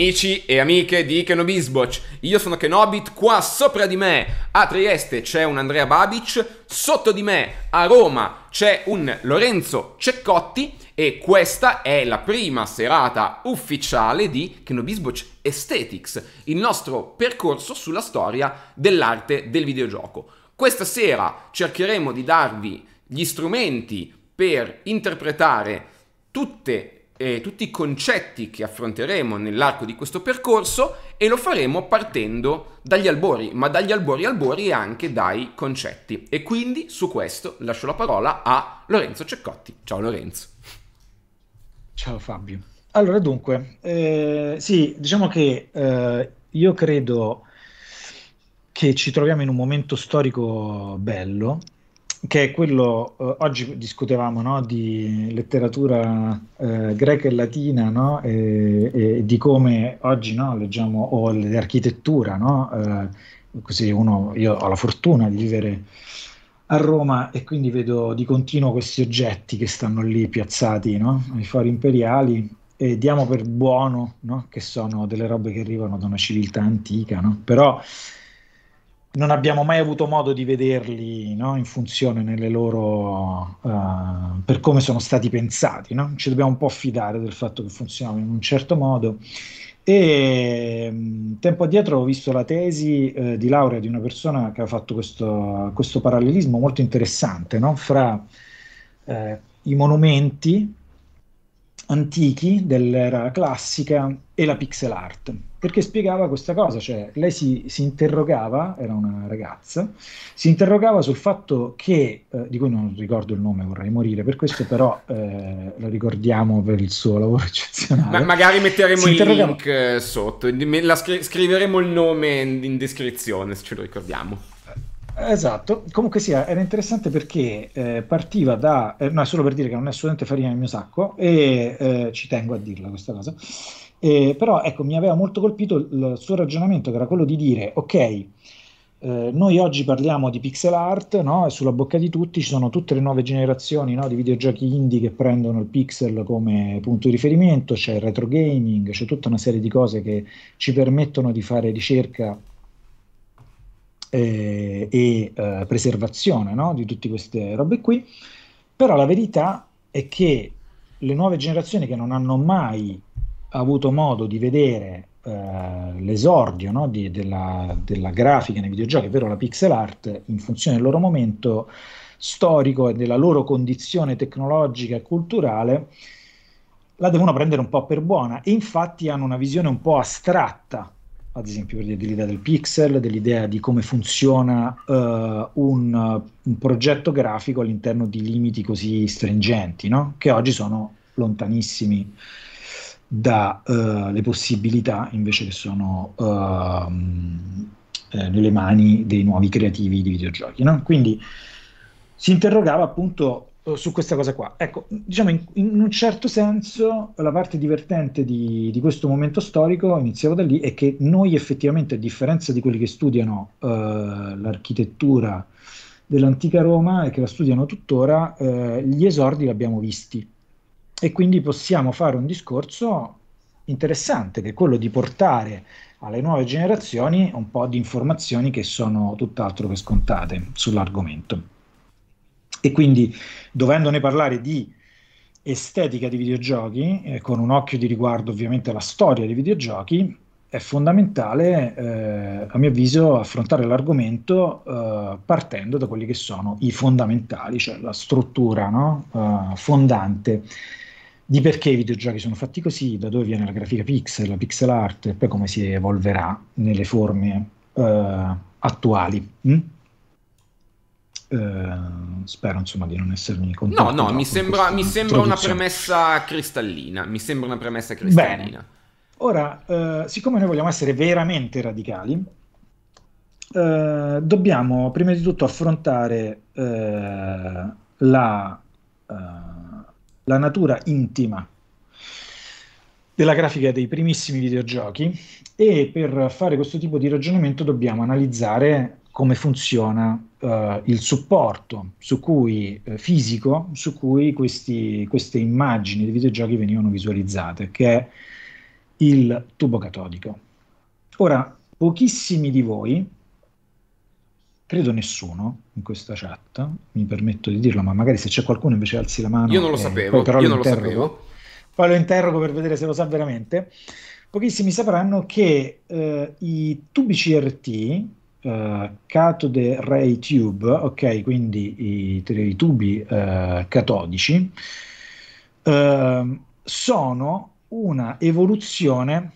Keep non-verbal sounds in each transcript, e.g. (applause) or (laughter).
Amici e amiche di Kenobisboc, io sono Kenobit, qua sopra di me a Trieste c'è un Andrea Babic, sotto di me a Roma c'è un Lorenzo Ceccotti e questa è la prima serata ufficiale di Kenobisboc Aesthetics, il nostro percorso sulla storia dell'arte del videogioco. Questa sera cercheremo di darvi gli strumenti per interpretare tutte eh, tutti i concetti che affronteremo nell'arco di questo percorso e lo faremo partendo dagli albori, ma dagli albori albori e anche dai concetti. E quindi su questo lascio la parola a Lorenzo Ceccotti. Ciao Lorenzo. Ciao Fabio. Allora dunque, eh, sì, diciamo che eh, io credo che ci troviamo in un momento storico bello che è quello, eh, oggi discutevamo no, di letteratura eh, greca e latina no, e, e, di come oggi no, leggiamo, o l'architettura, no, eh, così uno, io ho la fortuna di vivere a Roma e quindi vedo di continuo questi oggetti che stanno lì piazzati no, ai fori imperiali e diamo per buono che sono delle robe che arrivano da una civiltà antica, però non abbiamo mai avuto modo di vederli no? in funzione nelle loro uh, per come sono stati pensati. No? Ci dobbiamo un po' fidare del fatto che funzionano in un certo modo. E mm, tempo addietro ho visto la tesi eh, di laurea di una persona che ha fatto questo, questo parallelismo molto interessante no? fra eh, i monumenti antichi dell'era classica e la pixel art perché spiegava questa cosa, cioè lei si, si, interrogava, era una ragazza, si interrogava sul fatto che, eh, di cui non ricordo il nome, vorrei morire, per questo però eh, lo ricordiamo per il suo lavoro (laughs) eccezionale. Ma magari metteremo si il link eh, sotto, scri scriveremo il nome in descrizione se ce lo ricordiamo. Eh, esatto, comunque sia, era interessante perché eh, partiva da, eh, no è solo per dire che non è assolutamente farina nel mio sacco e eh, ci tengo a dirla questa cosa, eh, però ecco, mi aveva molto colpito il suo ragionamento che era quello di dire, ok, eh, noi oggi parliamo di pixel art no? e sulla bocca di tutti ci sono tutte le nuove generazioni no? di videogiochi indie che prendono il pixel come punto di riferimento, c'è il retro gaming, c'è tutta una serie di cose che ci permettono di fare ricerca eh, e eh, preservazione no? di tutte queste robe qui, però la verità è che le nuove generazioni che non hanno mai avuto modo di vedere eh, l'esordio no, di, della, della, grafica nei videogiochi, ovvero la pixel art, in funzione del loro momento storico e della loro condizione tecnologica e culturale, la devono prendere un po' per buona e infatti hanno una visione un po' astratta, ad esempio dell'idea del pixel, dell'idea di come funziona uh, un, un, progetto grafico all'interno di limiti così stringenti, no? che oggi sono lontanissimi dalle eh, uh, possibilità invece che sono uh, nelle mani dei nuovi creativi di videogiochi. No? Quindi si interrogava appunto eh, su questa cosa qua. Ecco, diciamo in, in, un certo senso la parte divertente di, di questo momento storico, iniziavo da lì, è che noi effettivamente, a differenza di quelli che studiano l'architettura dell'antica Roma e che la studiano tuttora, gli esordi li abbiamo visti e quindi possiamo fare un discorso interessante che è quello di portare alle nuove generazioni un po' di informazioni che sono tutt'altro che scontate sull'argomento. E quindi dovendone parlare di estetica di videogiochi, eh, con un occhio di riguardo ovviamente alla storia dei videogiochi, è fondamentale, eh, a mio avviso, affrontare l'argomento eh, partendo da quelli che sono i fondamentali, cioè la struttura no? Eh, fondante di perché i videogiochi sono fatti così, da dove viene la grafica pixel, la pixel art e poi come si evolverà nelle forme uh, attuali. Mm? Uh, spero insomma di non essermi contento. No, no, mi sembra, mi sembra una premessa cristallina. Mi sembra una premessa cristallina. Bene. Ora, uh, siccome noi vogliamo essere veramente radicali, dobbiamo prima di tutto affrontare la la natura intima della grafica dei primissimi videogiochi e per fare questo tipo di ragionamento dobbiamo analizzare come funziona eh, il supporto su cui, eh, fisico su cui questi, queste immagini dei videogiochi venivano visualizzate, che è il tubo catodico. Ora, pochissimi di voi credo nessuno in questa chat, mi permetto di dirlo, ma magari se c'è qualcuno invece alzi la mano. Io non lo sapevo, però lo, sapevo. Poi lo interrogo per vedere se lo sa veramente. Pochissimi sapranno che eh, i tubi CRT, eh, cathode ray tube, ok, quindi i, i tubi eh, catodici, eh, sono una evoluzione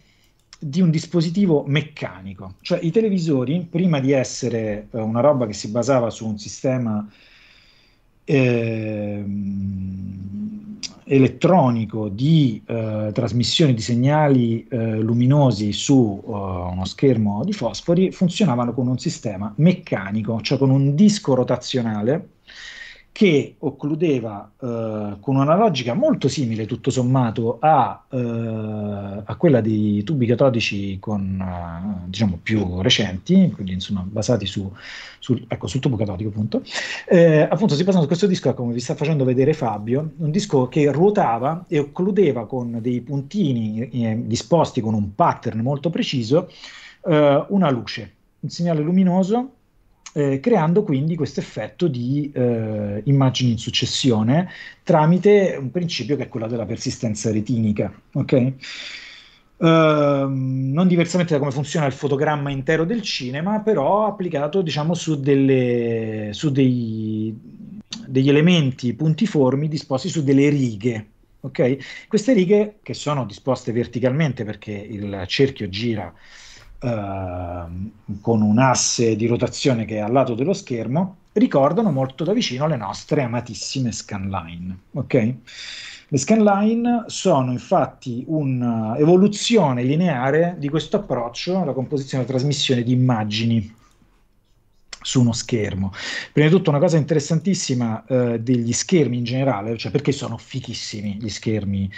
di un dispositivo meccanico. Cioè i televisori, prima di essere eh, una roba che si basava su un sistema eh, elettronico di eh, trasmissione di segnali eh, luminosi su eh, uno schermo di fosfori, funzionavano con un sistema meccanico, cioè con un disco rotazionale che occludeva eh, con una logica molto simile, tutto sommato, a, eh, a quella dei tubi catodici con, eh, diciamo, più recenti, quindi insomma basati su, sul, ecco, sul tubo catodico, appunto. Eh, appunto, si basano su questo disco, come vi sta facendo vedere Fabio, un disco che ruotava e occludeva con dei puntini eh, disposti con un pattern molto preciso eh, una luce, un segnale luminoso eh, creando quindi questo effetto di eh, immagini in successione tramite un principio che è quello della persistenza retinica. Okay? Uh, non diversamente da come funziona il fotogramma intero del cinema, però applicato diciamo, su, delle, su dei, degli elementi puntiformi disposti su delle righe. Okay? Queste righe che sono disposte verticalmente perché il cerchio gira Ehm, con un asse di rotazione che è al lato dello schermo, ricordano molto da vicino le nostre amatissime scanline. Okay? Le scanline sono infatti un'evoluzione eh, lineare di questo approccio alla composizione e trasmissione di immagini su uno schermo. Prima di tutto una cosa interessantissima eh, degli schermi in generale, cioè perché sono fichissimi gli schermi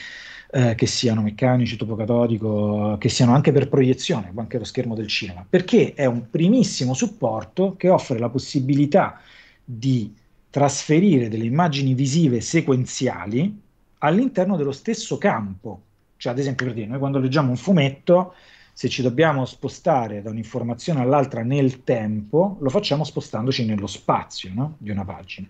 eh, che siano meccanici, topocatodico, che siano anche per proiezione, anche lo schermo del cinema, perché è un primissimo supporto che offre la possibilità di trasferire delle immagini visive sequenziali all'interno dello stesso campo. Cioè, ad esempio, per dire, noi quando leggiamo un fumetto, se ci dobbiamo spostare da un'informazione all'altra nel tempo, lo facciamo spostandoci nello spazio no? di una pagina.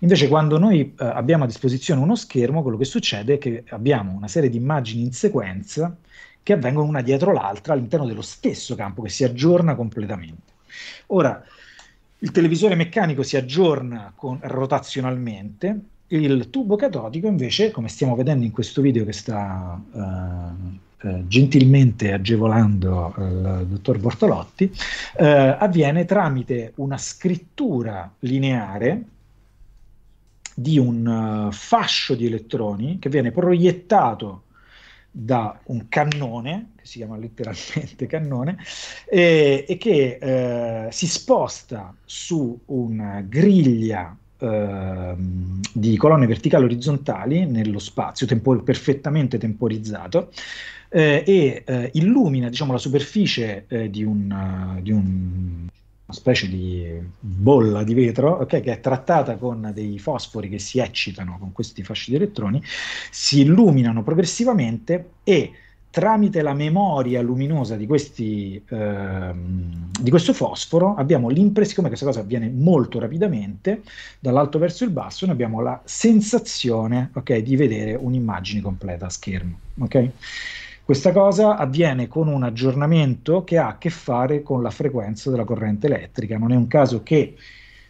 Invece quando noi eh, abbiamo a disposizione uno schermo, quello che succede è che abbiamo una serie di immagini in sequenza che avvengono una dietro l'altra all'interno dello stesso campo che si aggiorna completamente. Ora, il televisore meccanico si aggiorna con, rotazionalmente, il tubo catodico invece, come stiamo vedendo in questo video che sta... Eh, eh, gentilmente agevolando eh, il dottor Bortolotti, eh, avviene tramite una scrittura lineare di un uh, fascio di elettroni che viene proiettato da un cannone, che si chiama letteralmente (laughs) cannone, e, e che eh, si sposta su una griglia ehm, di colonne verticali orizzontali nello spazio tempo- perfettamente temporizzato eh, e eh, illumina diciamo, la superficie eh, di, un, eh, di un una specie di bolla di vetro okay, che è trattata con dei fosfori che si eccitano con questi fasci di elettroni, si illuminano progressivamente e tramite la memoria luminosa di, questi, eh, di questo fosforo abbiamo l'impressione, come questa cosa avviene molto rapidamente, dall'alto verso il basso, noi abbiamo la sensazione okay, di vedere un'immagine completa a schermo. Okay? Questa cosa avviene con un aggiornamento che ha a che fare con la frequenza della corrente elettrica. Non è un caso che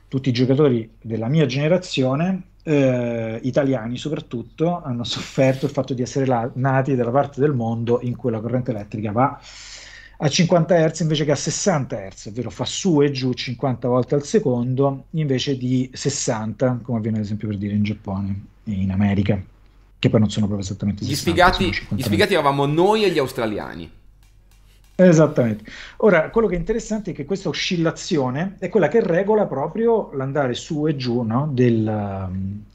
tutti i giocatori della mia generazione, eh, italiani soprattutto, hanno sofferto il fatto di essere la- nati dalla parte del mondo in cui la corrente elettrica va a 50 Hz invece che a 60 Hz, ovvero fa su e giù 50 volte al secondo invece di 60, come avviene ad esempio per dire in Giappone e in America che poi non sono proprio esattamente gli 60, sfigati, gli sfigati eravamo noi e gli australiani Esattamente. Ora, quello che è interessante è che questa oscillazione è quella che regola proprio l'andare su e giù no? del,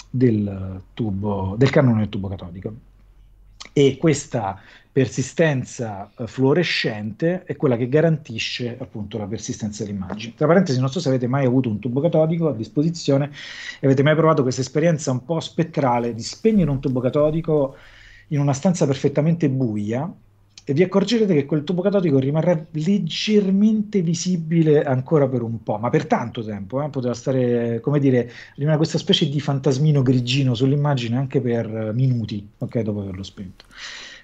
del, tubo, del cannone del tubo catodico. E questa persistenza eh, fluorescente è quella che garantisce appunto la persistenza dell'immagine. Tra parentesi, non so se avete mai avuto un tubo catodico a disposizione e avete mai provato questa esperienza un po' spettrale di spegnere un tubo catodico in una stanza perfettamente buia e vi accorgerete che quel tubo catodico rimarrà leggermente visibile ancora per un po', ma per tanto tempo, eh, poteva stare, come dire, rimane questa specie di fantasmino grigino sull'immagine anche per minuti, ok, dopo averlo spento.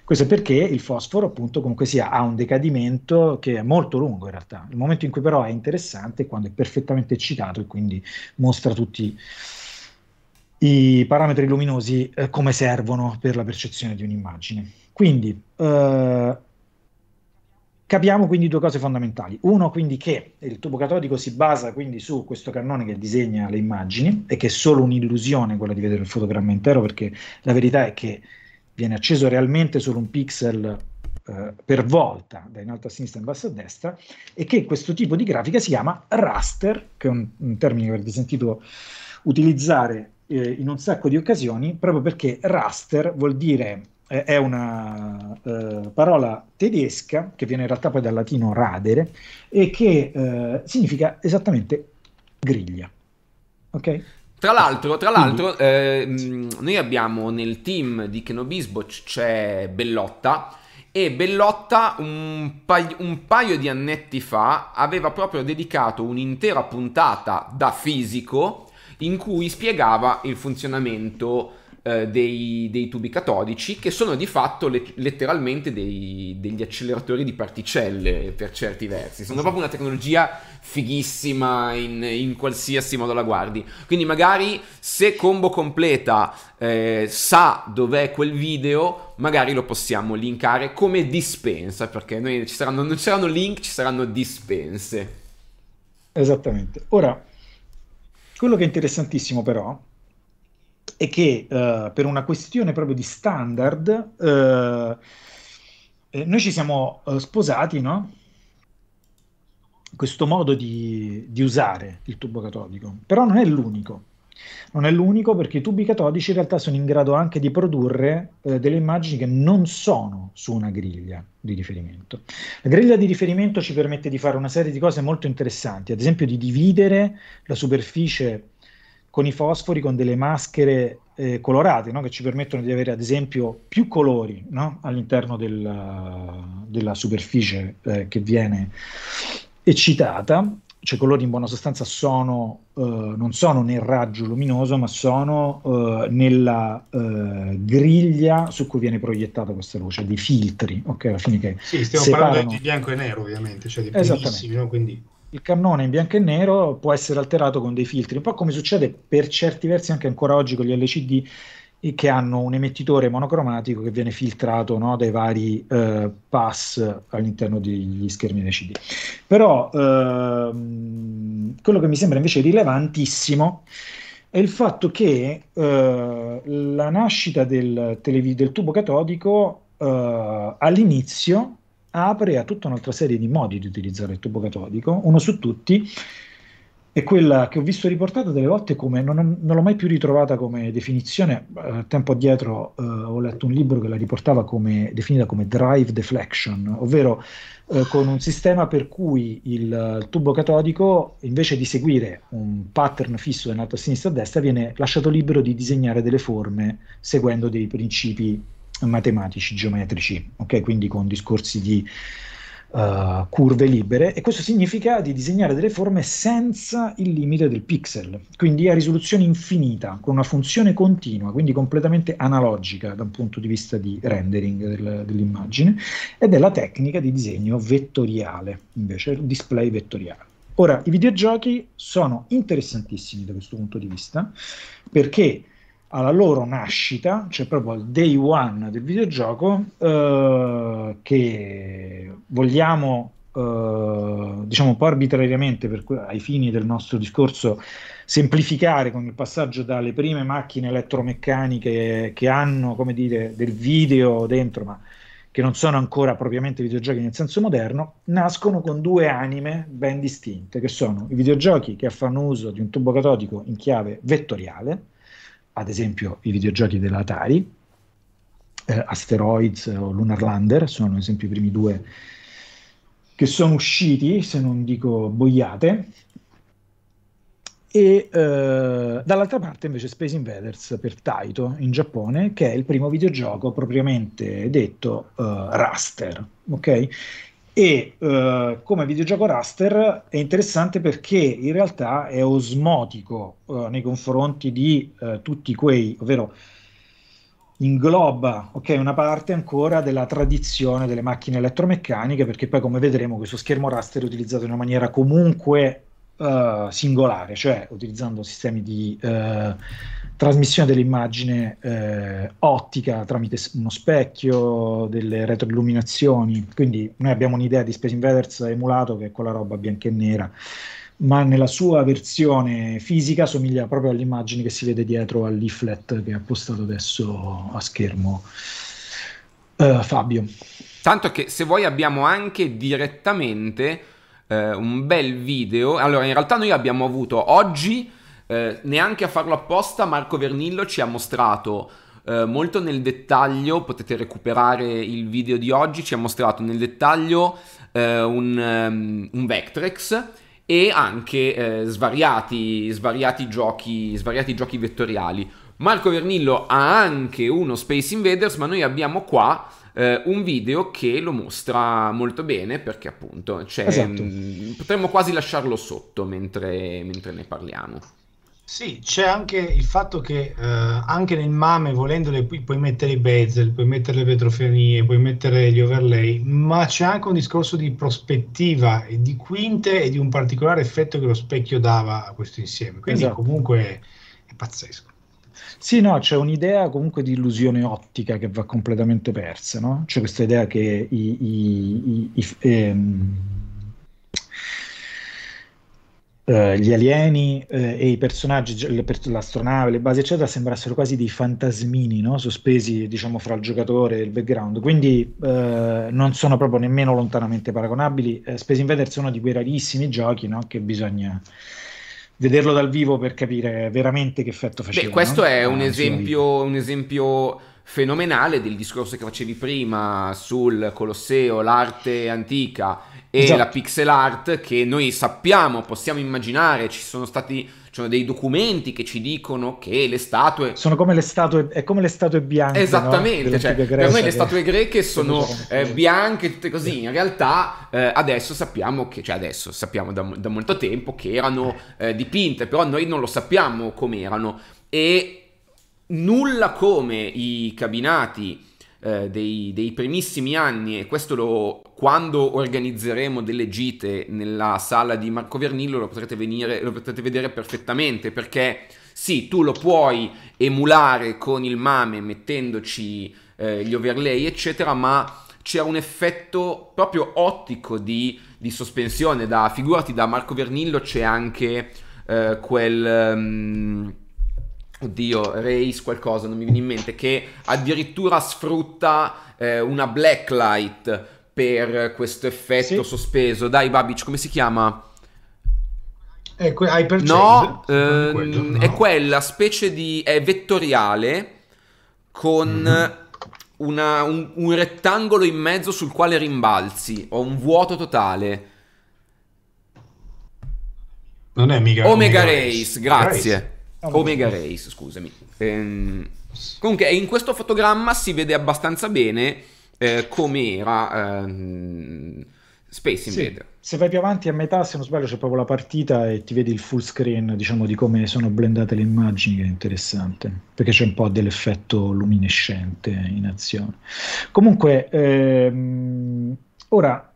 Questo è perché il fosforo appunto comunque sia, ha un decadimento che è molto lungo in realtà. Il momento in cui però è interessante è quando è perfettamente eccitato e quindi mostra tutti i parametri luminosi eh, come servono per la percezione di un'immagine. Quindi eh, capiamo quindi due cose fondamentali. Uno, quindi che il tubo catodico si basa quindi su questo cannone che disegna le immagini e che è solo un'illusione quella di vedere il fotogramma intero perché la verità è che viene acceso realmente solo un pixel eh, per volta, da in alto a sinistra e in basso a destra, e che questo tipo di grafica si chiama raster, che è un, un termine che avete sentito utilizzare eh, in un sacco di occasioni, proprio perché raster vuol dire eh, è una eh, parola tedesca che viene in realtà poi dal latino radere e che eh, significa esattamente griglia. Ok? Tra l'altro, tra l'altro eh, noi abbiamo nel team di Kenobisbo c'è Bellotta e Bellotta un paio, un paio di annetti fa aveva proprio dedicato un'intera puntata da fisico in cui spiegava il funzionamento eh, dei, dei, tubi catodici che sono di fatto le, letteralmente dei, degli acceleratori di particelle per certi versi. Sono proprio una tecnologia fighissima in, in qualsiasi modo la guardi. Quindi magari se combo completa eh, sa dov'è quel video, magari lo possiamo linkare come dispensa, perché noi ci saranno, non ci saranno link, ci saranno dispense. Esattamente. Ora, quello che è interessantissimo però è che eh, per una questione proprio di standard, eh, eh noi ci siamo eh, sposati, no? Questo modo di, di usare il tubo catodico, però non è l'unico. Non è l'unico perché i tubi catodici in realtà sono in grado anche di produrre eh, delle immagini che non sono su una griglia di riferimento. La griglia di riferimento ci permette di fare una serie di cose molto interessanti, ad esempio di dividere la superficie con i fosfori, con delle maschere eh, colorate, no? che ci permettono di avere ad esempio più colori no? all'interno del, della superficie eh, che viene eccitata. Cioè colori in buona sostanza sono, eh, non sono nel raggio luminoso, ma sono eh, nella eh, griglia su cui viene proiettata questa luce, dei filtri. Okay? Alla fine che sì, stiamo separano... parlando di bianco e nero ovviamente, cioè di primissimi, no? quindi il cannone in bianco e nero può essere alterato con dei filtri, un po' come succede per certi versi anche ancora oggi con gli LCD eh, che hanno un emettitore monocromatico che viene filtrato no, dai vari eh, pass all'interno degli schermi LCD. Però ehm, quello che mi sembra invece rilevantissimo è il fatto che eh, la nascita del, televi- del tubo catodico eh, all'inizio apre a tutta un'altra serie di modi di utilizzare il tubo catodico, uno su tutti è quella che ho visto riportata delle volte come non, non l'ho mai più ritrovata come definizione. Eh, tempo addietro eh, ho letto un libro che la riportava come definita come drive deflection, ovvero eh, con un sistema per cui il, tubo catodico, invece di seguire un pattern fisso in alto a sinistra a destra, viene lasciato libero di disegnare delle forme seguendo dei principi matematici, geometrici, okay? quindi con discorsi di uh, curve libere e questo significa di disegnare delle forme senza il limite del pixel, quindi a risoluzione infinita, con una funzione continua, quindi completamente analogica da un punto di vista di rendering del, dell'immagine, ed è la tecnica di disegno vettoriale, invece il display vettoriale. Ora, i videogiochi sono interessantissimi da questo punto di vista perché alla loro nascita, cioè proprio al day one del videogioco, eh, che vogliamo, eh, diciamo un po' arbitrariamente per, ai fini del nostro discorso, semplificare con il passaggio dalle prime macchine elettromeccaniche che hanno, come dire, del video dentro, ma che non sono ancora propriamente videogiochi nel senso moderno, nascono con due anime ben distinte, che sono i videogiochi che fanno uso di un tubo catodico in chiave vettoriale, ad esempio i videogiochi dell'Atari, eh, Asteroids o Lunar Lander, sono ad esempio i primi due che sono usciti, se non dico boiate, e eh, dall'altra parte invece Space Invaders per Taito in Giappone, che è il primo videogioco propriamente detto eh, raster, ok? E eh, come videogioco raster è interessante perché in realtà è osmotico eh, nei confronti di eh, tutti quei, ovvero ingloba okay, una parte ancora della tradizione delle macchine elettromeccaniche, perché poi come vedremo questo schermo raster è utilizzato in una maniera comunque eh, singolare, cioè utilizzando sistemi di uh, trasmissione dell'immagine uh, ottica tramite uno specchio, delle retroilluminazioni. Quindi noi abbiamo un'idea di Space Invaders emulato che è quella roba bianca e nera ma nella sua versione fisica somiglia proprio all'immagine che si vede dietro al leaflet che ha postato adesso a schermo uh, Fabio. Tanto che se vuoi abbiamo anche direttamente eh, un bel video. Allora, in realtà noi abbiamo avuto oggi, eh, neanche a farlo apposta, Marco Vernillo ci ha mostrato eh, molto nel dettaglio, potete recuperare il video di oggi, ci ha mostrato nel dettaglio eh, un, um, un Vectrex e anche eh, svariati, svariati, giochi, svariati giochi vettoriali. Marco Vernillo ha anche uno Space Invaders, ma noi abbiamo qua eh, un video che lo mostra molto bene perché appunto cioè, esatto. mh, mm, potremmo quasi lasciarlo sotto mentre, mentre ne parliamo. Sì, c'è anche il fatto che eh, anche nel MAME, volendole, pu- puoi mettere i bezel, puoi mettere le petrofionie, puoi mettere gli overlay, ma c'è anche un discorso di prospettiva e di quinte e di un particolare effetto che lo specchio dava a questo insieme. Quindi esatto. comunque è pazzesco. Sì, no, c'è un'idea comunque di illusione ottica che va completamente persa, no? C'è questa idea che i, i, i, ehm, eh, gli alieni eh, e i personaggi, le, l'astronave, le basi, eccetera, sembrassero quasi dei fantasmini, no? sospesi diciamo, fra il giocatore e il background. Quindi eh, non sono proprio nemmeno lontanamente paragonabili. Eh, Space Invaders è uno di quei rarissimi giochi no? che bisogna vederlo dal vivo per capire veramente che effetto faceva. Beh, questo no? è un, ah, esempio, un esempio fenomenale del discorso che facevi prima sul Colosseo, l'arte antica e esatto. la pixel art che noi sappiamo, possiamo immaginare, ci sono stati ci sono dei documenti che ci dicono che le statue... Sono come le statue, è come le statue bianche, Esattamente, no? cioè, per noi le statue greche sono eh, bianche, tutte così, in realtà eh, adesso sappiamo che, cioè adesso sappiamo da, da molto tempo che erano eh, dipinte, però noi non lo sappiamo come erano e nulla come i cabinati eh, dei, dei primissimi anni e questo lo, quando organizzeremo delle gite nella sala di Marco Vernillo lo potrete, venire, lo potrete vedere perfettamente perché sì, tu lo puoi emulare con il mame mettendoci eh, gli overlay eccetera ma c'è un effetto proprio ottico di, di, sospensione da figurati da Marco Vernillo c'è anche eh, quel... Um, oddio, Race qualcosa, non mi viene in mente, che addirittura sfrutta eh, una blacklight per questo effetto sì. sospeso. Dai Babic, come si chiama? È eh, que- no, ehm, no, è quella specie di... è vettoriale con... Mm-hmm. Una, un, un, rettangolo in mezzo sul quale rimbalzi. Ho un vuoto totale. Non è mica Omega, Omega Race, Race. grazie. Race. Ah, Omega Race, scusami. Ehm, comunque, in questo fotogramma si vede abbastanza bene eh, come era ehm, Space Invader. Sì. Se vai più avanti a metà, se non sbaglio, c'è proprio la partita e ti vedi il full screen, diciamo, di come sono blendate le immagini, che è interessante, perché c'è un po' dell'effetto luminescente in azione. Comunque, ehm, ora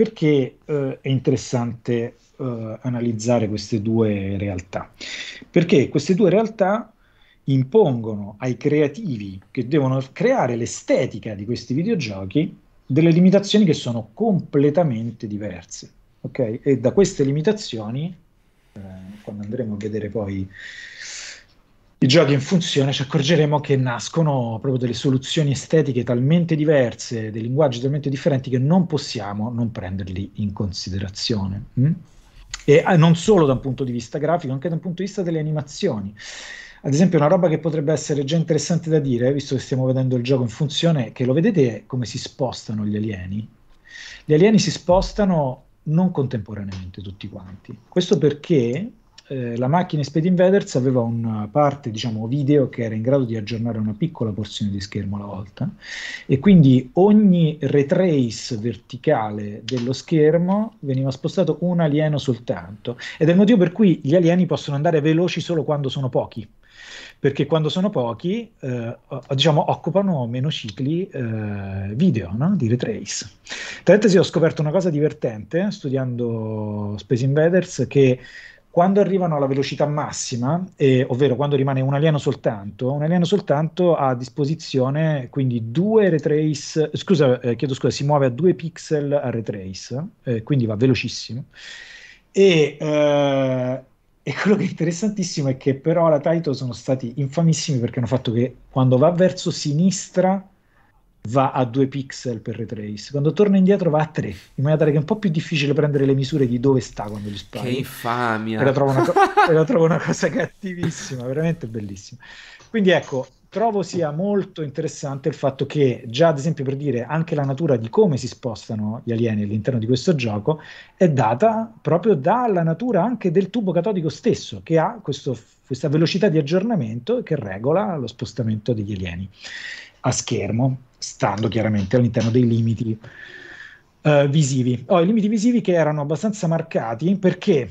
perché eh, è interessante eh, analizzare queste due realtà? Perché queste due realtà impongono ai creativi che devono creare l'estetica di questi videogiochi delle limitazioni che sono completamente diverse. Okay? E da queste limitazioni, eh, quando andremo a vedere poi i giochi in funzione, ci accorgeremo che nascono proprio delle soluzioni estetiche talmente diverse, dei linguaggi talmente differenti che non possiamo non prenderli in considerazione. Mm? E eh, non solo da un punto di vista grafico, anche da un punto di vista delle animazioni. Ad esempio, una roba che potrebbe essere già interessante da dire, visto che stiamo vedendo il gioco in funzione, che lo vedete come si spostano gli alieni? Gli alieni si spostano non contemporaneamente tutti quanti. Questo perché eh, la macchina Speed Invaders aveva una parte diciamo, video che era in grado di aggiornare una piccola porzione di schermo alla volta e quindi ogni retrace verticale dello schermo veniva spostato un alieno soltanto ed è il motivo per cui gli alieni possono andare veloci solo quando sono pochi perché quando sono pochi eh, diciamo, occupano meno cicli eh, video no? di retrace. Tra l'altro sì, ho scoperto una cosa divertente studiando Space Invaders che quando arrivano alla velocità massima, eh, ovvero quando rimane un alieno soltanto, un alieno soltanto ha a disposizione quindi due retrace, scusa, eh, chiedo scusa, si muove a due pixel a retrace, eh, quindi va velocissimo. E, eh, e, quello che è interessantissimo è che però alla Taito sono stati infamissimi perché hanno fatto che quando va verso sinistra va a 2 pixel per trace, quando torna indietro va a 3, in maniera tale che è un po' più difficile prendere le misure di dove sta quando gli spari. Che infamia! E la trovo una, co- (laughs) la trovo una cosa cattivissima, veramente bellissima. Quindi ecco, trovo sia molto interessante il fatto che già ad esempio per dire anche la natura di come si spostano gli alieni all'interno di questo gioco è data proprio dalla natura anche del tubo catodico stesso che ha questo, questa velocità di aggiornamento che regola lo spostamento degli alieni a schermo stando chiaramente all'interno dei limiti uh, visivi. Oh, I limiti visivi che erano abbastanza marcati perché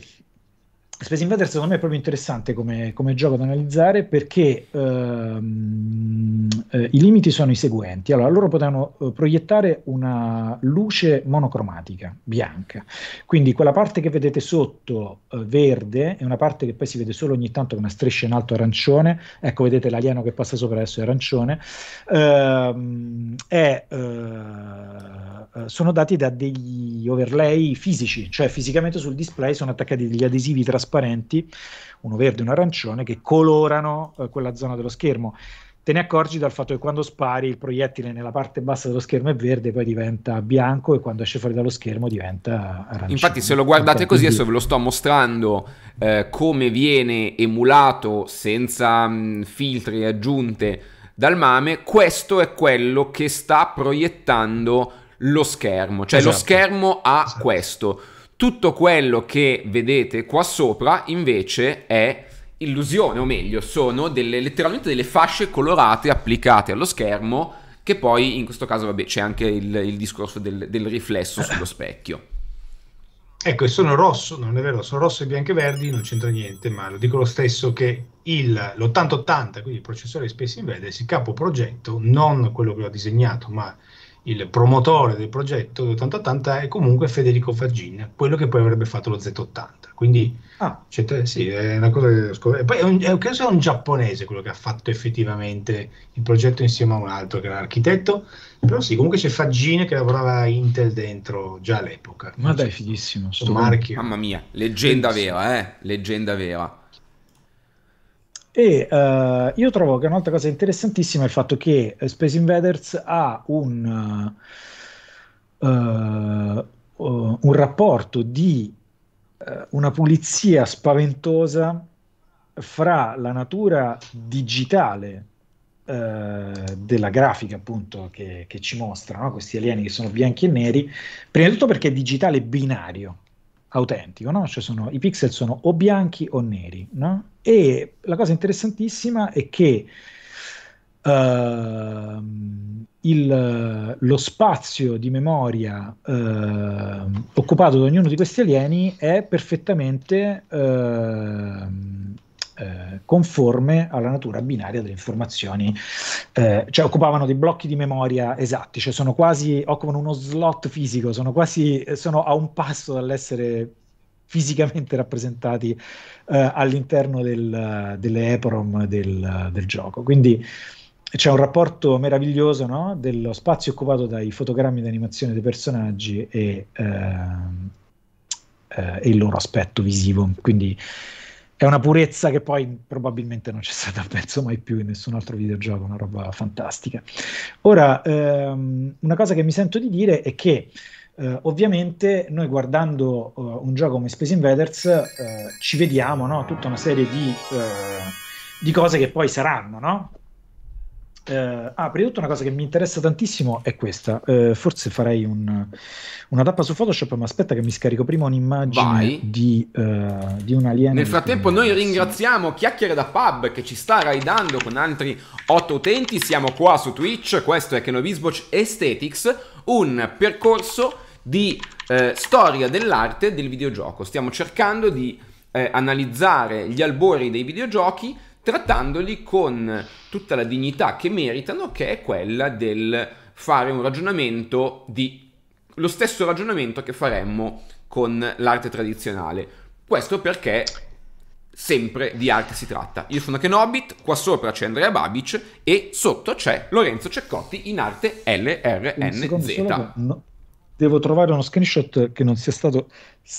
Space Invaders secondo me è proprio interessante come, come gioco da analizzare perché ehm, eh, i limiti sono i seguenti. Allora, loro potevano eh, proiettare una luce monocromatica, bianca, quindi quella parte che vedete sotto eh, verde e una parte che poi si vede solo ogni tanto con una striscia in alto arancione, ecco vedete l'alieno che passa sopra adesso è arancione, ehm, è, eh, sono dati da degli overlay fisici, cioè fisicamente sul display sono attaccati degli adesivi trasparenti trasparenti, uno verde e un arancione, che colorano eh, quella zona dello schermo. Te ne accorgi dal fatto che quando spari il proiettile nella parte bassa dello schermo è verde, poi diventa bianco e quando esce fuori dallo schermo diventa arancione. Infatti se lo guardate ecco, così, adesso ve lo sto mostrando eh, come viene emulato senza mh, filtri aggiunte dal MAME, questo è quello che sta proiettando lo schermo, cioè esatto. lo schermo ha esatto. questo. Tutto quello che vedete qua sopra invece è illusione, o meglio, sono delle, letteralmente delle fasce colorate applicate allo schermo che poi in questo caso vabbè, c'è anche il, il discorso del, del riflesso sullo eh. specchio. Ecco, e sono rosso, non è vero, sono rosso e bianco e verdi, non c'entra niente, ma lo dico lo stesso che il, l'8080, quindi il processore Space Invader, si progetto, non quello che ho disegnato, ma il promotore del progetto 8080 è comunque Federico Faggin, quello che poi avrebbe fatto lo Z80. Quindi ah. cioè, sì, è una cosa che scop- poi è un, è, è un giapponese quello che ha fatto effettivamente il progetto insieme a un altro che era architetto, però sì, comunque c'è Faggin che lavorava a Intel dentro già all'epoca. Ma dai, fighissimo. Sto marchio. Mamma mia, leggenda vera, eh? Leggenda vera. E uh, io trovo che un'altra cosa interessantissima è il fatto che eh, Space Invaders ha un, uh, uh, un rapporto di una pulizia spaventosa fra la natura digitale della grafica appunto che, che ci mostrano questi alieni che sono bianchi e neri prima di tutto perché è digitale binario autentico, no? cioè sono, i pixel sono o bianchi o neri. No? E la cosa interessantissima è che uh, il, lo spazio di memoria uh, occupato da ognuno di questi alieni è perfettamente uh, eh, conforme alla natura binaria delle informazioni, eh, cioè occupavano dei blocchi di memoria esatti, cioè sono quasi, occupano uno slot fisico, sono quasi, eh, sono a un passo dall'essere fisicamente rappresentati eh, all'interno del, delle EPROM del, del, gioco. Quindi c'è un rapporto meraviglioso no? dello spazio occupato dai fotogrammi di animazione dei personaggi e, eh, eh, e il loro aspetto visivo. Quindi è una purezza che poi probabilmente non c'è stata, (laughs) penso mai più in nessun altro videogioco, una roba fantastica. Ora, ehm, una cosa che mi sento di dire è che Uh, ovviamente noi guardando uh, un gioco come Space Invaders uh, ci vediamo no? tutta una serie di, di, cose che poi saranno, no? Eh, ah, prima di tutto una cosa che mi interessa tantissimo è questa. Eh, forse farei un, una tappa su Photoshop, ma aspetta che mi scarico prima un'immagine di, uh, di, un alieno. Nel frattempo noi ringraziamo Chiacchiere da Pub che ci sta raidando con altri otto utenti. Siamo qua su Twitch, questo è Kenovisboch Aesthetics, un percorso di eh, storia dell'arte del videogioco. Stiamo cercando di eh, analizzare gli albori dei videogiochi trattandoli con tutta la dignità che meritano, che è quella del fare un ragionamento di lo stesso ragionamento che faremmo con l'arte tradizionale. Questo perché sempre di arte si tratta. Io sono Kenobit, qua sopra c'è Andrea Babic e sotto c'è Lorenzo Ceccotti in arte LRNZ. No, devo trovare uno screenshot che non sia stato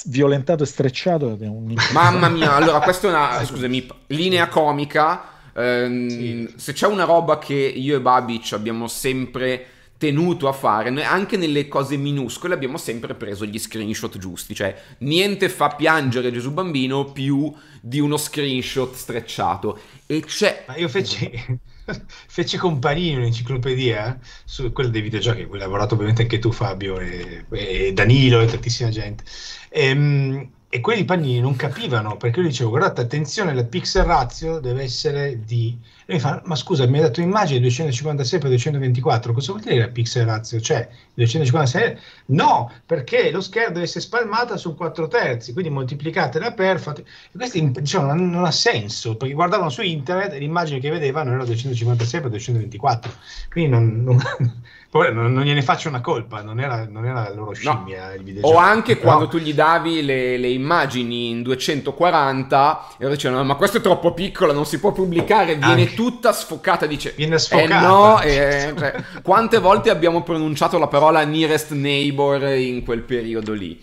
violentato e strecciato. (laughs) Mamma mia, allora questa è una scusami, linea comica. Ehm, sì. Se c'è una roba che io e Babic abbiamo sempre tenuto a fare, noi anche nelle cose minuscole abbiamo sempre preso gli screenshot giusti, cioè niente fa piangere Gesù Bambino più di uno screenshot strecciato. E c'è... Ma io feci... (laughs) fece comparire un'enciclopedia eh, su quella dei videogiochi, cui hai lavorato ovviamente anche tu Fabio e, e Danilo e tantissima gente. E, ehm, e quelli panini non capivano perché io dicevo guardate attenzione la pixel ratio deve essere di e mi fa, ma scusa, mi hai dato un'immagine 256x224, cosa vuol dire la pixel ratio? Cioè, 256? No, perché lo schermo deve essere spalmato su 4 terzi, quindi moltiplicatela per... Fate... E questo diciamo, non, non, ha senso, perché guardavano su internet e l'immagine che vedevano era 256x224, quindi non, non (laughs) non, non, gliene faccio una colpa, non era, non era la loro scimmia no. il videogioco. O anche però... quando tu gli davi le, le immagini in 240 e loro dicevano ma questa è troppo piccola, non si può pubblicare, viene anche. tutta sfocata, dice... Viene eh, sfocata. Eh no, eh, cioè, quante volte abbiamo pronunciato la parola nearest neighbor in quel periodo lì?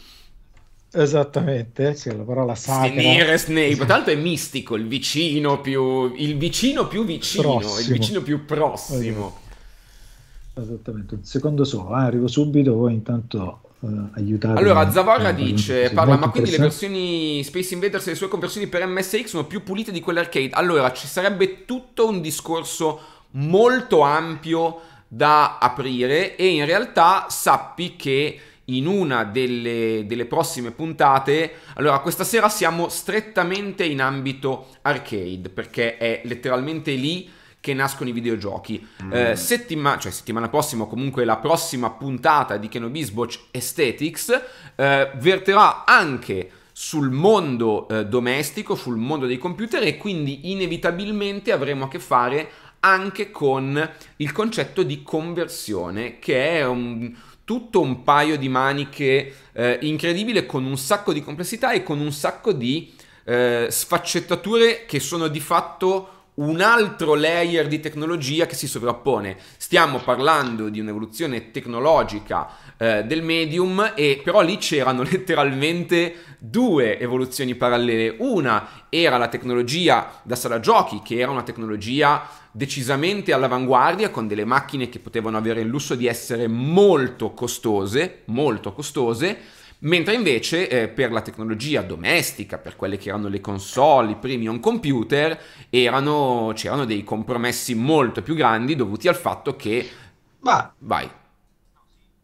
Esattamente, sì, la parola sacra. Nearest neighbor, tanto è mistico, il vicino più, il vicino più vicino, prossimo. il vicino più prossimo. Esattamente, un secondo solo, eh, arrivo subito, voi intanto eh, aiutate. Allora, Zavorra dice, parla, ma quindi le versioni Space Invaders e le sue conversioni per MSX sono più pulite di quelle arcade? Allora, ci sarebbe tutto un discorso molto ampio da aprire e in realtà sappi che in una delle, delle, prossime puntate. Allora, questa sera siamo strettamente in ambito arcade, perché è letteralmente lì che nascono i videogiochi. Mm. Eh, settima- cioè, settimana prossima, o comunque la prossima puntata di Kenobis Watch Aesthetics, eh, verterà anche sul mondo eh, domestico, sul mondo dei computer e quindi inevitabilmente avremo a che fare anche con il concetto di conversione, che è un, tutto un paio di maniche eh, incredibile con un sacco di complessità e con un sacco di eh, sfaccettature che sono di fatto un altro layer di tecnologia che si sovrappone. Stiamo parlando di un'evoluzione tecnologica eh, del medium e però lì c'erano (laughs) letteralmente due evoluzioni parallele. Una era la tecnologia da sala giochi, che era una tecnologia decisamente all'avanguardia con delle macchine che potevano avere il lusso di essere molto costose, molto costose Mentre invece eh, per la tecnologia domestica, per quelle che erano le console, i premium computer, erano, c'erano dei compromessi molto più grandi dovuti al fatto che... Ma... Vai.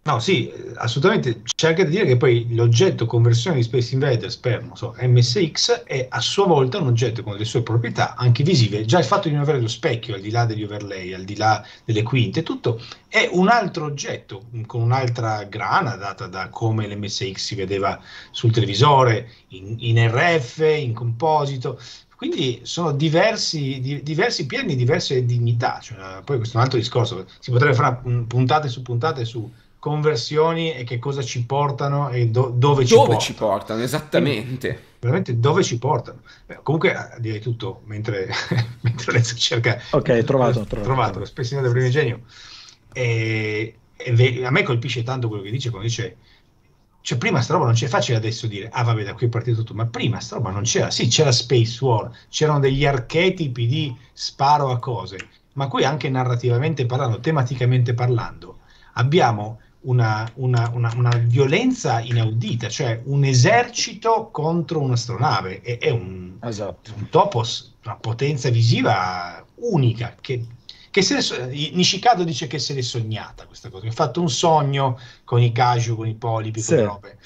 No, sì, assolutamente. C'è anche da dire che poi l'oggetto conversione di Space Invaders per non so, MSX è a sua volta un oggetto con le sue proprietà anche visive. Già il fatto di non avere lo specchio al di là degli overlay, al di là delle quinte, tutto è un altro oggetto mm, con un'altra grana data da come l'MSX si vedeva sul televisore, in, in RF, in composito. Quindi sono diversi, di, diversi piani, diverse dignità. Cioè, poi questo è un altro discorso. Si potrebbe fare puntate su puntate su conversioni e che cosa ci portano e do- dove, dove ci portano. ci portano, esattamente. Quindi, veramente dove ci portano. Beh, comunque eh, direi tutto mentre, (laughs) mentre Lenzo cerca... Ok, (laughs) trovato, ho (laughs) trovato. trovato la spessina del primigenio. E, e ve- a me colpisce tanto quello che dice quando dice... Cioè, prima sta roba non c'è facile adesso dire, ah vabbè, da qui è partito tutto, ma prima sta roba non c'era. Sì, c'era Space War, c'erano degli archetipi di sparo a cose, ma qui anche narrativamente parlando, tematicamente parlando, abbiamo una, una, una, una, violenza inaudita, cioè un esercito contro un'astronave. È, è un, esatto. un, topos, una potenza visiva unica. Che, che se so- Nishikado dice che se l'è sognata questa cosa, ha fatto un sogno con i Kaju, con i polipi, sì. con le robe.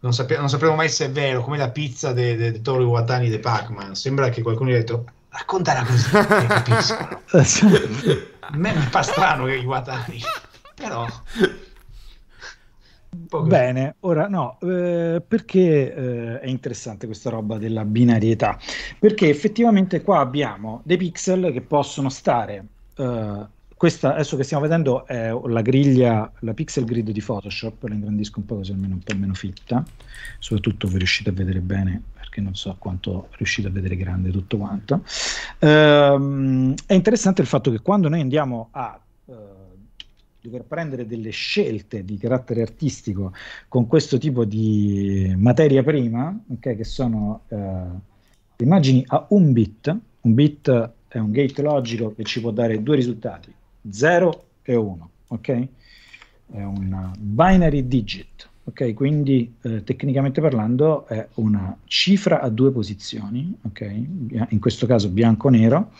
Non, sape- non, sapremo mai se è vero, come la pizza del de, de Toro Iwatani di Pac-Man. Sembra che qualcuno gli ha detto raccontala così, capiscono. (laughs) a me mi fa strano che Iwatani, però Poco. Bene, ora no, eh, perché eh, è interessante questa roba della binarietà? Perché effettivamente qua abbiamo dei pixel che possono stare, eh, questa adesso che stiamo vedendo è la griglia, la pixel grid di Photoshop, la ingrandisco un po' così almeno un po' meno fitta, soprattutto vi riuscite a vedere bene perché non so quanto riuscite a vedere grande tutto quanto. Ehm, è interessante il fatto che quando noi andiamo a... Eh, dover prendere delle scelte di carattere artistico con questo tipo di materia prima, okay, che sono eh, immagini a un bit, un bit è un gate logico che ci può dare due risultati, 0 e 1, ok? È un binary digit, ok? Quindi eh, tecnicamente parlando è una cifra a due posizioni, ok? In questo caso bianco-nero,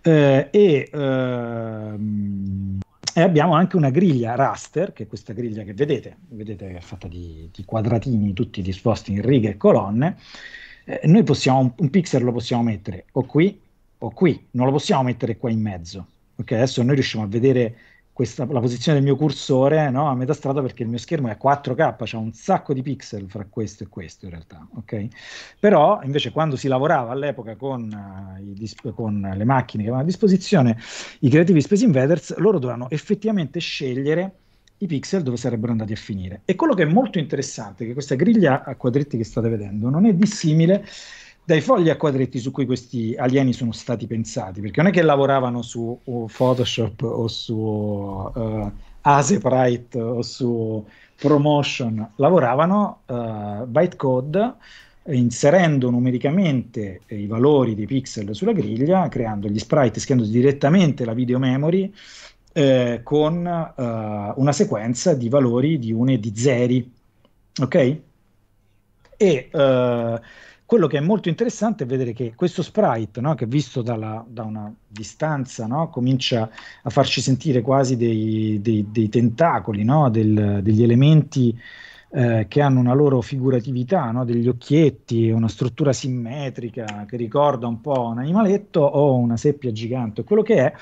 eh, e ehm, e abbiamo anche una griglia raster, che è questa griglia che vedete, vedete che è fatta di, di quadratini tutti disposti in righe e colonne, eh, noi possiamo, un pixel lo possiamo mettere o qui o qui, non lo possiamo mettere qua in mezzo, ok? Adesso noi riusciamo a vedere questa, la posizione del mio cursore no, a metà strada perché il mio schermo è 4K, c'è un sacco di pixel fra questo e questo in realtà, ok? Però invece quando si lavorava all'epoca con, uh, eh, disp- con le macchine che avevano a disposizione, i creativi Space Invaders, loro dovevano effettivamente scegliere i pixel dove sarebbero andati a finire. E quello che è molto interessante, è che questa griglia a quadretti che state vedendo non è dissimile dai fogli a quadretti su cui questi alieni sono stati pensati, perché non è che lavoravano su uh, Photoshop o su uh, Aseprite o su Promotion, lavoravano uh, bytecode inserendo numericamente i valori dei pixel sulla griglia, creando gli sprite, scrivendo direttamente la video memory eh, con eh, una sequenza di valori di 1 e di 0. Ok? E eh, quello che è molto interessante è vedere che questo sprite, no, che visto dalla, da una distanza, no, comincia a farci sentire quasi dei, dei, dei tentacoli, no, del, degli elementi eh, che hanno una loro figuratività, no? degli occhietti, una struttura simmetrica che ricorda un po' un animaletto o una seppia gigante. Quello che è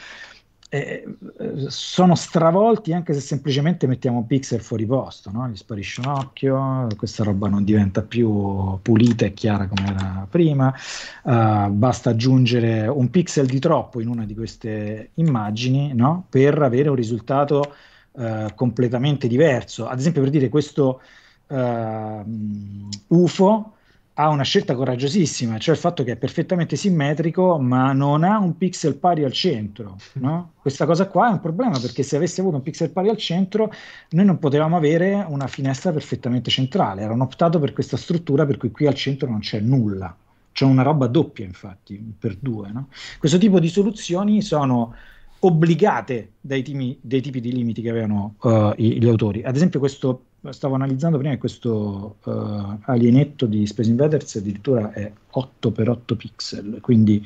eh, eh, sono stravolti anche se semplicemente mettiamo un pixel fuori posto, no? gli sparisce un occhio, questa roba non diventa più pulita e chiara come era prima, uh, basta aggiungere un pixel di troppo in una di queste immagini no? per avere un risultato uh, completamente diverso. Ad esempio per dire questo uh, UFO ha una scelta coraggiosissima, cioè il fatto che è perfettamente simmetrico ma non ha un pixel pari al centro. No? Questa cosa qua è un problema perché se avessi avuto un pixel pari al centro noi non potevamo avere una finestra perfettamente centrale, erano optato per questa struttura per cui qui al centro non c'è nulla, c'è una roba doppia infatti, per due. No? Questo tipo di soluzioni sono obbligate dai, timi, dai tipi di limiti che avevano uh, gli autori. Ad esempio questo stavo analizzando prima che questo uh, alienetto di Space Invaders addirittura è 8x8 pixel, quindi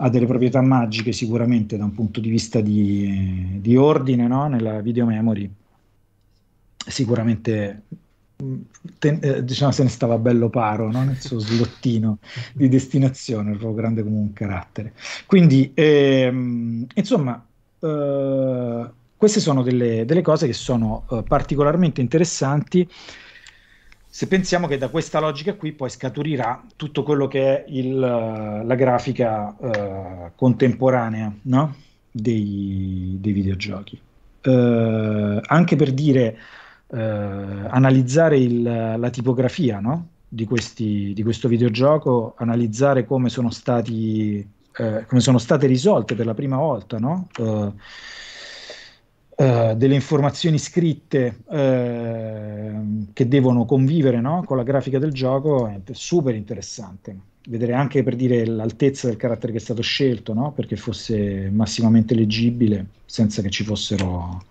ha delle proprietà magiche sicuramente da un punto di vista di, di ordine no? nella video memory. Sicuramente mm, Ten, eh, diciamo se ne stava bello paro no? nel suo slottino di destinazione, proprio grande come un carattere. Quindi, ehm, insomma, eh, queste sono delle, delle cose che sono eh, particolarmente interessanti se pensiamo che da questa logica qui poi scaturirà tutto quello che è il, eh, la grafica eh, contemporanea no? dei, dei, videogiochi. Eh, anche per dire, eh, analizzare il, la tipografia no? di, questi, di, questo videogioco, analizzare come sono, stati, eh, come sono, state risolte per la prima volta no? Eh, eh, delle informazioni scritte eh, che devono convivere no? con la grafica del gioco è super interessante. Vedere anche per dire l'altezza del carattere che è stato scelto, no? perché fosse massimamente leggibile senza che ci fossero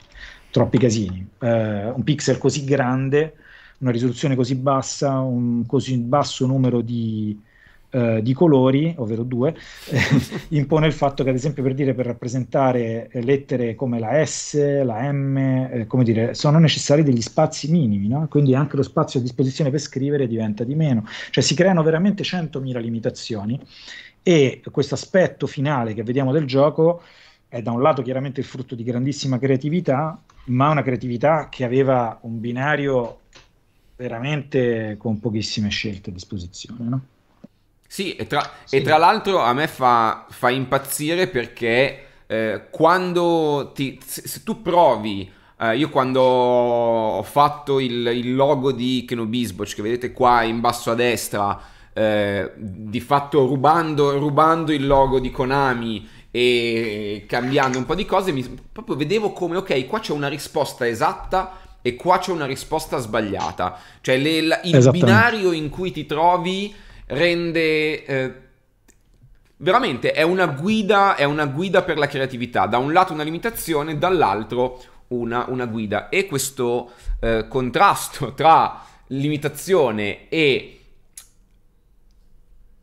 troppi casini. Eh, un pixel così grande, una risoluzione così bassa, un così basso numero di eh, di colori, ovvero due, eh, (laughs) impone il fatto che, ad esempio, per dire per rappresentare eh, lettere come la S, la M, eh, come dire, sono necessari degli spazi minimi, no? quindi anche lo spazio a disposizione per scrivere diventa di meno, cioè si creano veramente 100.000 limitazioni e questo aspetto finale che vediamo del gioco è da un lato chiaramente il frutto di grandissima creatività, ma una creatività che aveva un binario veramente con pochissime scelte a disposizione. No? Sì, e tra, sì. E tra l'altro a me fa, fa impazzire perché eh, quando ti, se, se tu provi Uh, io quando ho fatto il, il logo di Keno che vedete qua in basso a destra, eh, di fatto rubando, rubando, il logo di Konami e cambiando un po' di cose, mi, proprio vedevo come, ok, qua c'è una risposta esatta e qua c'è una risposta sbagliata. Cioè le, il binario in cui ti trovi rende... Eh, veramente è una, guida, è una guida per la creatività, da un lato una limitazione, dall'altro una, una guida e questo eh, contrasto (laughs) tra limitazione e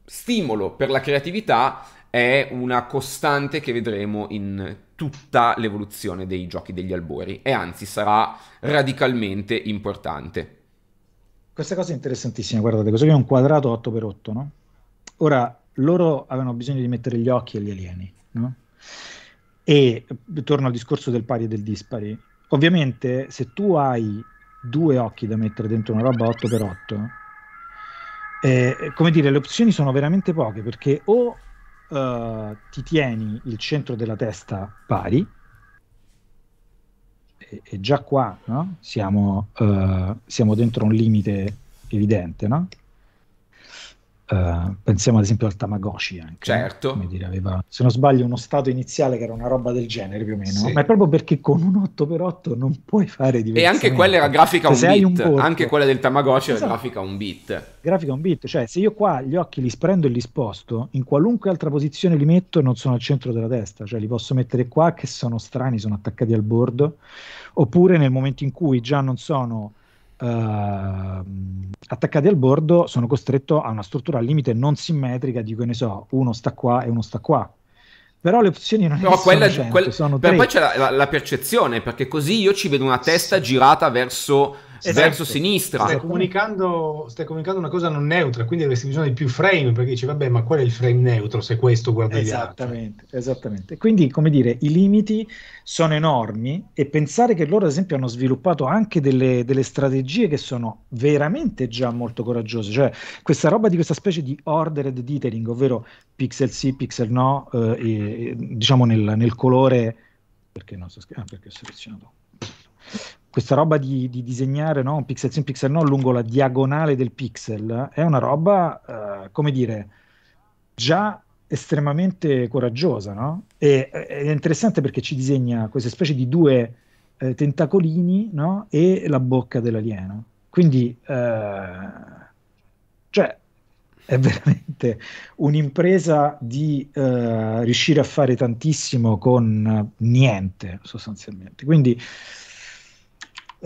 stimolo per la creatività è una costante che vedremo in tutta l'evoluzione dei giochi degli albori e anzi sarà radicalmente importante. Questa cosa è interessantissima, guardate, questo qui è un quadrato 8x8, no? Ora, loro avevano bisogno di mettere gli occhi agli alieni, no? E eh, torno al discorso del pari e del dispari. Ovviamente, se tu hai due occhi da mettere dentro una roba 8x8, eh, come dire, le opzioni sono veramente poche perché o uh, ti tieni il centro della testa pari, e, già qua no? siamo, uh, siamo, dentro un limite evidente, no? Eh, pensiamo ad esempio al Tamagotchi anche. Certo. No? Dire, aveva, se non sbaglio, uno stato iniziale che era una roba del genere più o meno. Sì. Ma è proprio perché con un 8x8 non puoi fare diversamente. E anche quella era grafica cioè, un bit. Un anche quella del Tamagotchi esatto. era grafica un bit. Grafica un bit. Cioè, se io qua gli occhi li sprendo e li sposto, in qualunque altra posizione li metto non sono al centro della testa. Cioè, li posso mettere qua che sono strani, sono attaccati al bordo. Oppure nel momento in cui già non sono Uh, attaccati al bordo sono costretto a una struttura al limite non simmetrica di che ne so, uno sta qua e uno sta qua. Però le opzioni non Però quella, sono 100, quella, sono poi c'è la, la, la, percezione, perché così io ci vedo una testa sì. girata verso esatto. verso sinistra. Stai comunicando, stai comunicando, una cosa non neutra, quindi avresti bisogno di più frame, perché dici, vabbè, ma qual è il frame neutro se questo guarda gli esattamente, Esattamente, Quindi, come dire, i limiti sono enormi e pensare che loro, ad esempio, hanno sviluppato anche delle, delle strategie che sono veramente già molto coraggiose, cioè questa roba di questa specie di ordered dithering, ovvero pixel sì, pixel no, eh, e, diciamo nel, nel, colore, perché non so, ah, perché ho selezionato questa roba di, di disegnare no? un pixel sì, un pixel no lungo la diagonale del pixel è una roba, eh, come dire, già estremamente coraggiosa, no? E, eh, è interessante perché ci disegna queste specie di due eh, tentacolini, no? E la bocca dell'alieno. Quindi, eh, cioè, è veramente un'impresa di eh, riuscire a fare tantissimo con niente, sostanzialmente. Quindi,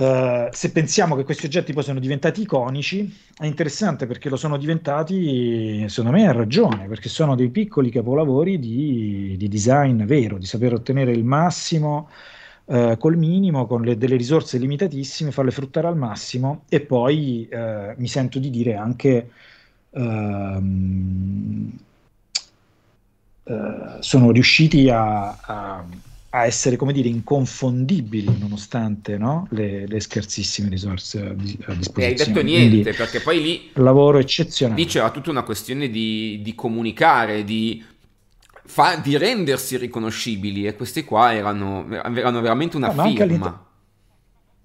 eh, se pensiamo che questi oggetti poi sono diventati iconici, è interessante perché lo sono diventati, secondo me ha ragione, perché sono dei piccoli capolavori di, di design vero, di saper ottenere il massimo uh, col minimo, con le, delle risorse limitatissime, farle fruttare al massimo e poi uh, mi sento di dire anche... Ehm, sono riusciti a, a a essere, come dire, inconfondibili nonostante no? le, le, scarsissime risorse a, di, a disposizione. E hai detto niente, Quindi, perché poi lì... Lavoro eccezionale. Lì c'era tutta una questione di, di comunicare, di, fa, di, rendersi riconoscibili e questi qua erano, erano veramente una no, firma.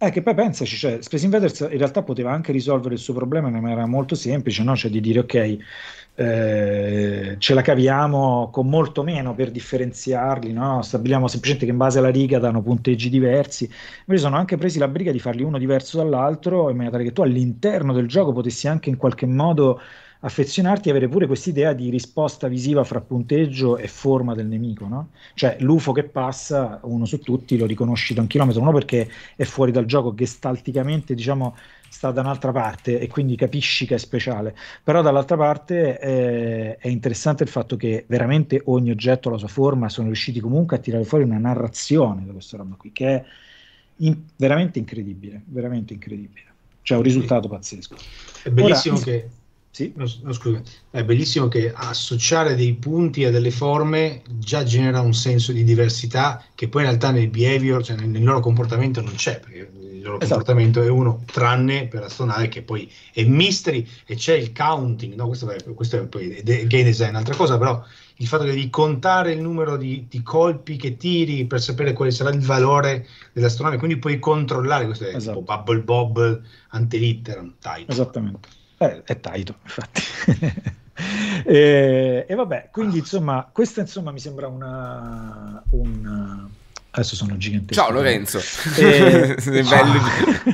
È eh, che poi pensaci, cioè, Space Invaders in realtà poteva anche risolvere il suo problema in maniera molto semplice, no? cioè di dire ok, eh, ce la caviamo con molto meno per differenziarli, no? stabiliamo semplicemente che in base alla riga danno punteggi diversi, invece sono anche presi la briga di farli uno diverso dall'altro in maniera tale che tu all'interno del gioco potessi anche in qualche modo affezionarti e avere pure quest'idea di risposta visiva fra punteggio e forma del nemico, no? Cioè l'UFO che passa, uno su tutti, lo riconosci da un chilometro, uno perché è fuori dal gioco, gestalticamente, diciamo, sta da un'altra parte e quindi capisci che è speciale. Però dall'altra parte eh, è interessante il fatto che veramente ogni oggetto, ha la sua forma, sono riusciti comunque a tirare fuori una narrazione da questa roba qui, che è in- veramente incredibile, veramente incredibile. Cioè un risultato pazzesco. È bellissimo Ora, che sì, no, scusa, è bellissimo che associare dei punti a delle forme già genera un senso di diversità che poi in realtà nel behavior, cioè nel, nel loro comportamento non c'è, perché il loro esatto. comportamento è uno, tranne per Astonare che poi è mystery e c'è il counting, no? questo, è, questo è poi game design, un'altra cosa, però il fatto che devi contare il numero di, di, colpi che tiri per sapere quale sarà il valore dell'astronave, quindi puoi controllare, questo è esatto. tipo Bubble Bob Antelitteram type. Esattamente. Eh, è Taito, infatti. (laughs) e, eh, e, vabbè, quindi ah. insomma, questa insomma mi sembra una... una... Adesso sono gigantesco. Ciao Lorenzo. Eh, (laughs) Sei bello.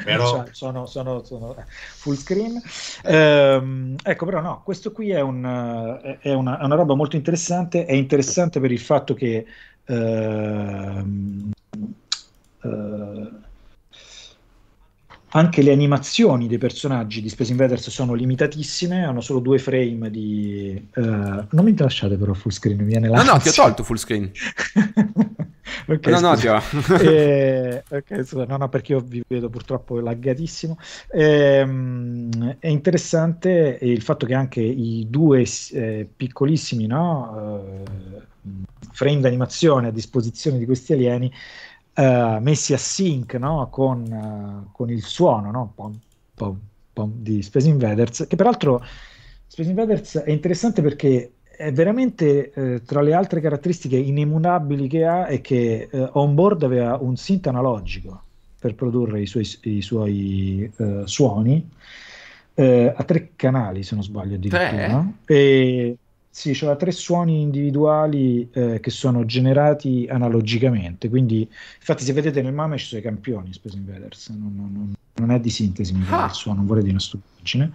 però... Cioè, sono, sono, sono, eh, full screen. Eh, ecco, però no, questo qui è, un, eh, è, una, è, una, roba molto interessante. È interessante per il fatto che... Ehm, eh, eh, anche le animazioni dei personaggi di Space Invaders sono limitatissime, hanno solo due frame di... Uh, non mi lasciate però full screen, mi viene la... No, no, ti ho tolto full screen. (laughs) okay, no, no, ti ho... (laughs) eh, ok, scusa, no, no, perché io vi vedo purtroppo laggatissimo. Eh, è interessante eh, il fatto che anche i due eh, piccolissimi, no? Eh, frame d'animazione a disposizione di questi alieni eh, messi a sync no? con, uh, con, il suono no? pom, pom, pom, di Space Invaders, che peraltro Space Invaders è interessante perché è veramente eh, tra le altre caratteristiche inemunabili che ha è che eh, on board aveva un synth analogico per produrre i suoi, i suoi eh, suoni eh, a tre canali se non sbaglio addirittura e sì, c'era tre suoni individuali eh, che sono generati analogicamente, quindi infatti se vedete nel MAME ci sono i campioni Space Invaders, non, non, non non è di sintesi, mi pare ah. il suo, non vorrei dire una stupidaggine. Um,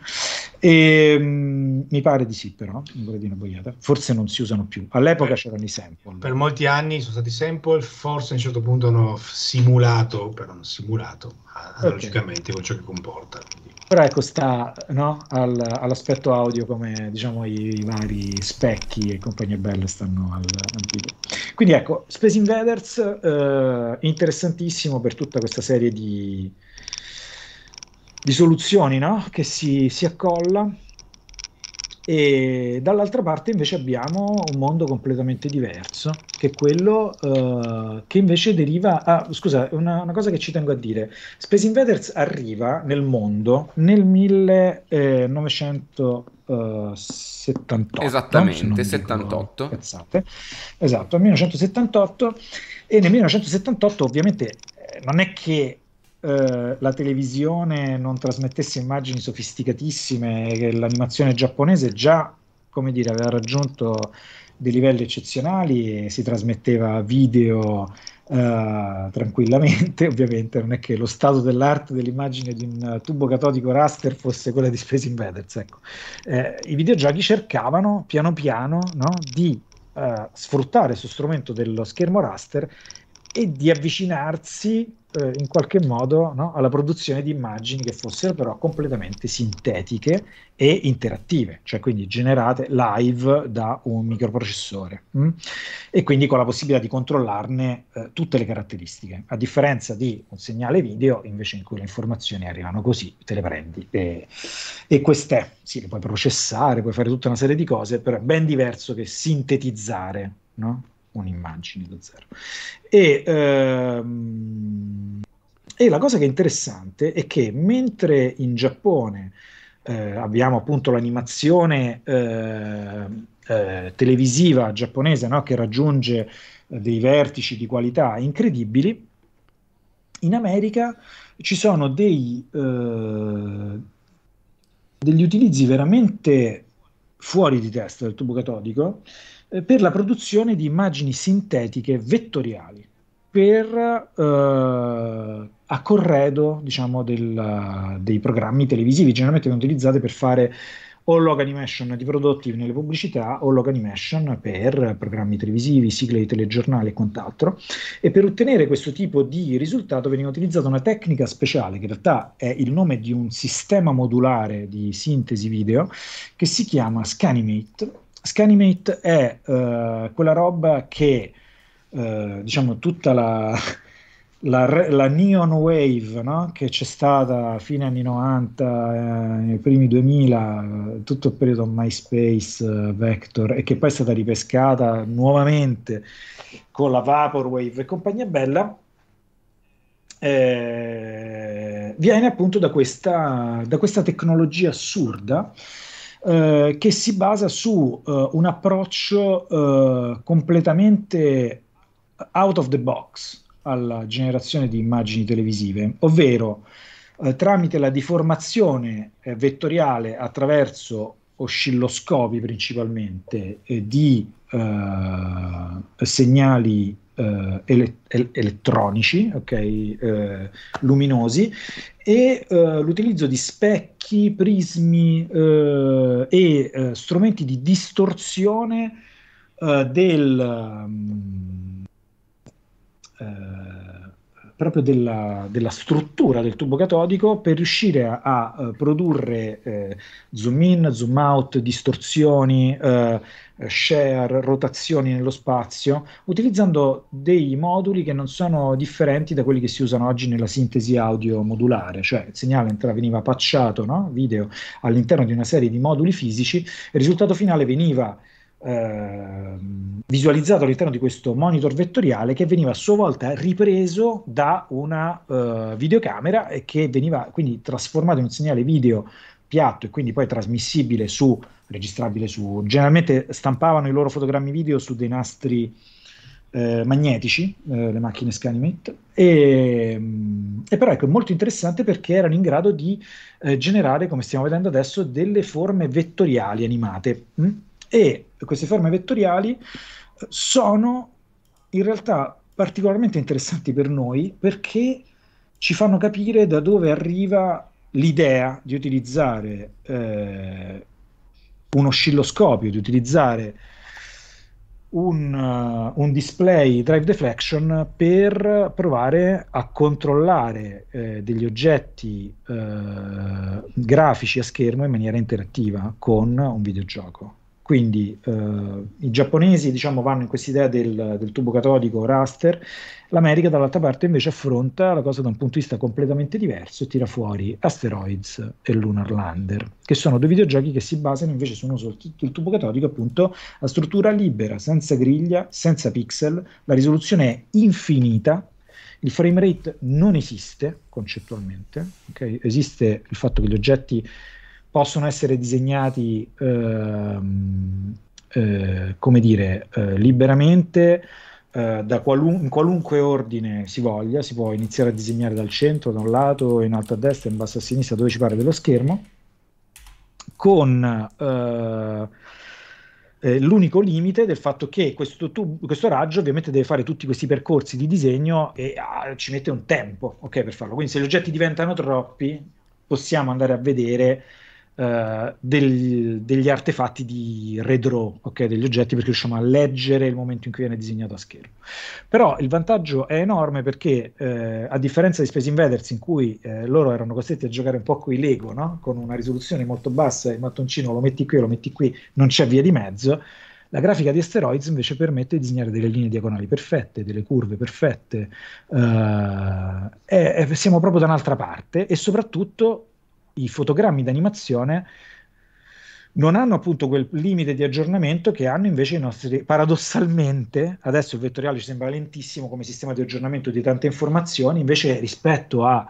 ehm, mi pare di sì, però, non vorrei dire una boiata. Forse non si usano più. All'epoca eh, c'erano i sample. Per molti anni sono stati sample, forse a un certo punto hanno simulato, però hanno simulato, analogicamente okay. con ciò che comporta. Quindi. Però ecco, sta no, al, all'aspetto audio come diciamo i, i, vari specchi e compagnie belle stanno al, al video. Quindi ecco, Space Invaders, eh, interessantissimo per tutta questa serie di, di soluzioni no? che si, si accolla e dall'altra parte invece abbiamo un mondo completamente diverso che è quello eh, che invece deriva ah, scusa una, una, cosa che ci tengo a dire Space Invaders arriva nel mondo nel 1978 esattamente 78 cazzate. esatto 1978 e nel 1978 ovviamente eh, non è che eh, la televisione non trasmettesse immagini sofisticatissime, che l'animazione giapponese già, come dire, aveva raggiunto dei livelli eccezionali, si trasmetteva video eh, tranquillamente, (laughs) ovviamente non è che lo stato dell'arte dell'immagine di un tubo catodico raster fosse quella di Space Invaders. Ecco. Eh, I videogiochi cercavano piano piano no, di eh, sfruttare questo strumento dello schermo raster e di avvicinarsi eh, in qualche modo no, alla produzione di immagini che fossero però completamente sintetiche e interattive, cioè quindi generate live da un microprocessore mh? Mm? e quindi con la possibilità di controllarne eh, tutte le caratteristiche, a differenza di un segnale video invece in cui le informazioni arrivano così, te le prendi e, e queste sì, le puoi processare, puoi fare tutta una serie di cose, però è ben diverso che sintetizzare. No? un'immagine da zero. E, ehm, e, la cosa che è interessante è che mentre in Giappone eh, abbiamo appunto l'animazione eh, eh, televisiva giapponese no? che raggiunge eh, dei vertici di qualità incredibili, in America ci sono dei, eh, degli utilizzi veramente fuori di testa del tubo catodico eh, per la produzione di immagini sintetiche vettoriali per eh, a corredo diciamo, del, dei programmi televisivi generalmente utilizzate per fare o log animation di prodotti nelle pubblicità o log animation per programmi televisivi, sigle di telegiornali e quant'altro. E per ottenere questo tipo di risultato veniva utilizzata una tecnica speciale, che in realtà è il nome di un sistema modulare di sintesi video, che si chiama Scanimate Scanimate è uh, quella roba che, uh, diciamo, tutta la, (laughs) la, la neon wave no? che c'è stata fine anni 90, eh, nei primi 2000, tutto il periodo MySpace, uh, Vector, e che poi è stata ripescata nuovamente con la Vaporwave e compagnia bella, eh, viene appunto da questa, da questa tecnologia assurda eh, che si basa su eh, un approccio eh, completamente out of the box alla generazione di immagini televisive, ovvero eh, tramite la deformazione eh, vettoriale attraverso oscilloscopi principalmente di segnali eh, ele- el- elettronici, okay, eh, luminosi, e eh, l'utilizzo di specchi, prismi eh, e eh, strumenti di distorsione eh, del... Um, proprio della, della, struttura del tubo catodico per riuscire a, a eh, produrre eh, zoom in, zoom out, distorsioni, eh, share, rotazioni nello spazio, utilizzando dei moduli che non sono differenti da quelli che si usano oggi nella sintesi audio modulare, cioè il segnale entra, veniva patchato, no? video, all'interno di una serie di moduli fisici, e il risultato finale veniva eh, visualizzato all'interno di questo monitor vettoriale che veniva a sua volta ripreso da una eh, videocamera e che veniva quindi trasformato in un segnale video piatto e quindi poi trasmissibile su, registrabile su, generalmente stampavano i loro fotogrammi video su dei nastri eh, magnetici, eh, le macchine Scanimate, e, mm, e, però ecco, è molto interessante perché erano in grado di eh, generare, come stiamo vedendo adesso, delle forme vettoriali animate. Hm? E queste forme vettoriali sono in realtà particolarmente interessanti per noi perché ci fanno capire da dove arriva l'idea di utilizzare eh, un oscilloscopio, di utilizzare un, uh, un, display drive deflection per provare a controllare eh, degli oggetti eh, grafici a schermo in maniera interattiva con un videogioco. Quindi eh, i giapponesi diciamo, vanno in quest'idea del, del tubo catodico raster, l'America dall'altra parte invece affronta la cosa da un punto di vista completamente diverso e tira fuori Asteroids e Lunar Lander, che sono due videogiochi che si basano invece su uno uso del tubo catodico appunto a struttura libera, senza griglia, senza pixel, la risoluzione è infinita, il frame rate non esiste concettualmente, okay? esiste il fatto che gli oggetti possono essere disegnati ehm, eh, come dire, eh, liberamente eh, qualun- in qualunque ordine si voglia, si può iniziare a disegnare dal centro, da un lato, in alto a destra, in basso a sinistra, dove ci pare dello schermo, con eh, eh, l'unico limite del fatto che questo, tub- questo, raggio ovviamente deve fare tutti questi percorsi di disegno e ah, ci mette un tempo okay, per farlo. Quindi se gli oggetti diventano troppi, possiamo andare a vedere eh, degli, artefatti di redraw, okay, degli oggetti, perché riusciamo a leggere il momento in cui viene disegnato a schermo. Però il vantaggio è enorme perché, eh, a differenza di Space Invaders, in cui eh, loro erano costretti a giocare un po' con i Lego, no? con una risoluzione molto bassa, il mattoncino lo metti qui, lo metti qui, non c'è via di mezzo. La grafica di Asteroids invece permette di disegnare delle linee diagonali perfette, delle curve perfette, uh, e, e siamo proprio da un'altra parte e soprattutto i fotogrammi d'animazione non hanno appunto quel limite di aggiornamento che hanno invece i nostri paradossalmente adesso il vettoriale ci sembra lentissimo come sistema di aggiornamento di tante informazioni invece rispetto a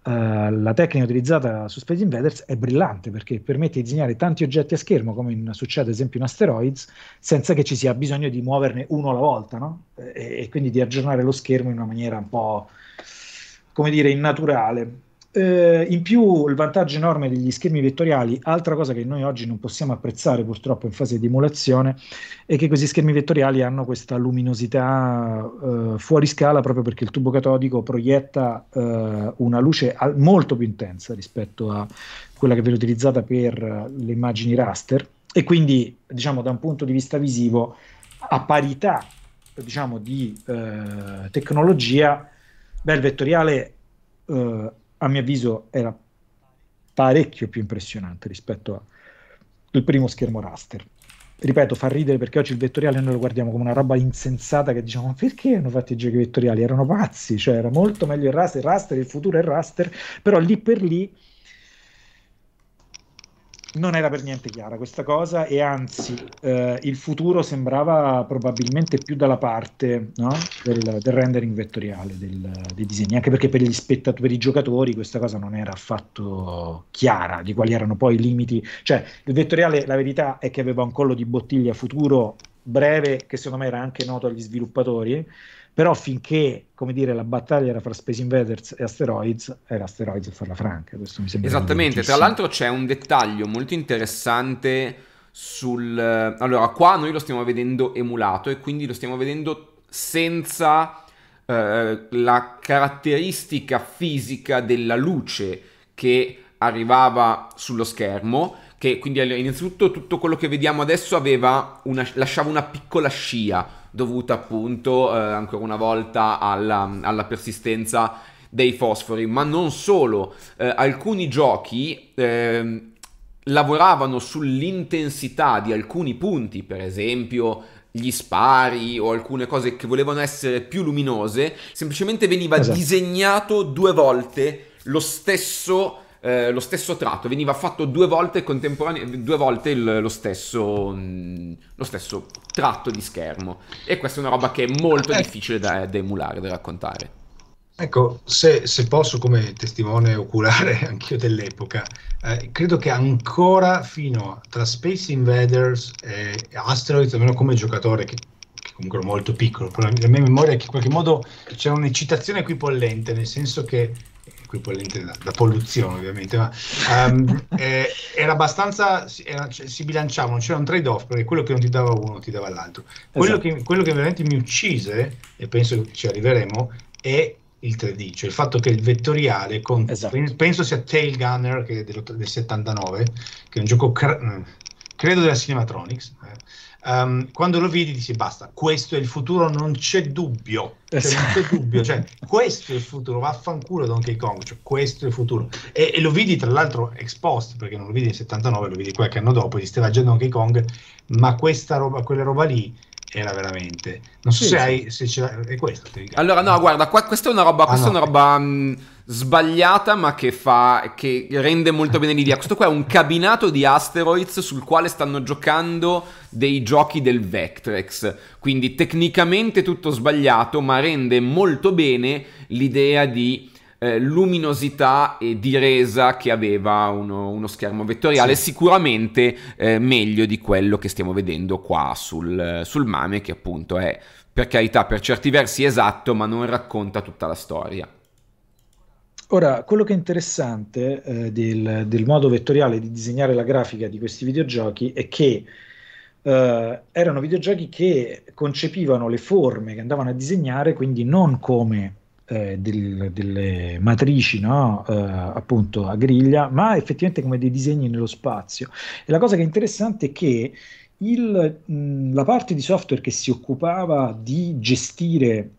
Uh, la tecnica utilizzata su Space Invaders è brillante perché permette di disegnare tanti oggetti a schermo, come in, succede ad esempio in Asteroids, senza che ci sia bisogno di muoverne uno alla volta, no? e, e, quindi di aggiornare lo schermo in una maniera un po', come dire, innaturale. Eh, in più il vantaggio enorme degli schermi vettoriali, altra cosa che noi oggi non possiamo apprezzare purtroppo in fase di emulazione, è che questi schermi vettoriali hanno questa luminosità eh, fuori scala proprio perché il tubo catodico proietta eh, una luce al- molto più intensa rispetto a quella che viene utilizzata per le immagini raster e quindi diciamo da un punto di vista visivo a parità diciamo, di eh, tecnologia, beh, il vettoriale Uh, a mio avviso era parecchio più impressionante rispetto al primo schermo raster. Ripeto, fa ridere perché oggi il vettoriale noi lo guardiamo come una roba insensata che diciamo ma perché hanno fatto i giochi vettoriali? Erano pazzi, cioè era molto meglio il raster, il raster, il futuro è il raster, però lì per lì non era per niente chiara questa cosa e anzi eh, il futuro sembrava probabilmente più dalla parte no? del, del, rendering vettoriale del, dei disegni, anche perché per, spettato- per, i giocatori questa cosa non era affatto chiara di quali erano poi i limiti, cioè il vettoriale la verità è che aveva un collo di bottiglia futuro breve che secondo me era anche noto agli sviluppatori, però finché dire, la battaglia era fra Space Invaders e Asteroids, era Asteroids a farla franca. Questo mi sembra Esattamente, tra l'altro c'è un dettaglio molto interessante sul... Allora, qua noi lo stiamo vedendo emulato e quindi lo stiamo vedendo senza eh, la caratteristica fisica della luce che arrivava sullo schermo che quindi innanzitutto tutto quello che vediamo adesso aveva una, lasciava una piccola scia dovuta appunto eh, ancora una volta alla, alla persistenza dei fosfori, ma non solo, eh, alcuni giochi eh, lavoravano sull'intensità di alcuni punti, per esempio gli spari o alcune cose che volevano essere più luminose, semplicemente veniva esatto. disegnato due volte lo stesso eh, lo stesso tratto, veniva fatto due volte, contemporane- due volte il, lo, stesso, mh, mm, lo, stesso, tratto di schermo. E questa è una roba che è molto eh. difficile da, da, emulare, da raccontare. Ecco, se, se posso come testimone oculare (laughs) anch'io dell'epoca, eh, credo che ancora fino a, tra Space Invaders e Asteroids, almeno come giocatore che comunque ero molto piccolo, però la mia memoria è che in qualche modo c'era un'eccitazione equipollente, nel senso che equivalente da, da polluzione ovviamente, ma um, (laughs) eh, era abbastanza, era, cioè, si bilanciavano, c'era un trade-off perché quello che non ti dava uno ti dava l'altro. Quello, esatto. che, quello che veramente mi uccise, e penso che ci arriveremo, è il 3D, cioè il fatto che il vettoriale, con, esatto. penso sia Tail Gunner che del, del 79, che è un gioco, cr- mm, credo della Cinematronics, eh, Um, quando lo vidi dici basta, questo è il futuro, non c'è dubbio, cioè, non c'è esatto. dubbio, cioè, (laughs) questo è il futuro, vaffanculo Donkey Kong, cioè, questo è il futuro. E, e lo vidi tra l'altro ex post, perché non lo vidi nel 79, lo vidi qualche anno dopo, esisteva già Donkey Kong, ma questa roba, quella roba lì era veramente... Non so sì, se, sì. Hai, se c'era... è questo. Allora no, guarda, qua, questa è una roba... Ah, questa ah, no, è una roba mh sbagliata ma che, fa, che rende molto bene l'idea. Questo qua è un cabinato di asteroids sul quale stanno giocando dei giochi del Vectrex, quindi tecnicamente tutto sbagliato ma rende molto bene l'idea di... Eh, luminosità e di resa che aveva uno, uno schermo vettoriale sì. sicuramente eh, meglio di quello che stiamo vedendo qua sul, sul mame che appunto è per carità per certi versi esatto ma non racconta tutta la storia Ora, quello che è interessante eh, del, del, modo vettoriale di disegnare la grafica di questi videogiochi è che eh, erano videogiochi che concepivano le forme che andavano a disegnare, quindi non come eh, del, delle matrici no? Eh, appunto a griglia, ma effettivamente come dei disegni nello spazio. E la cosa che è interessante è che il, mh, la parte di software che si occupava di gestire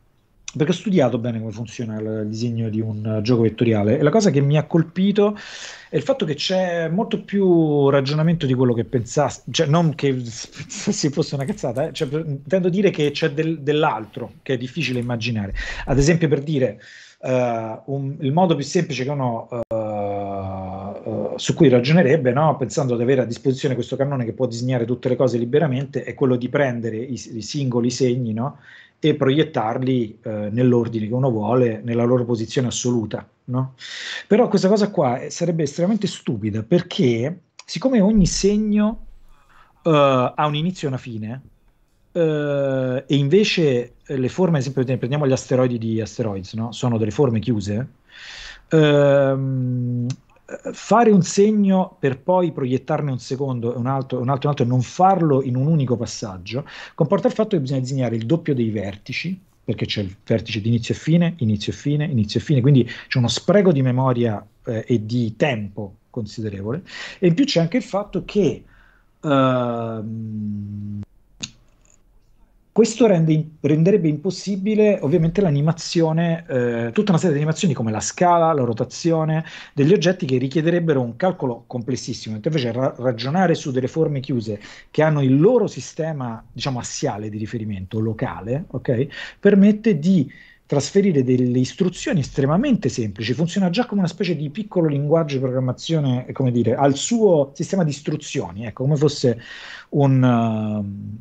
perché ho studiato bene come funziona il disegno di un eh, gioco vettoriale e la cosa che mi ha colpito è il fatto che c'è molto più ragionamento di quello che pensassi, cioè non che (laughs) si fosse una cazzata, eh. cioè, intendo dire che c'è del, dell'altro che è difficile immaginare. Ad esempio per dire uh, un, il modo più semplice che uno... Uh, su cui ragionerebbe, no? pensando di avere a disposizione questo cannone che può disegnare tutte le cose liberamente, è quello di prendere i, i singoli segni no? e proiettarli eh, nell'ordine che uno vuole, nella loro posizione assoluta. No? Però questa cosa qua eh, sarebbe estremamente stupida perché siccome ogni segno uh, ha un inizio e una fine, Uh, e invece le forme, ad esempio, prendiamo gli asteroidi di Asteroids, no? sono delle forme chiuse. Uh, eh, fare un segno per poi proiettarne un secondo e un altro, un altro, un altro e non farlo in un unico passaggio comporta il fatto che bisogna disegnare il doppio dei vertici perché c'è il vertice di inizio e fine, inizio e fine, inizio e fine, quindi c'è uno spreco di memoria eh, e di tempo considerevole e in più c'è anche il fatto che uh, questo rende, renderebbe impossibile ovviamente l'animazione, eh, tutta una serie di animazioni come la scala, la rotazione degli oggetti che richiederebbero un calcolo complessissimo. Invece ra- ragionare su delle forme chiuse che hanno il loro sistema, diciamo, assiale di riferimento locale, okay, permette di trasferire delle istruzioni estremamente semplici, funziona già come una specie di piccolo linguaggio di programmazione, come dire, al suo sistema di istruzioni, ecco, come fosse un,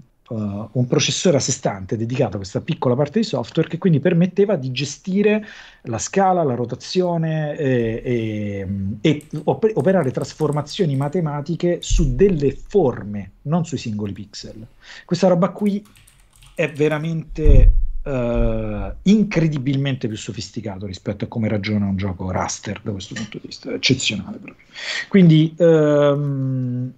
uh, uh, un processore a sé stante dedicato a questa piccola parte di software che quindi permetteva di gestire la scala, la rotazione eh, e, e, e op- operare trasformazioni matematiche su delle forme, non sui singoli pixel. Questa roba qui è veramente Uh, incredibilmente più sofisticato rispetto a come ragiona un gioco raster da questo punto di vista, eccezionale proprio. Quindi um,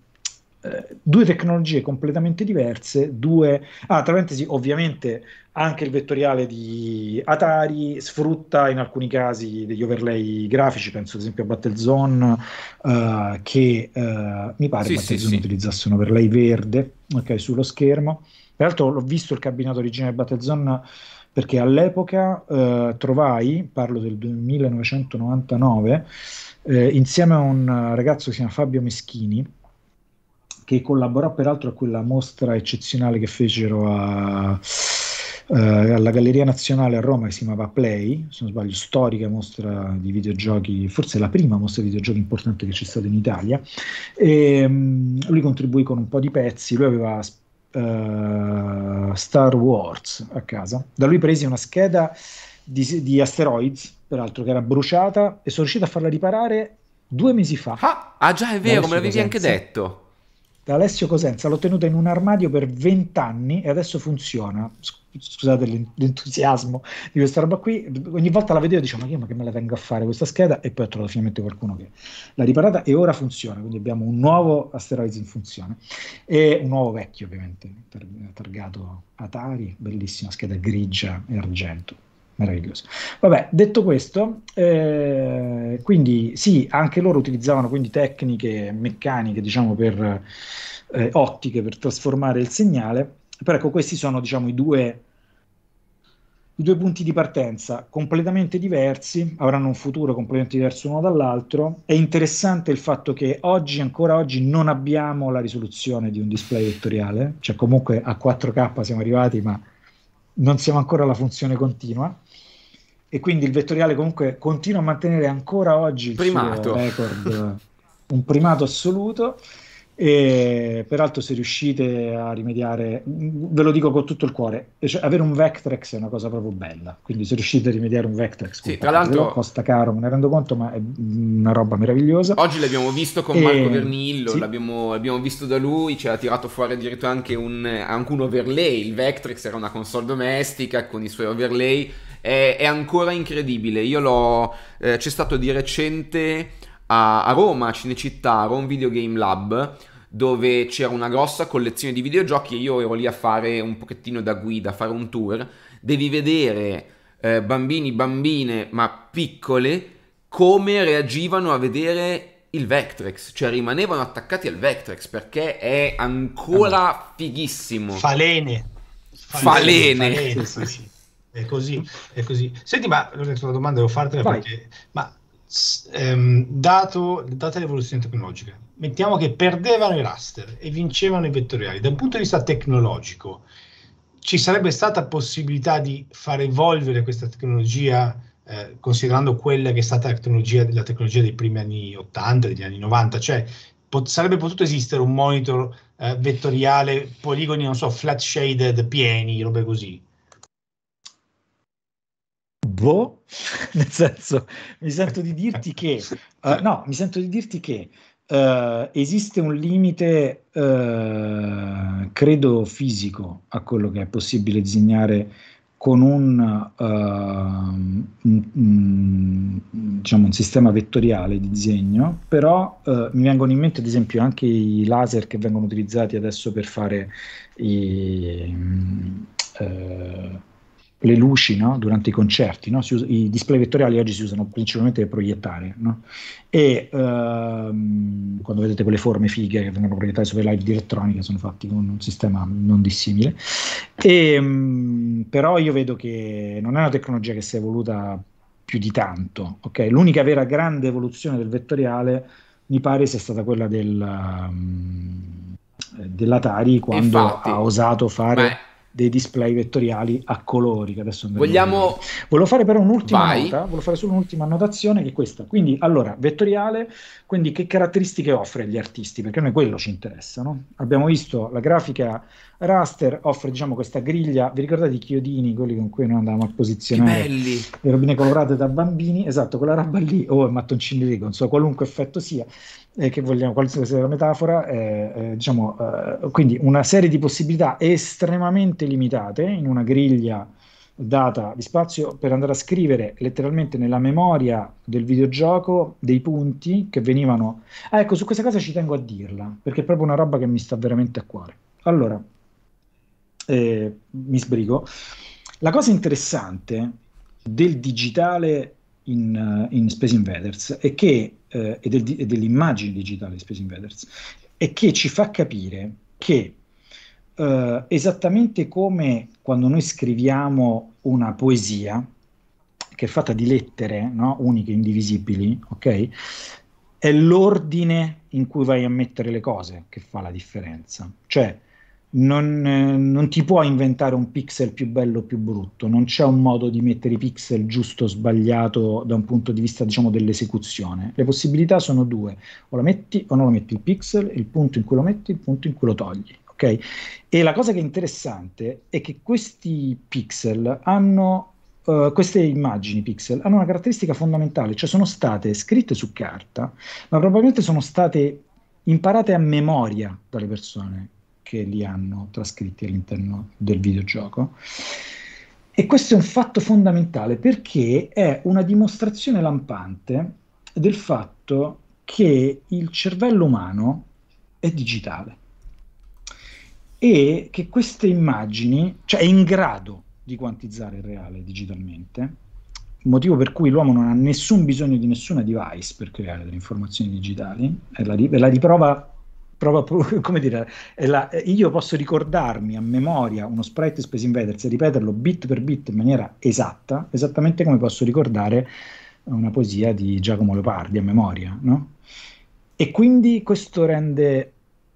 eh, due tecnologie completamente diverse, due... Ah, tra parentesi, ovviamente anche il vettoriale di Atari sfrutta in alcuni casi degli overlay grafici, penso ad esempio a Battlezone, uh, che uh, mi pare sì, Battlezone sì, utilizzasse un overlay verde okay, sullo schermo. Tra l'altro l'ho visto il cabinato originale di Battlezone perché all'epoca uh, trovai, parlo del 1999, eh, insieme a un ragazzo che si chiama Fabio Meschini, che collaborò peraltro a quella mostra eccezionale che fecero a, eh, alla Galleria Nazionale a Roma che si chiamava Play, se non sbaglio, storica mostra di videogiochi, forse la prima mostra di videogiochi importante che c'è stata in Italia. E, mh, mm, lui contribuì con un po' di pezzi, lui aveva Uh, Star Wars a casa. Da lui presi una scheda di, di, asteroids, peraltro, che era bruciata e sono riuscito a farla riparare due mesi fa. Ah, ah già, è vero, me l'avevi anche detto da Alessio Cosenza, l'ho tenuta in un armadio per 20 anni e adesso funziona. Scusate l'entusiasmo di questa roba qui. Ogni volta la vedevo e dicevo: Ma io ma che me la vengo a fare questa scheda? E poi ho trovato finalmente qualcuno che l'ha riparata e ora funziona. Quindi abbiamo un nuovo Asteroids in funzione e un nuovo vecchio, ovviamente, targato Atari, bellissima scheda grigia e argento meraviglioso. Vabbè, detto questo, eh, quindi sì, anche loro utilizzavano quindi tecniche meccaniche, diciamo, per eh, ottiche per trasformare il segnale, però ecco, questi sono, diciamo, i due, i due punti di partenza completamente diversi, avranno un futuro completamente diverso uno dall'altro. È interessante il fatto che oggi, ancora oggi, non abbiamo la risoluzione di un display vettoriale, cioè comunque a 4K siamo arrivati, ma non siamo ancora alla funzione continua e quindi il vettoriale comunque continua a mantenere ancora oggi il primato. record, (laughs) un primato assoluto. E peraltro, se riuscite a rimediare, ve lo dico con tutto il cuore: cioè, avere un Vectrex è una cosa proprio bella. Quindi, se riuscite a rimediare un Vectrex, sì, tra l'altro, costa caro, me ne rendo conto, ma è una roba meravigliosa. Oggi l'abbiamo visto con e... Marco Vernillo, sì. l'abbiamo, l'abbiamo, visto da lui. Ci ha tirato fuori addirittura anche un, anche un overlay. Il Vectrex era una console domestica con i suoi overlay è, è ancora incredibile. Io l'ho. Eh, c'è stato di recente a, a Roma, a Cinecittà, a Rome Video Game Lab dove c'era una grossa collezione di videogiochi e io ero lì a fare un pochettino da guida, a fare un tour. Devi vedere eh, bambini, bambine, ma piccole, come reagivano a vedere il Vectrex, cioè rimanevano attaccati al Vectrex perché è ancora fighissimo. Falene. Falene. falene. falene sì, sì. È così, è così. Senti, ma Lorenzo, una domanda devo fartela Vai. perché, ma ehm, dato, data l'evoluzione tecnologica, mettiamo che perdevano i raster e vincevano i vettoriali, da un punto di vista tecnologico, ci sarebbe stata possibilità di far evolvere questa tecnologia eh, considerando quella che è stata la tecnologia, la tecnologia, dei primi anni 80, degli anni 90, cioè pot- sarebbe potuto esistere un monitor eh, vettoriale, poligoni, non so, flat shaded, pieni, robe così boh, (laughs) nel senso, mi sento di dirti che, uh, no, mi sento di dirti che uh, esiste un limite, uh, credo, fisico a quello che è possibile disegnare con un, un, un, diciamo, un sistema vettoriale di disegno, però mi vengono in mente ad esempio anche i laser che vengono utilizzati adesso per fare i... Um, le luci no? durante i concerti, no? usa, i display vettoriali oggi si usano principalmente per proiettare no? e ehm, quando vedete quelle forme fighe che vengono proiettate sulle live di elettronica sono fatti con un sistema non dissimile, e, ehm, però io vedo che non è una tecnologia che si è evoluta più di tanto, okay? l'unica vera grande evoluzione del vettoriale mi pare sia stata quella del, um, dell'Atari quando Infatti, ha osato fare... Beh dei display vettoriali a colori che adesso vogliamo volevo fare però un'ultima Vai. nota volevo fare solo un'ultima annotazione che è questa quindi allora vettoriale quindi che caratteristiche offre agli artisti perché a noi quello ci interessa no? abbiamo visto la grafica raster offre diciamo questa griglia vi ricordate i chiodini quelli con cui noi andavamo a posizionare belli. le robine colorate da bambini esatto quella roba lì o oh, i mattoncini lì non so qualunque effetto sia eh, che vogliamo, qualsiasi sia la metafora, diciamo, eh, diciamo, quindi una serie di possibilità estremamente limitate in una griglia data di spazio per andare a scrivere letteralmente nella memoria del videogioco dei punti che venivano. Ah, ecco, su questa cosa ci tengo a dirla, perché è proprio una roba che mi sta veramente a cuore. Allora, eh, mi sbrigo. La cosa interessante del digitale in, eh, in Space Invaders e, che, eh, e, del, e dell'immagine digitale di Space Invaders e che ci fa capire che eh, esattamente come quando noi scriviamo una poesia che è fatta di lettere no? uniche, indivisibili, ok? È l'ordine in cui vai a mettere le cose che fa la differenza. Cioè, non, eh, non, ti può inventare un pixel più bello o più brutto, non c'è un modo di mettere i pixel giusto o sbagliato da un punto di vista diciamo, dell'esecuzione. Le possibilità sono due, o la metti o non lo metti il pixel, il punto in cui lo metti, il punto in cui lo togli. Okay? E la cosa che è interessante è che questi pixel hanno, uh, queste immagini pixel hanno una caratteristica fondamentale, cioè sono state scritte su carta, ma probabilmente sono state imparate a memoria dalle persone che li hanno trascritti all'interno del videogioco. E questo è un fatto fondamentale perché è una dimostrazione lampante del fatto che il cervello umano è digitale e che queste immagini, cioè è in grado di quantizzare il reale digitalmente, motivo per cui l'uomo non ha nessun bisogno di nessuna device per creare delle informazioni digitali, è la, è la riprova proprio, (laughs) come dire, la, io posso ricordarmi a memoria uno sprite Space Invaders e ripeterlo bit per bit in maniera esatta, esattamente come posso ricordare una poesia di Giacomo Leopardi a memoria, no? E quindi questo rende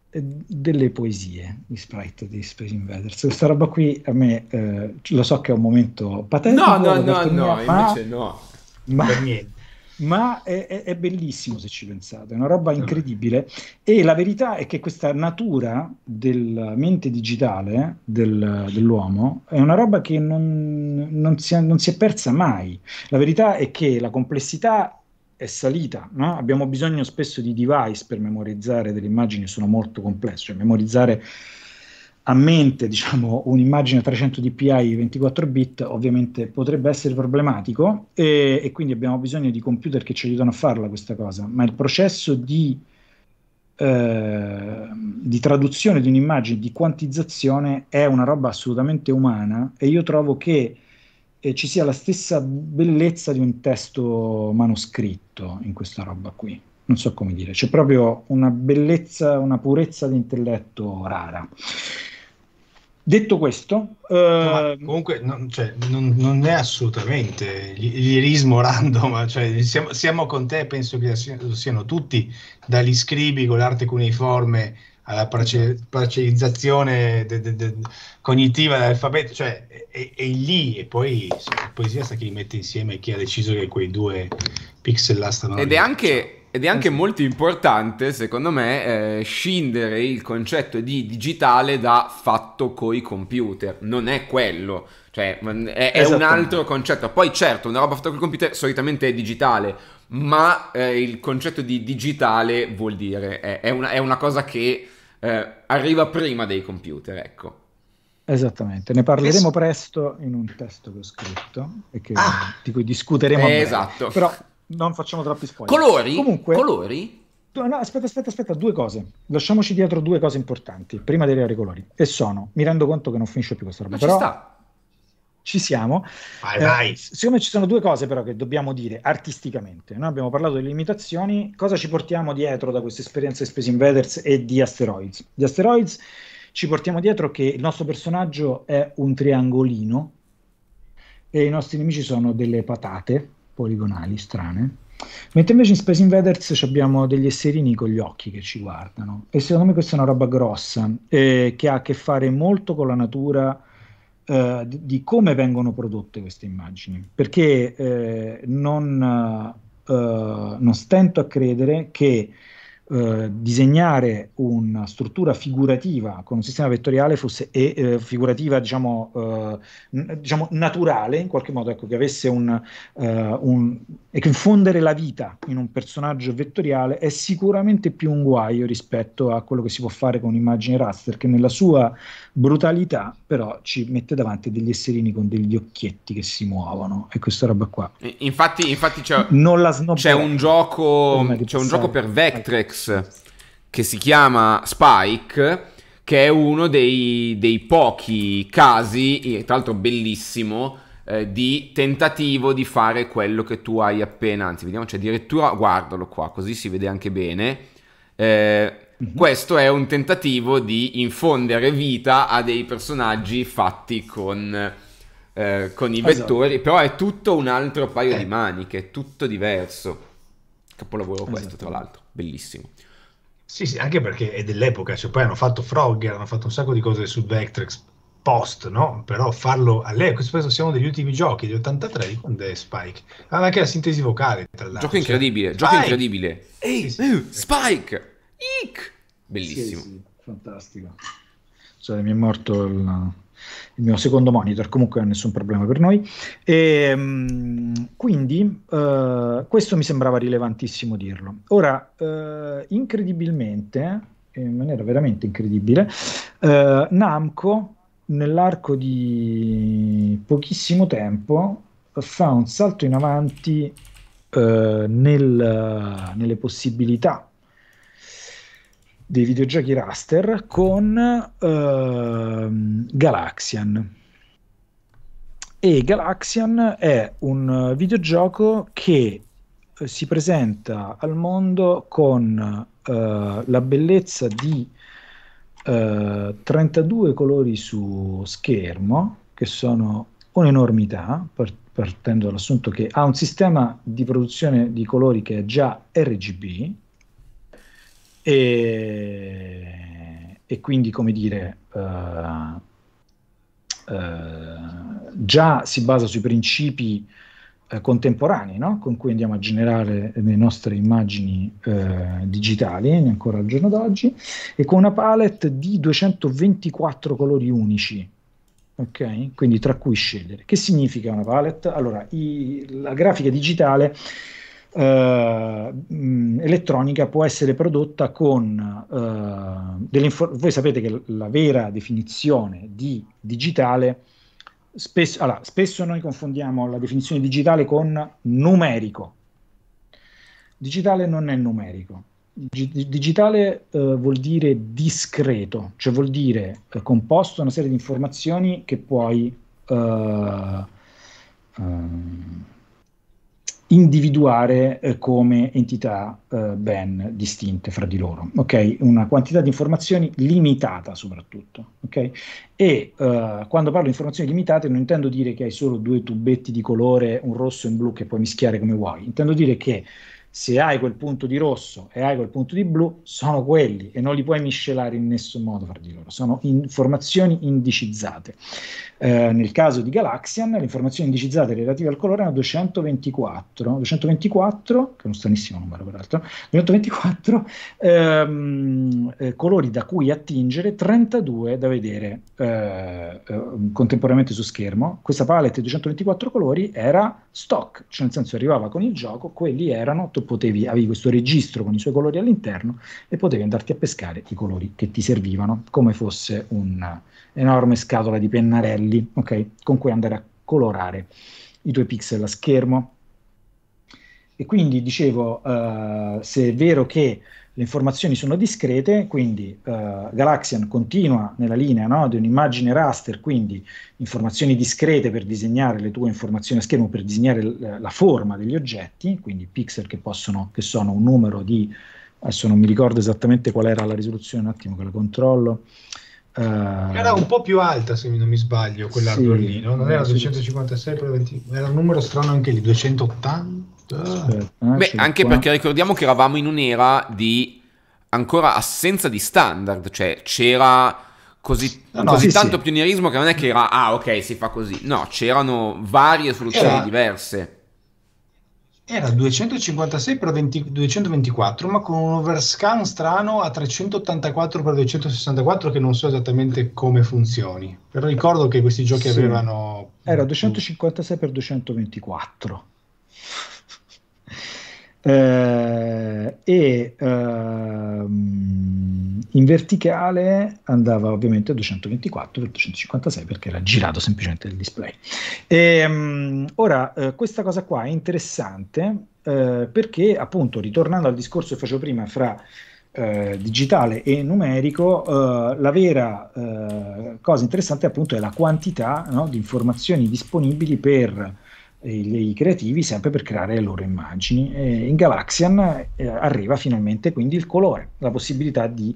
eh, delle poesie di sprite di Space Invaders. Questa roba qui a me eh, lo so che è un momento patente. No, no, no, no, no invece no. Ma, per niente ma è, è, è, bellissimo se ci pensate, è una roba incredibile. E la verità è che questa natura della mente digitale del, dell'uomo è una roba che non, non, si, non, si è, persa mai. La verità è che la complessità è salita, no? abbiamo bisogno spesso di device per memorizzare delle immagini, sono molto complesse, cioè memorizzare a mente diciamo, un'immagine 300 dpi 24 bit ovviamente potrebbe essere problematico e, e, quindi abbiamo bisogno di computer che ci aiutano a farla questa cosa, ma il processo di, eh, di traduzione di un'immagine, di quantizzazione è una roba assolutamente umana e io trovo che eh, ci sia la stessa bellezza di un testo manoscritto in questa roba qui non so come dire, c'è proprio una bellezza, una purezza di intelletto rara. Detto questo, no, ehm, comunque non, cioè, non, non, è assolutamente l'irismo (laughs) random, cioè, siamo, siamo, con te, penso che lo siano tutti, dagli scribi con l'arte cuneiforme alla parcializzazione de, de, de, cognitiva dell'alfabeto, cioè è, è lì e poi la poesia sta chi li mette insieme e chi ha deciso che quei due pixel là stanno... Ed lì, è anche... Cioè ed è anche eh sì. molto importante, secondo me, eh, scindere il concetto di digitale da fatto coi computer. Non è quello, cioè è, è un altro concetto. Poi certo, una roba fatta col computer solitamente è digitale, ma eh, il concetto di digitale vuol dire, è, è, una, è una, cosa che eh, arriva prima dei computer, ecco. Esattamente, ne parleremo es- presto in un testo che ho scritto e che, ah, di cui discuteremo. Eh, esatto. Però non facciamo troppi spoiler. Colori? Comunque, colori? No, aspetta, aspetta, aspetta, due cose. Lasciamoci dietro due cose importanti prima di arrivare ai colori. E sono, mi rendo conto che non finisce più questa roba, Ma però ci, sta. ci siamo. Vai, eh, vai. Siccome ci sono due cose però che dobbiamo dire artisticamente, noi abbiamo parlato delle limitazioni, cosa ci portiamo dietro da questa esperienza di Space Invaders e di Asteroids? Di Asteroids ci portiamo dietro che il nostro personaggio è un triangolino e i nostri nemici sono delle patate poligonali strane. Mentre invece in Space Invaders abbiamo degli esserini con gli occhi che ci guardano e secondo me questa è una roba grossa eh, che ha a che fare molto con la natura eh, di come vengono prodotte queste immagini perché eh, non, eh, non, stento a credere che eh, disegnare una struttura figurativa con un sistema vettoriale fosse eh, figurativa, diciamo, eh, diciamo, naturale, in qualche modo, ecco, che avesse un, eh, un e che infondere la vita in un personaggio vettoriale è sicuramente più un guaio rispetto a quello che si può fare con un'immagine raster, che nella sua brutalità però ci mette davanti degli esserini con degli occhietti che si muovono e questa roba qua. Infatti, infatti c'è, non la c'è un gioco, c'è un gioco per Vectrex che si chiama Spike, che è uno dei, dei pochi casi, tra l'altro bellissimo, eh, di tentativo di fare quello che tu hai appena, anzi vediamo, c'è cioè addirittura, guardalo qua, così si vede anche bene, eh, mhm. questo è un tentativo di infondere vita a dei personaggi fatti con, eh, con i esatto. vettori, esatto. però è tutto un altro paio di eh. maniche, è tutto diverso. Capolavoro questo, esatto. tra l'altro, bellissimo. Sì, sì, anche perché è dell'epoca, cioè poi hanno fatto Frogger, hanno fatto un sacco di cose su Vectrex post, no? Però farlo all'epoca, questo siamo degli ultimi giochi, degli 83, di quando è Spike? Aveva ah, anche la sintesi vocale, tra l'altro. Gioco cioè. incredibile, Spike! gioco incredibile. Ehi, sì, sì. Spike! Ick! Bellissimo. Sì, fantastico. Cioè, mi è morto il il mio secondo monitor, comunque non è nessun problema per noi. E, ehm, quindi eh, questo mi sembrava rilevantissimo dirlo. Ora, eh, incredibilmente, eh, in maniera veramente incredibile, eh, Namco nell'arco di pochissimo tempo fa un salto in avanti eh, nel, nelle possibilità dei videogiochi raster con uh, Galaxian. E Galaxian è un videogioco che eh, si presenta al mondo con uh, la bellezza di uh, eh, 32 colori su schermo, che sono un'enormità, partendo dall'assunto che ha un sistema di produzione di colori che è già RGB, e, e quindi, come dire, uh, uh, già si basa sui principi uh, contemporanei no? con cui andiamo a generare le nostre immagini digitali ancora al giorno d'oggi e con una palette di 224 colori unici ok? Quindi tra cui scegliere. Che significa una palette? Allora, i, la grafica digitale eh, elettronica può essere prodotta con eh, delle informazioni. Voi sapete che la vera definizione di digitale, spesso, allora, spesso noi confondiamo la definizione digitale con numerico. Digitale non è numerico. digitale eh, vuol dire discreto, cioè vuol dire eh, composto da una serie di informazioni che puoi Uh, individuare eh, come entità eh, ben distinte fra di loro, okay? una quantità di informazioni limitata soprattutto. Okay? E eh, quando parlo di informazioni limitate non intendo dire che hai solo due tubetti di colore, un rosso e un blu che puoi mischiare come vuoi, intendo dire che se hai quel punto di rosso e hai quel punto di blu, sono quelli e non li puoi miscelare in nessun modo fra di loro, sono informazioni indicizzate. Eh, nel caso di Galaxian, le informazioni indicizzate relative al colore erano 224, 224, che è un stranissimo numero peraltro, 224 ehm, eh, colori da cui attingere, 32 da vedere eh, eh, contemporaneamente su schermo. Questa palette di 224 colori era stock, cioè nel senso arrivava con il gioco, quelli erano potevi, avevi questo registro con i suoi colori all'interno e potevi andarti a pescare i colori che ti servivano, come fosse un'enorme scatola di pennarelli, okay? Con cui andare a colorare i tuoi pixel a schermo. E quindi dicevo, uh, se è vero che le informazioni sono discrete, quindi eh, Galaxian continua nella linea no, di un'immagine raster, quindi informazioni discrete per disegnare le tue informazioni a schermo, per disegnare l- la forma degli oggetti, quindi pixel che, possono, che sono un numero di, adesso non mi ricordo esattamente qual era la risoluzione, un attimo che la controllo. Uh, era un po' più alta se non mi sbaglio quell'albero sì, lì, no? non era 256 per 20, era un numero strano anche lì, 280? Beh, anche qua. perché ricordiamo che eravamo in un'era di ancora assenza di standard, cioè c'era così, no, così sì, tanto sì. pionierismo che non è che era ah ok si fa così, no, c'erano varie soluzioni era, diverse. Era 256 x 224, ma con un overscan strano a 384 x 264 che non so esattamente come funzioni. Però ricordo che questi giochi sì. avevano... Era 256 x 224. Eh, e ehm, in verticale andava ovviamente a 224x256 perché era girato semplicemente il display. E, um, ora, eh, questa cosa qua è interessante eh, perché appunto, ritornando al discorso che facevo prima fra eh, digitale e numerico, eh, la vera eh, cosa interessante appunto è la quantità no, di informazioni disponibili per i creativi sempre per creare le loro immagini. E in Galaxian eh, arriva finalmente quindi il colore, la possibilità di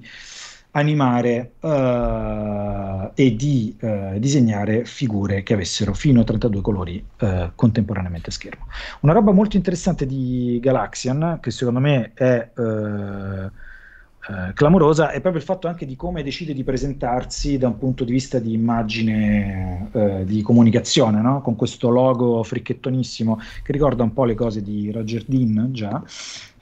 animare uh, e di uh, disegnare figure che avessero fino a 32 colori uh, contemporaneamente a schermo. Una roba molto interessante di Galaxian, che secondo me è eh, clamorosa è proprio il fatto anche di come decide di presentarsi da un punto di vista di immagine, eh, di comunicazione, no? con questo logo fricchettonissimo che ricorda un po' le cose di Roger Dean già,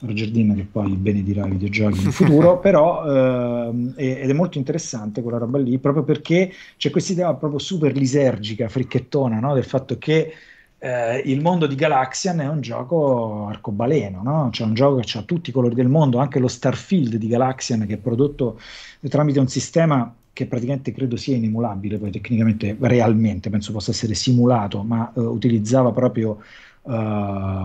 Roger Dean che poi benedirà i videogiochi in futuro, (laughs) però eh, ed è molto interessante quella roba lì proprio perché c'è questa idea proprio super lisergica, fricchettona, no? del fatto che eh, il mondo di Galaxian è un gioco arcobaleno, no? c'è un gioco che ha tutti i colori del mondo, anche lo Starfield di Galaxian che è prodotto tramite un sistema che praticamente credo sia inemulabile, poi tecnicamente realmente penso possa essere simulato, ma eh, utilizzava proprio, eh,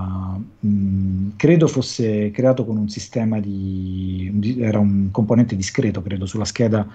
mh, credo fosse creato con un sistema di, di, era un componente discreto, credo, sulla scheda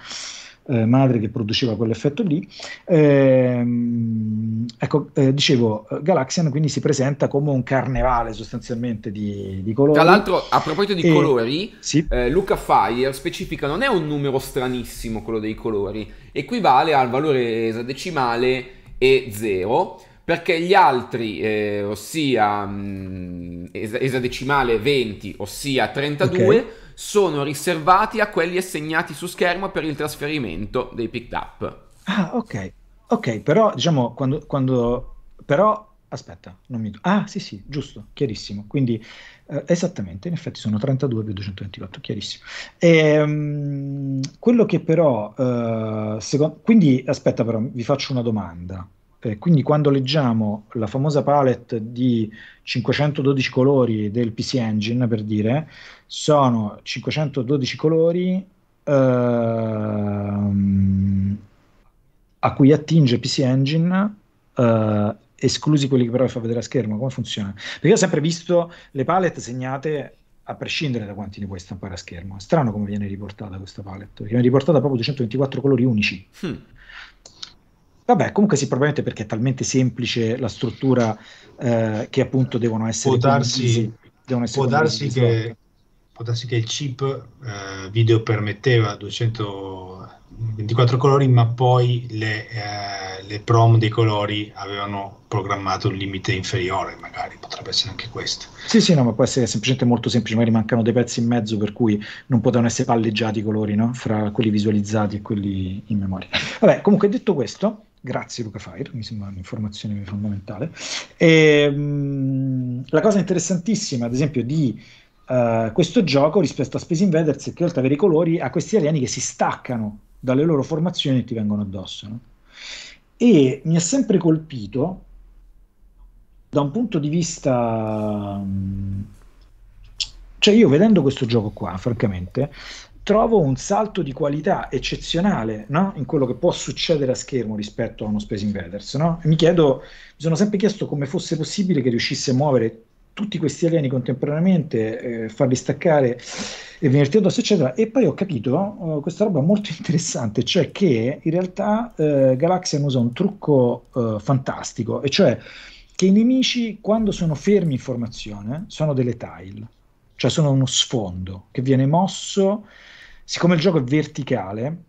eh, madre che produceva quell'effetto lì. Ehm, ecco, eh, dicevo, Galaxian quindi si presenta come un carnevale sostanzialmente di, di colori. Tra l'altro, a proposito di e, colori, sì. eh, Luca Fire specifica non è un numero stranissimo quello dei colori, equivale al valore esadecimale e 0 perché gli altri, eh, ossia mh, mm, es- esadecimale 20, ossia 32, okay. sono riservati a quelli assegnati su schermo per il trasferimento dei picked up. Ah, ok. Ok, però diciamo quando, quando... però aspetta, non mi... Ah, sì, sì, giusto, chiarissimo. Quindi eh, esattamente, in effetti sono 32 più 228, chiarissimo. E, um, quello che però... Eh, secondo... Quindi aspetta però, vi faccio una domanda. Eh, quindi quando leggiamo la famosa palette di 512 colori del PC Engine, per dire, sono 512 colori ehm, a cui attinge PC Engine, eh, esclusi quelli che però vi fa vedere a schermo, come funziona? Perché ho sempre visto le palette segnate a prescindere da quanti ne puoi stampare a schermo. È strano come viene riportata questa palette, perché viene riportata proprio 224 colori unici. Hmm Vabbè, comunque sì, probabilmente perché è talmente semplice la struttura eh, che appunto devono essere... Può darsi, devono essere può, darsi che, può darsi che il chip eh, video permetteva 224 colori, ma poi le, eh, le, prom dei colori avevano programmato un limite inferiore, magari potrebbe essere anche questo. Sì, sì, no, ma può essere semplicemente molto semplice, magari mancano dei pezzi in mezzo per cui non potevano essere palleggiati i colori, no? Fra quelli visualizzati e quelli in memoria. Vabbè, comunque detto questo Grazie Luca Fire, mi sembra un'informazione fondamentale. E, ehm, mh, la cosa interessantissima, ad esempio, di uh, questo gioco rispetto a Space Invaders è che oltre ad avere i colori ha questi alieni che si staccano dalle loro formazioni e ti vengono addosso. No? E mi ha sempre colpito da un punto di vista... Mh, mm, cioè io vedendo questo gioco qua, francamente, trovo un salto di qualità eccezionale no? in quello che può succedere a schermo rispetto a uno Space Invaders. No? Mi chiedo, mi sono sempre chiesto come fosse possibile che riuscisse a muovere tutti questi alieni contemporaneamente, eh, farli staccare e venirti addosso, eccetera. E poi ho capito uh, questa roba molto (laughs) interessante, cioè che in realtà uh, eh, Galaxian usa un trucco uh, fantastico, e cioè che i nemici quando sono fermi in formazione sono delle tile, cioè sono uno sfondo che viene mosso siccome il gioco è verticale,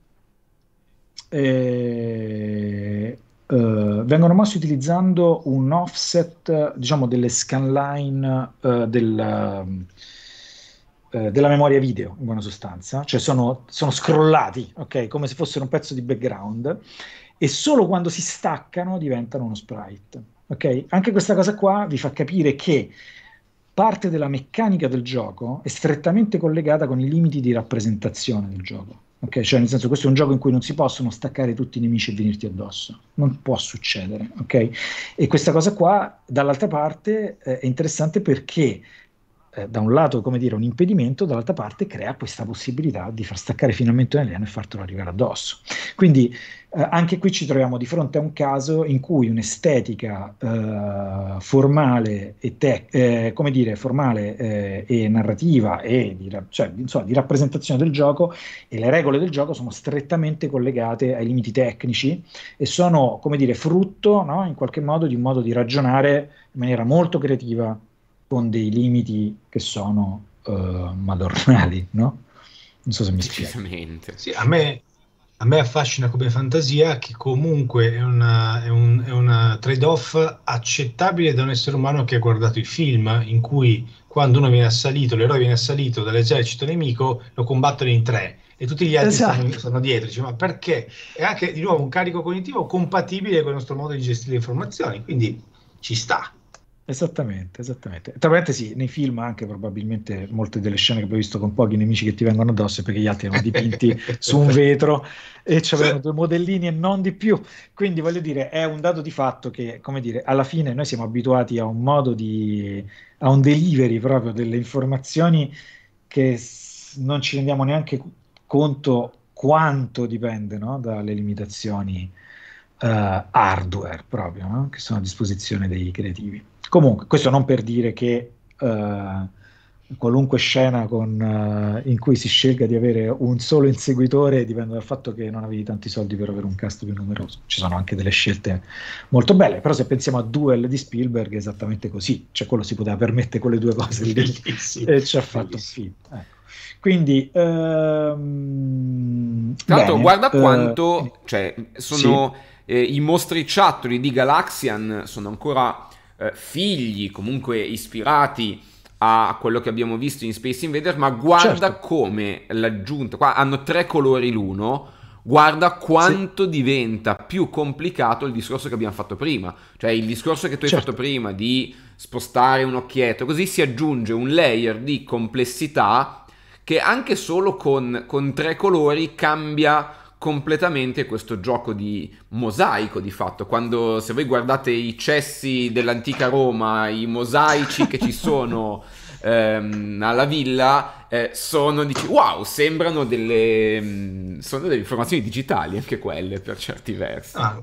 eh, eh, vengono mossi utilizzando un offset, diciamo, delle scanline eh, del, eh, della memoria video, in buona sostanza, cioè sono, sono scrollati, okay? come se fossero un pezzo di background, e solo quando si staccano diventano uno sprite. Ok, Anche questa cosa qua vi fa capire che parte della meccanica del gioco è strettamente collegata con i limiti di rappresentazione del gioco. Okay? Cioè, nel senso, questo è un gioco in cui non si possono staccare tutti i nemici e venirti addosso. Non può succedere, okay? E questa cosa qua, dall'altra parte, eh, è interessante perché eh, da un lato, come dire, un impedimento, dall'altra parte crea questa possibilità di far staccare finalmente un alieno e fartelo arrivare addosso. Quindi eh, anche qui ci troviamo di fronte a un caso in cui un'estetica eh, formale e te- eh, come dire, formale eh, e narrativa e di, ra- cioè, insomma, di rappresentazione del gioco e le regole del gioco sono strettamente collegate ai limiti tecnici e sono come dire, frutto no, in qualche modo di un modo di ragionare in maniera molto creativa con dei limiti che sono eh, madornali, no? Non so se mi spiego. Sì, a me a me affascina come fantasia che comunque è, una, è un, è una trade-off accettabile da un essere umano che ha guardato i film in cui quando uno viene assalito, l'eroe viene assalito dall'esercito nemico, lo combattono in tre e tutti gli altri esatto. sono, sono, dietro. Dice, ma perché? È anche di nuovo un carico cognitivo compatibile con il nostro modo di gestire le informazioni, quindi ci sta. Esattamente, esattamente. Tra parentesi, nei film anche probabilmente molte delle scene che abbiamo visto con pochi nemici che ti vengono addosso perché gli altri erano dipinti (laughs) su un vetro e c'avevano due modellini e non di più. Quindi voglio dire, è un dato di fatto che, come dire, alla fine noi siamo abituati a un modo di, a un delivery proprio delle informazioni che non ci rendiamo neanche conto quanto dipende no? dalle limitazioni uh, hardware proprio no? che sono a disposizione dei creativi. Comunque, questo non per dire che uh, qualunque scena con, uh, in cui si scelga di avere un solo inseguitore dipende dal fatto che non avevi tanti soldi per avere un cast più numeroso. Ci sono anche delle scelte molto belle, però se pensiamo a Duel di Spielberg è esattamente così, cioè quello si poteva permettere quelle due cose lì e ci ha fatto un film. Ecco. Quindi, ehm, tra l'altro, bene, guarda eh, quanto uh, cioè, sono sì. eh, i mostriciattoli di Galaxian sono ancora eh, figli comunque ispirati a quello che abbiamo visto in Space Invader, ma guarda certo. come l'aggiunta, qua hanno tre colori l'uno, guarda quanto sì. diventa più complicato il discorso che abbiamo fatto prima, cioè il discorso che tu certo. hai fatto prima di spostare un occhietto, così si aggiunge un layer di complessità che anche solo con, con tre colori cambia completamente questo gioco di mosaico di fatto. Quando se voi guardate i cessi dell'antica Roma, i mosaici che ci sono (laughs) ehm, alla villa, eh, sono dici wow, sembrano delle, mm, sono delle informazioni digitali anche quelle per certi versi. Ah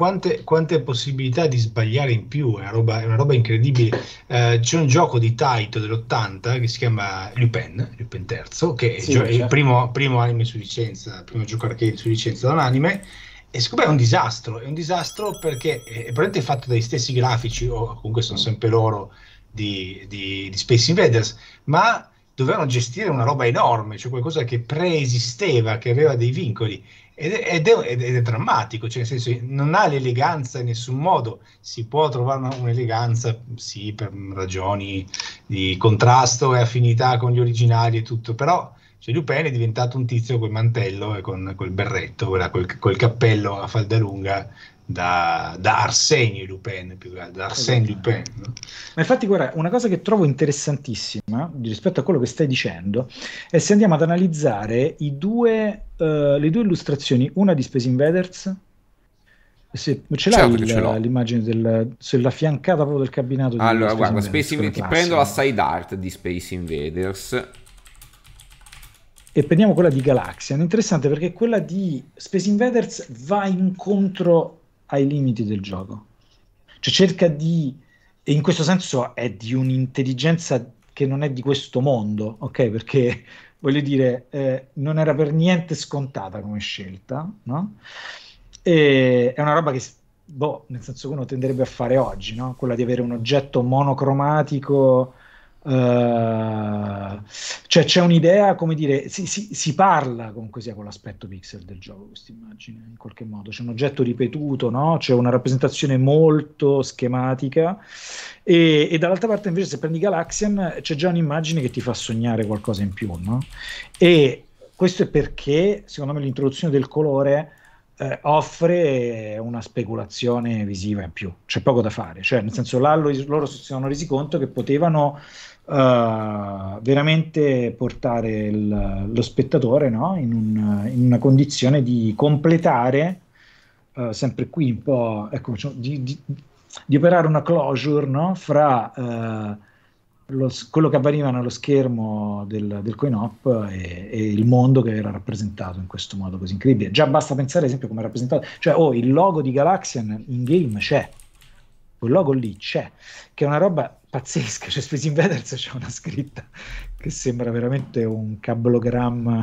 quante, quante, possibilità di sbagliare in più, è una roba, è una roba incredibile. Eh, c'è un gioco di Taito dell'80 che si chiama Lupin, Lupin III, che sì, cioè, è il certo. primo, primo, anime su licenza, il primo gioco arcade su licenza da un anime. E siccome è un disastro, è un disastro perché è, è praticamente fatto dagli stessi grafici, o comunque sono sempre loro, di, di, di Space Invaders, ma dovevano gestire una roba enorme, cioè qualcosa che preesisteva, che aveva dei vincoli ed è, ed, è, ed è, drammatico, cioè nel senso non ha l'eleganza in nessun modo, si può trovare un'eleganza, sì, per ragioni di contrasto e affinità con gli originali e tutto, però cioè, Lupin è diventato un tizio col mantello e con quel berretto, quel, col, cappello a falda lunga da, da Arsène Lupin, più che da Arsène esatto. Lupin. No? Ma infatti, guarda, una cosa che trovo interessantissima rispetto a quello che stai dicendo è se andiamo ad analizzare due, uh, le due illustrazioni, una di Space Invaders. Se ce l'hai certo il, ce l'immagine del, se proprio del cabinato di allora Space guarda Invaders, Invaders, ti prendo la side art di Space Invaders e prendiamo quella di Galaxian. Interessante perché quella di Space Invaders va incontro ai limiti del gioco. Cioè cerca di, e in questo senso è di un'intelligenza che non è di questo mondo, ok? Perché (laughs) voglio dire, eh, non era per niente scontata come scelta, no? E è una roba che, boh, nel senso che uno tenderebbe a fare oggi, no? Quella di avere un oggetto monocromatico eh, cioè c'è un'idea, come dire, si, si, si, parla comunque sia con l'aspetto pixel del gioco, questa immagine, in qualche modo. C'è un oggetto ripetuto, no? c'è una rappresentazione molto schematica e, e, dall'altra parte invece se prendi Galaxian c'è già un'immagine che ti fa sognare qualcosa in più. No? E questo è perché, secondo me, l'introduzione del colore eh, offre una speculazione visiva in più, c'è poco da fare, cioè nel senso là loro si sono resi conto che potevano uh, veramente portare il, lo spettatore no? in, un, in, una condizione di completare, uh, sempre qui un po', ecco, di, di, di operare una closure no? fra uh, lo, quello che avveniva nello schermo del, del coin-op e, e, il mondo che era rappresentato in questo modo così incredibile. Già basta pensare, ad esempio, come è rappresentato, cioè, oh, il logo di Galaxian in game c'è quel logo lì c'è, che è una roba pazzesca, cioè Space Invaders c'è una scritta che sembra veramente un cablogramma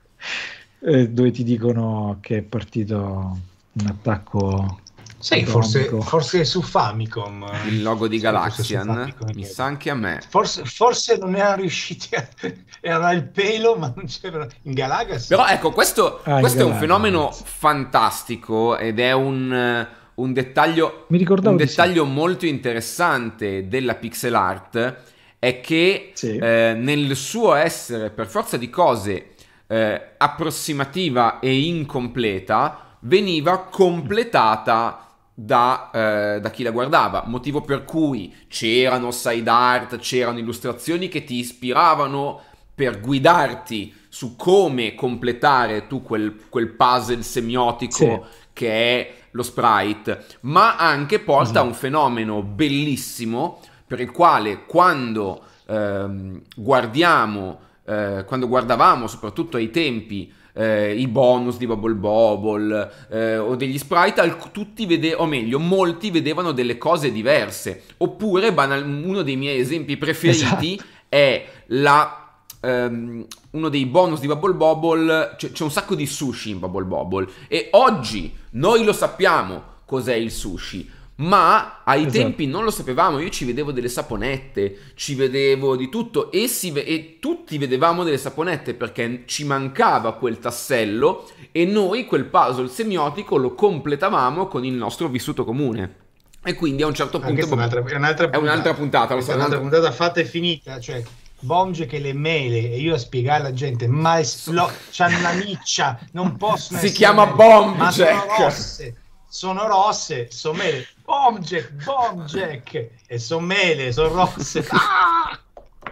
(laughs) eh, dove ti dicono che è partito un attacco sì, forse, forse, su Famicom. Il logo di Galaxian. Mi sa anche a me. Forse, forse non erano riusciti a... (laughs) Era il pelo, ma non c'era... In Galaga sì. Però ecco, questo, ah, questo è un fenomeno ragazzi. fantastico ed è un eh, un dettaglio, un dettaglio sì. molto interessante della pixel art è che sì. eh, nel suo essere per forza di cose eh, approssimativa e incompleta veniva completata da, eh, da, chi la guardava, motivo per cui c'erano side art, c'erano illustrazioni che ti ispiravano per guidarti su come completare tu quel, quel puzzle semiotico sì che è lo sprite, ma anche porta a mm. un fenomeno bellissimo per il quale quando ehm, guardiamo, eh, quando guardavamo soprattutto ai tempi eh, i bonus di Bubble Bobble eh, o degli sprite, alc- tutti vede- o meglio, molti vedevano delle cose diverse. Oppure, banal- uno dei miei esempi preferiti esatto. è la Ehm, uno dei bonus di Bubble Bobble, c'è, c'è un sacco di sushi in Bubble Bobble e oggi noi lo sappiamo cos'è il sushi, ma ai esatto. tempi non lo sapevamo, io ci vedevo delle saponette, ci vedevo di tutto e, ve- e, tutti vedevamo delle saponette perché ci mancava quel tassello e noi quel puzzle semiotico lo completavamo con il nostro vissuto comune. E quindi a un certo punto... Anche è un'altra, è un'altra puntata, è un'altra puntata, so, un'altra puntata fatta e finita, cioè Bonge che le mele e io a spiegare alla gente ma lo, c'hanno la miccia non possono si chiama Bomge sono rosse sono rosse sono mele Bomge Bomge e sono mele sono rosse (laughs) ah!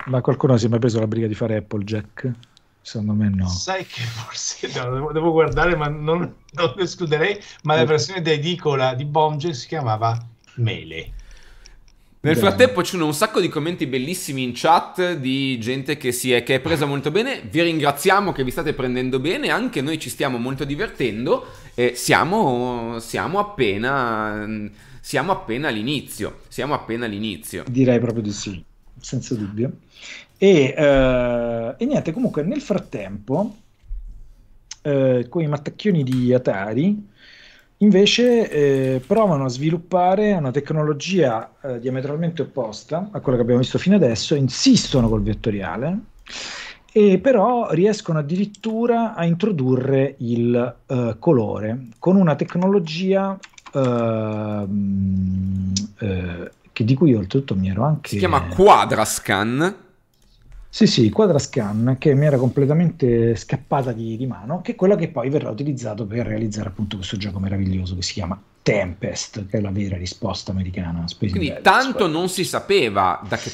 ma qualcuno si è mai preso la briga di fare Applejack? Secondo me no. Sai che forse no, devo, devo, guardare, ma non, non escluderei. Ma la versione da edicola di Bomge si chiamava Mele. Nel frattempo ci sono un sacco di commenti bellissimi in chat di gente che, si è, che è presa molto bene. Vi ringraziamo che vi state prendendo bene, anche noi ci stiamo molto divertendo. e siamo, siamo, appena, siamo appena all'inizio. Siamo appena all'inizio. Direi proprio di sì, senza dubbio. E, uh, e niente, comunque nel frattempo, uh, con i mattacchioni di Atari Invece eh, provano a sviluppare una tecnologia eh, diametralmente opposta a quella che abbiamo visto fino adesso, insistono col vettoriale e però riescono addirittura a introdurre il eh, colore con una tecnologia ehm, eh, che di cui oltretutto mi ero anche... Si chiama Quadrascan sì, sì, Quadrascan che mi era completamente scappata di, di, mano, che è quella che poi verrà utilizzato per realizzare appunto questo gioco meraviglioso che si chiama Tempest, che è la vera risposta americana. Space Quindi Invaders, tanto poi. non si sapeva da che,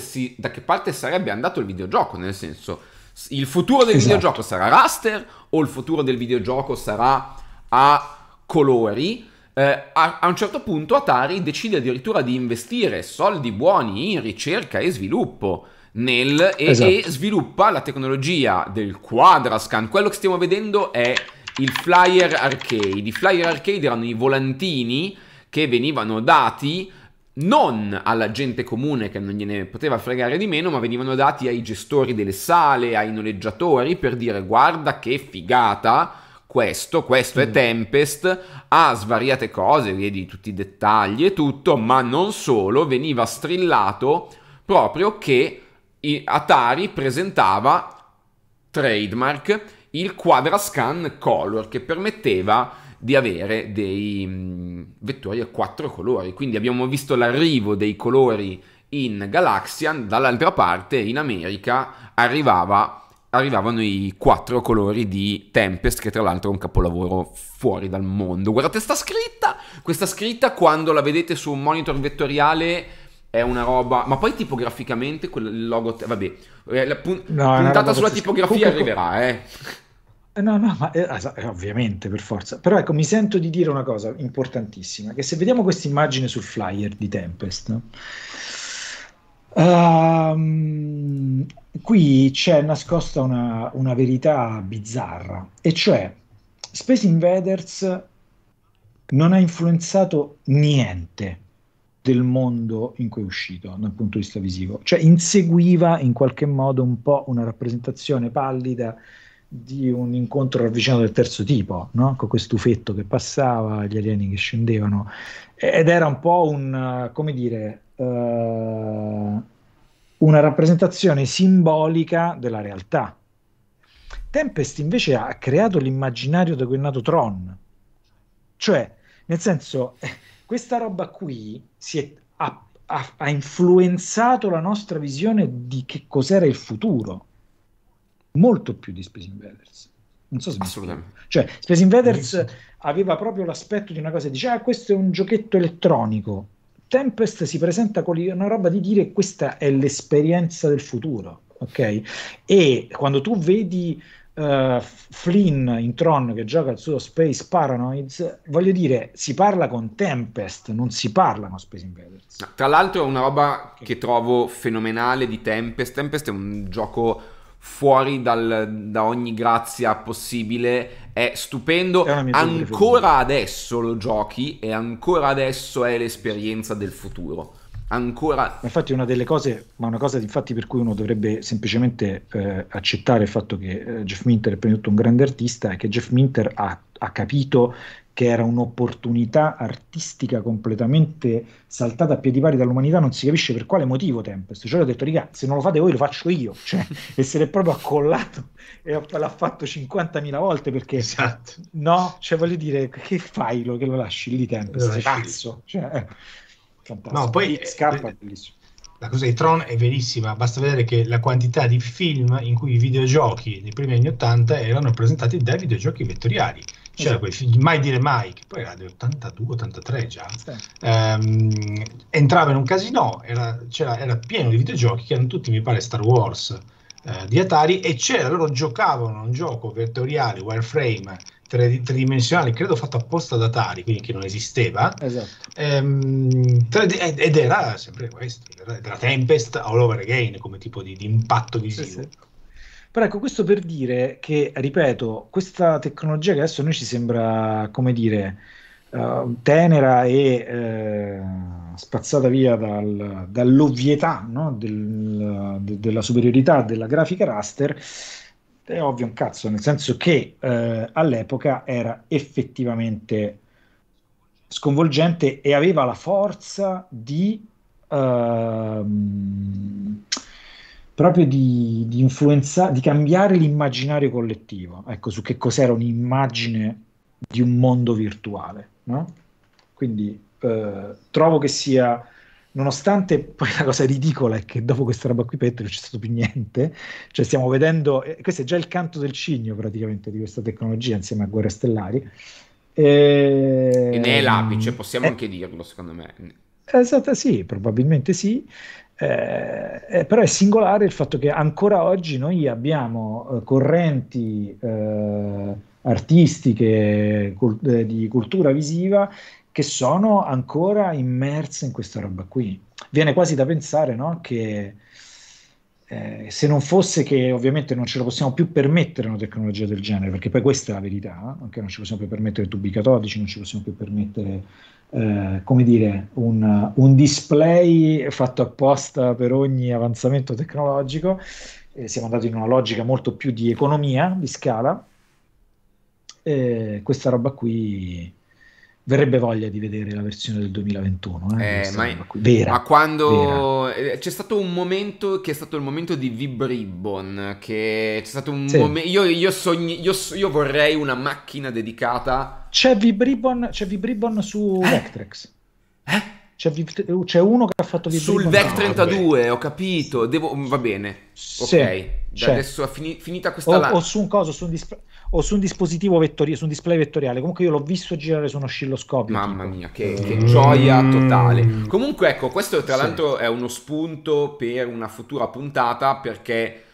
si, da che, parte sarebbe andato il videogioco, nel senso il futuro del esatto. videogioco sarà raster o il futuro del videogioco sarà a colori. Eh, a, a un certo punto Atari decide addirittura di investire soldi buoni in ricerca e sviluppo nel, e, esatto. e sviluppa la tecnologia del quadrascan. Quello che stiamo vedendo è il Flyer Arcade. I Flyer Arcade erano i volantini che venivano dati non alla gente comune che non gliene poteva fregare di meno, ma venivano dati ai gestori delle sale, ai noleggiatori per dire guarda che figata questo, questo mm. è Tempest, ha svariate cose, vedi tutti i dettagli e tutto, ma non solo, veniva strillato proprio che Atari presentava trademark il Quadrascan Color che permetteva di avere dei mm, vettori a quattro colori. Quindi abbiamo visto l'arrivo dei colori in Galaxian, dall'altra parte in America arrivava, arrivavano i quattro colori di Tempest, che tra l'altro è un capolavoro fuori dal mondo. Guardate sta scritta! Questa scritta quando la vedete su un monitor vettoriale è una roba. Ma poi tipograficamente quel logo. Vabbè, eh, la pun- no, puntata sulla tipografia comunque... arriverà, eh. eh. No, no, ma eh, eh, ovviamente per forza. Però ecco, mi sento di dire una cosa importantissima: che se vediamo questa immagine sul flyer di Tempest, no? um, qui c'è nascosta una, una verità bizzarra, e cioè Space Invaders non ha influenzato niente del mondo in cui è uscito dal punto di vista visivo, cioè inseguiva in qualche modo un po' una rappresentazione pallida di un incontro ravvicinato del terzo tipo, no? con questo ufetto che passava, gli alieni che scendevano, ed era un po' un, come dire, uh, una rappresentazione simbolica della realtà. Tempest invece ha creato l'immaginario da cui è nato Tron, cioè, nel senso, eh, questa roba qui si è, ha, ha, ha influenzato la nostra visione di che cos'era il futuro, molto più di Space Invaders. Non so se Assolutamente. Cioè, Space Invaders aveva proprio l'aspetto di una cosa, diceva ah, questo è un giochetto elettronico. Tempest si presenta con una roba di dire questa è l'esperienza del futuro, ok? E quando tu vedi uh, Flynn in Tron che gioca al suo Space Paranoids, voglio dire, si parla con Tempest, non si parla con Space Invaders. No, tra l'altro è una roba okay. che trovo fenomenale di Tempest. Tempest è un gioco fuori dal, da ogni grazia possibile. È stupendo. È ancora adesso lo giochi e ancora adesso è l'esperienza del futuro ancora... Infatti una delle cose, ma una cosa infatti per cui uno dovrebbe semplicemente eh, accettare il fatto che eh, Jeff Minter è prima di tutto un grande artista è che Jeff Minter ha, ha capito che era un'opportunità artistica completamente saltata a piedi pari dall'umanità, non si capisce per quale motivo Tempest. Cioè ho detto, raga, se non lo fate voi lo faccio io, (laughs) cioè, e se l'è proprio accollato e l'ha fatto 50.000 volte perché... Esatto. No, cioè voglio dire, che fai lo che lo lasci lì Tempest? Sei pazzo? Cioè, eh. Fantastico. No, poi eh, scappa, eh, bellissimo. La cosa di Tron è verissima, basta vedere che la quantità di film in cui i videogiochi nei primi anni 80 erano presentati dai videogiochi vettoriali. C'era esatto. quel film, Mai dire mai, che poi era del 82-83 già, sì. ehm, entrava in un casino, era, era, pieno di videogiochi che erano tutti, mi pare, Star Wars eh, di Atari e c'era, loro giocavano un gioco vettoriale, wireframe, tre, tridimensionale, credo fatto apposta da Atari, quindi che non esisteva, esatto. ehm, ed era sempre questo, era, Tempest all over again come tipo di, di impatto visivo. Sì, sì. Però ecco, questo per dire che, ripeto, questa tecnologia che adesso a noi ci sembra, come dire, uh, tenera e... Uh, spazzata via dal, dall'ovvietà no? del, de, della superiorità della grafica raster, è ovvio un cazzo, nel senso che eh, all'epoca era effettivamente sconvolgente e aveva la forza di ehm, proprio di, di influenzare, di cambiare l'immaginario collettivo, ecco, su che cos'era un'immagine di un mondo virtuale, no? Quindi eh, trovo che sia nonostante poi la cosa ridicola è che dopo questa roba qui petto non c'è stato più niente, cioè stiamo vedendo, eh, questo è già il canto del cigno praticamente di questa tecnologia insieme a Guerre Stellari. E... e ne è l'apice, possiamo eh, anche dirlo secondo me. Esatto, sì, probabilmente sì. Eh, eh però è singolare il fatto che ancora oggi noi abbiamo eh, correnti eh, artistiche col- di cultura visiva che sono ancora immerse in questa roba qui. Viene quasi da pensare no? che eh, se non fosse che ovviamente non ce la possiamo più permettere una tecnologia del genere, perché poi questa è la verità, eh? non ci possiamo più permettere tubi catodici, non ci possiamo più permettere eh, come dire, un, un, display fatto apposta per ogni avanzamento tecnologico, eh, siamo andati in una logica molto più di economia, di scala, eh, questa roba qui verrebbe voglia di vedere la versione del 2021. Eh? Eh, ma, vera, ma quando vera. Eh, c'è stato un momento che è stato il momento di Vibribbon che c'è stato un sì. momento... Io, io, sogni... io, io, vorrei una macchina dedicata... C'è Vibribbon c'è v su eh? Vectrex. Eh? C'è, uh, c'è, uno che ha fatto vibrare sul VEC 32 ho capito Devo, mm, va bene sì, ok da adesso è fini, finita questa o, o su un coso su un display o su un dispositivo vettoriale, su un display vettoriale. Comunque io l'ho visto girare su un oscilloscopio. Mamma tipo. mia, che, che gioia mm. totale. Comunque ecco, questo tra sì. l'altro è uno spunto per una futura puntata perché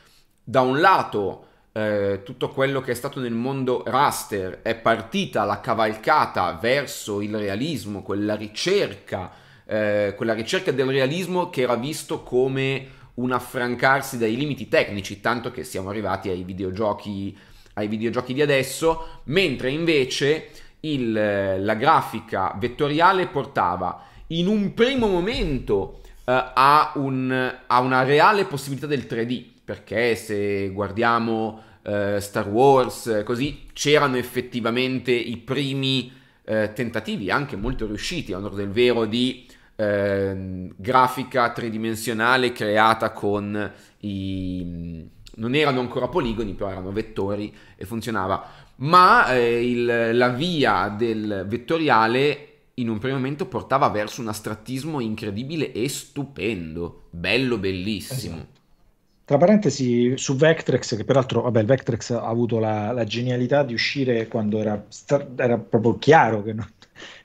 da un lato eh, tutto quello che è stato nel mondo raster è partita la cavalcata verso il realismo, quella ricerca eh, quella ricerca del realismo che era visto come un affrancarsi dai limiti tecnici, tanto che siamo arrivati ai videogiochi, ai videogiochi di adesso, mentre invece il, eh, la grafica vettoriale portava in un primo momento eh, a, un, a, una reale possibilità del 3D, perché se guardiamo eh, Star Wars, eh, così c'erano effettivamente i primi eh, tentativi, anche molto riusciti, a onore del vero, di eh, grafica tridimensionale creata con i... non erano ancora poligoni, però erano vettori e funzionava. Ma eh, il, la via del vettoriale in un primo momento portava verso un astrattismo incredibile e stupendo, bello, bellissimo. Esatto. Tra parentesi, su Vectrex, che peraltro, vabbè, il Vectrex ha avuto la, la genialità di uscire quando era, era proprio chiaro che non,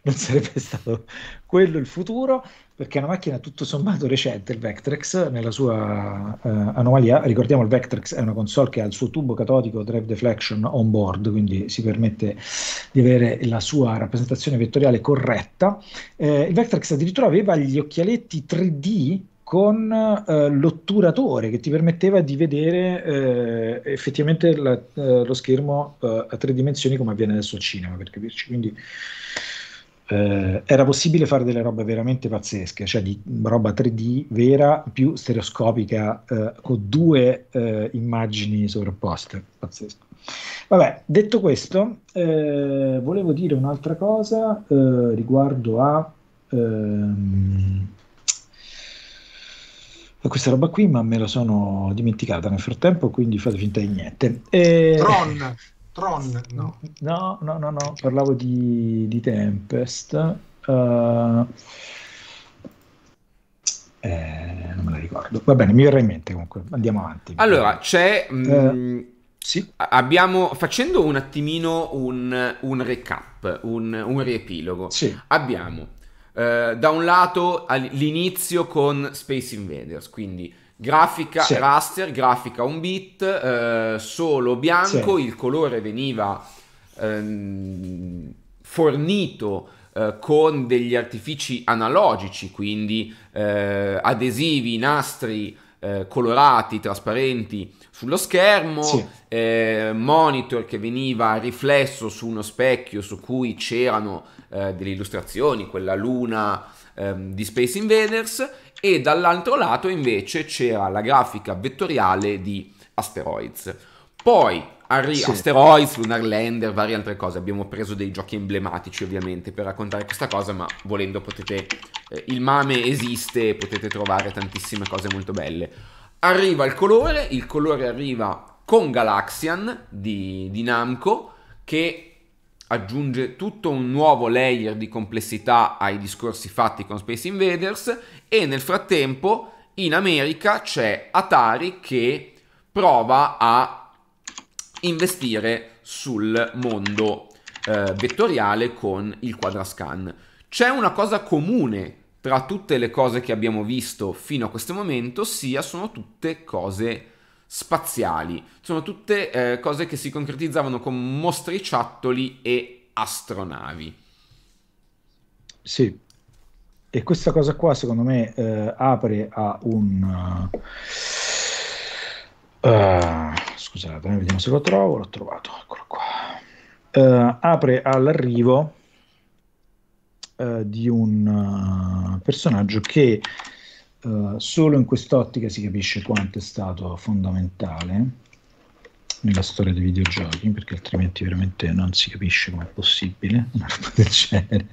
non sarebbe (laughs) stato quello il futuro, perché è una macchina tutto sommato recente, il Vectrex, nella sua eh, anomalia. Ricordiamo il Vectrex è una console che ha il suo tubo catodico drive deflection on board, quindi si permette di avere la sua rappresentazione vettoriale corretta. Eh, il Vectrex addirittura aveva gli occhialetti 3D con eh, l'otturatore che ti permetteva di vedere eh, effettivamente la, eh, lo schermo eh, a tre dimensioni come avviene adesso al cinema, per capirci. Quindi eh, era possibile fare delle robe veramente pazzesche, cioè di roba 3D vera più stereoscopica eh, con due eh, immagini sovrapposte, pazzesco. Vabbè, detto questo, eh, volevo dire un'altra cosa eh, riguardo a, ehm, questa roba qui, ma me la sono dimenticata nel frattempo, quindi fate finta di niente. E... Eh, Tron! (laughs) Tron, no. No, no, no, no. parlavo di, di Tempest. Uh, eh, non me la ricordo. Va bene, mi verrà in mente comunque. Andiamo avanti. Allora, c'è... Mh, mm, eh, sì. Abbiamo, facendo un attimino un, un recap, un, un riepilogo. Sì. Abbiamo eh, da un lato l'inizio con Space Invaders, quindi Grafica, sì. raster, grafica un bit, eh, solo bianco, sì. il colore veniva ehm, fornito eh, con degli artifici analogici, quindi eh, adesivi, nastri eh, colorati, trasparenti sullo schermo, sì. eh, monitor che veniva riflesso su uno specchio su cui c'erano eh, delle illustrazioni, quella luna ehm, di Space Invaders e dall'altro lato invece c'era la grafica vettoriale di Asteroids. Poi Arri- sì. Asteroids, Lunar Lander, varie altre cose. Abbiamo preso dei giochi emblematici ovviamente per raccontare questa cosa, ma volendo potete... Eh, il mame esiste, potete trovare tantissime cose molto belle. Arriva il colore, il colore arriva con Galaxian di, di Namco, che aggiunge tutto un nuovo layer di complessità ai discorsi fatti con Space Invaders e nel frattempo in America c'è Atari che prova a investire sul mondo eh, vettoriale con il quadrascan. C'è una cosa comune tra tutte le cose che abbiamo visto fino a questo momento, ossia sono tutte cose spaziali. Sono tutte eh, cose che si concretizzavano con mostriciattoli e astronavi. Sì. E questa cosa qua, secondo me, eh, apre a un... Uh, scusate, eh, vediamo se lo trovo, l'ho trovato, eccolo qua. Uh, apre all'arrivo di un personaggio che eh, solo in quest'ottica si capisce quanto è stato fondamentale nella storia dei videogiochi, perché altrimenti veramente non si capisce com'è possibile (laughs) una roba del genere.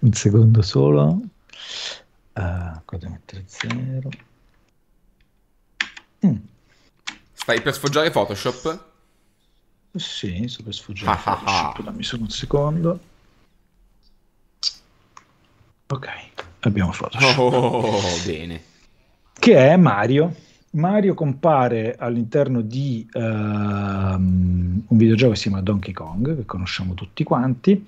Un secondo solo. Uh, eh, cosa mettere 0? Mm. Stai per sfoggiare Photoshop? Sì, sto per sfoggiare ah, ah, ah. Photoshop, ah, dammi solo un secondo. Ok abbiamo Photoshop. Oh, bene. Che è Mario. Mario compare all'interno di uh, un videogioco che si chiama Donkey Kong, che conosciamo tutti quanti,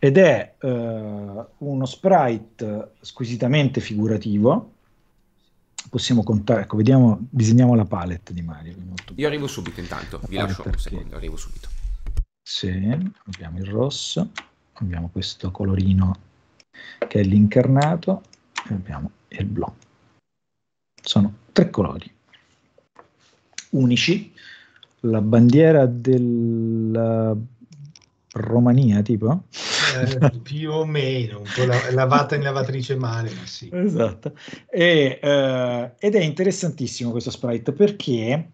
ed è uh, uno sprite squisitamente figurativo. Possiamo contare, ecco, vediamo, disegniamo la palette di Mario. Io arrivo subito intanto, la vi lascio un secondo, arrivo subito. Sì, abbiamo il rosso, abbiamo questo colorino che è l'incarnato, e abbiamo il blu. Sono tre colori unici. La bandiera della Romania, tipo? Eh, più o meno, un po' lavata in lavatrice male, ma sì. Esatto. E, eh, ed è interessantissimo questo sprite perché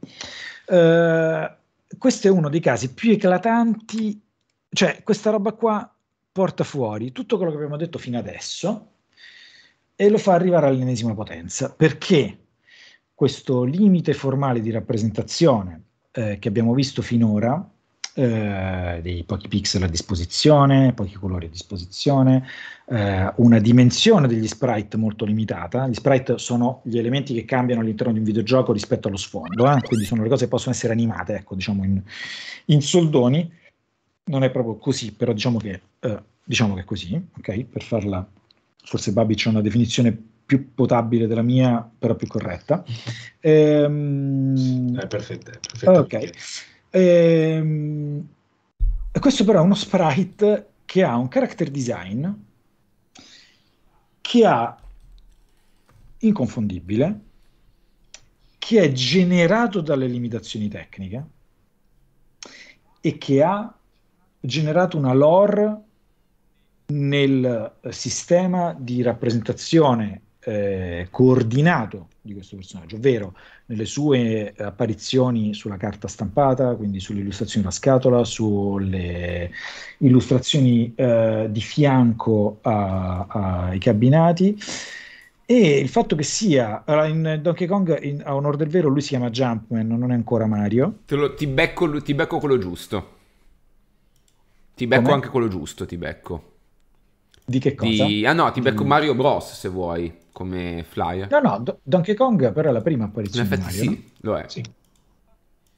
eh, questo è uno dei casi più eclatanti, cioè questa roba qua porta fuori tutto quello che abbiamo detto fino adesso e lo fa arrivare all'ennesima potenza, perché questo limite formale di rappresentazione eh, che abbiamo visto finora, eh, dei pochi pixel a disposizione, pochi colori a disposizione, eh, una dimensione degli sprite molto limitata. Gli sprite sono gli elementi che cambiano all'interno di un videogioco rispetto allo sfondo, eh? quindi sono le cose che possono essere animate, ecco, diciamo in, in soldoni non è proprio così, però diciamo che, eh, diciamo che è così, ok? Per farla, forse Babi c'è una definizione più potabile della mia, però più corretta. Ehm, è perfetta, perfetta. Ah, ok. Ehm, questo però è uno sprite che ha un character design che ha inconfondibile, che è generato dalle limitazioni tecniche e che ha generato una lore nel eh, sistema di rappresentazione eh, coordinato di questo personaggio, ovvero nelle sue apparizioni sulla carta stampata, quindi sulle illustrazioni della scatola, sulle illustrazioni eh, di fianco a, a, ai cabinati. E il fatto che sia in Donkey Kong, in, a onore del vero, lui si chiama Jumpman, non è ancora Mario. Lo, ti, becco, ti becco quello giusto. Ti becco Come? anche quello giusto, ti becco. Di che cosa? Di... Ah no, ti becco di... Mm. Mario Bros se vuoi, come flyer. No, no, Do- Donkey Kong però è la prima apparizione In effetti, di Mario, sì, no? lo è. Sì.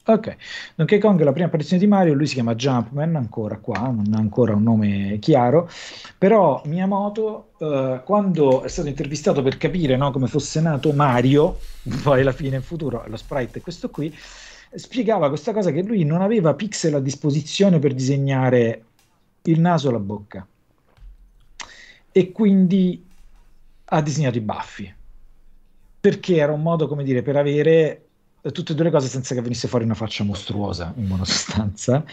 Ok, Donkey Kong è la prima apparizione di Mario, lui si chiama Jumpman ancora qua, non ha ancora un nome chiaro, però Miyamoto eh, quando è stato intervistato per capire no, come fosse nato Mario, (laughs) poi alla fine in futuro lo sprite è questo qui, spiegava questa cosa che lui non aveva pixel a disposizione per disegnare il naso e la bocca. E quindi ha disegnato i baffi, perché era un modo, come dire, per avere eh, tutte e due le cose senza che venisse fuori una faccia mostruosa, in buona sostanza.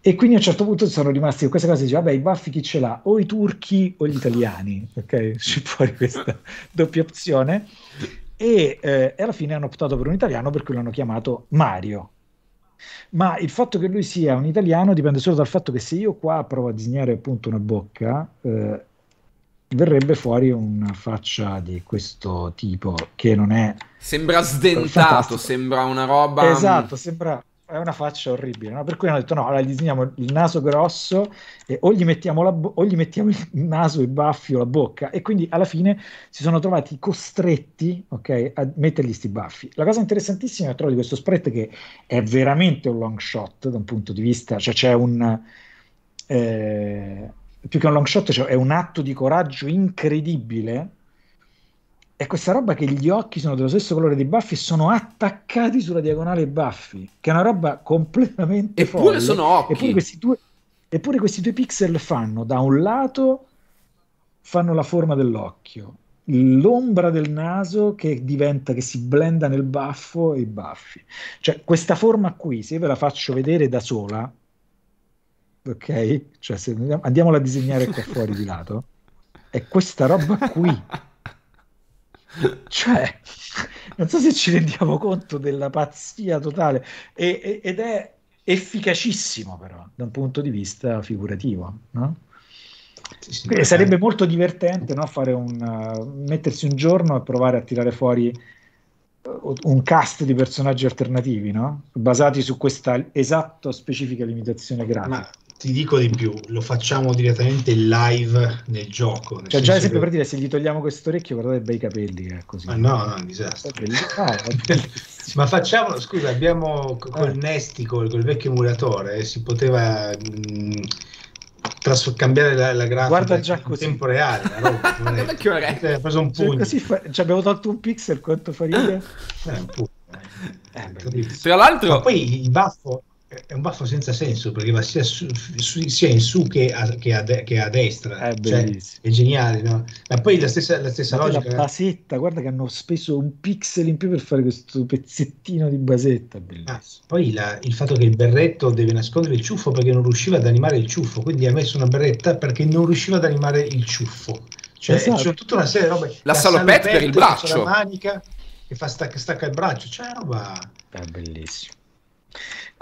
E quindi a un certo punto sono rimasti con questa cosa, dice, vabbè, i baffi chi ce l'ha? O i turchi o gli italiani, (laughs) ok? C'è fuori questa (laughs) doppia opzione. E eh, alla fine hanno optato per un italiano, per cui l'hanno chiamato Mario, ma il fatto che lui sia un italiano dipende solo dal fatto che se io qua provo a disegnare appunto una bocca, eh, verrebbe fuori una faccia di questo tipo che non è... Sembra sdentato, fantastica. sembra una roba... Mm, esatto, sembra è una faccia orribile, no? per cui hanno detto no, allora gli disegniamo il naso grosso e o gli, bo- o gli mettiamo, il (laughs) naso, i baffi o la bocca e quindi alla fine si sono trovati costretti okay, a mettergli questi baffi. La cosa interessantissima che trovo di questo spread è che è veramente un long shot da un punto di vista, cioè c'è un... Eh, più che un long shot cioè è un atto di coraggio incredibile è questa roba che gli occhi sono dello stesso colore dei baffi e sono attaccati sulla diagonale ai baffi, che è una roba completamente Eppure folle. sono occhi. Eppure questi, due, eppure questi due pixel fanno, da un lato, fanno la forma dell'occhio, l'ombra del naso che diventa, che si blenda nel baffo e i baffi. Cioè, questa forma qui, se ve la faccio vedere da sola, ok? Cioè, se, andiamola a disegnare qua fuori di lato, è questa roba qui. (laughs) cioè, non so se ci rendiamo conto della pazzia totale e, e, ed è efficacissimo però da un punto di vista figurativo, no? Sì, sì, sarebbe molto divertente no? un, mettersi un giorno e provare a tirare fuori eh, un cast di personaggi alternativi no? basati su questa esatta specifica limitazione grafica. Ma ti dico di più, lo facciamo direttamente live nel gioco. Nel cioè, già esempio che... per dire, se gli togliamo questo orecchio, guardate bei capelli, è così. Ma ah, no, no, è un disastro. Ah, Ma facciamolo, scusa, abbiamo col eh. Nesti, col, col, vecchio emulatore, eh, si poteva mh, mm, tras- cambiare la, la grafica Guarda già in tempo reale. Ha (laughs) preso un cioè, pugno. Cioè, fa- ci abbiamo tolto un pixel, quanto farebbe? Eh, un pugno. Eh, Tra l'altro... Ma poi il baffo è un baffo senza senso perché va sia, su, sia in su che a, che a, de, che a destra è, cioè, è geniale no? ma poi la stessa, la stessa logica la eh. basetta guarda che hanno speso un pixel in più per fare questo pezzettino di basetta ah, poi la, il fatto che il berretto deve nascondere il ciuffo perché non riusciva ad animare il ciuffo quindi ha messo una berretta perché non riusciva ad animare il ciuffo cioè, esatto. c'è tutta una serie di robe la, la salopette per il braccio la manica che, fa, che stacca il braccio cioè roba è bellissimo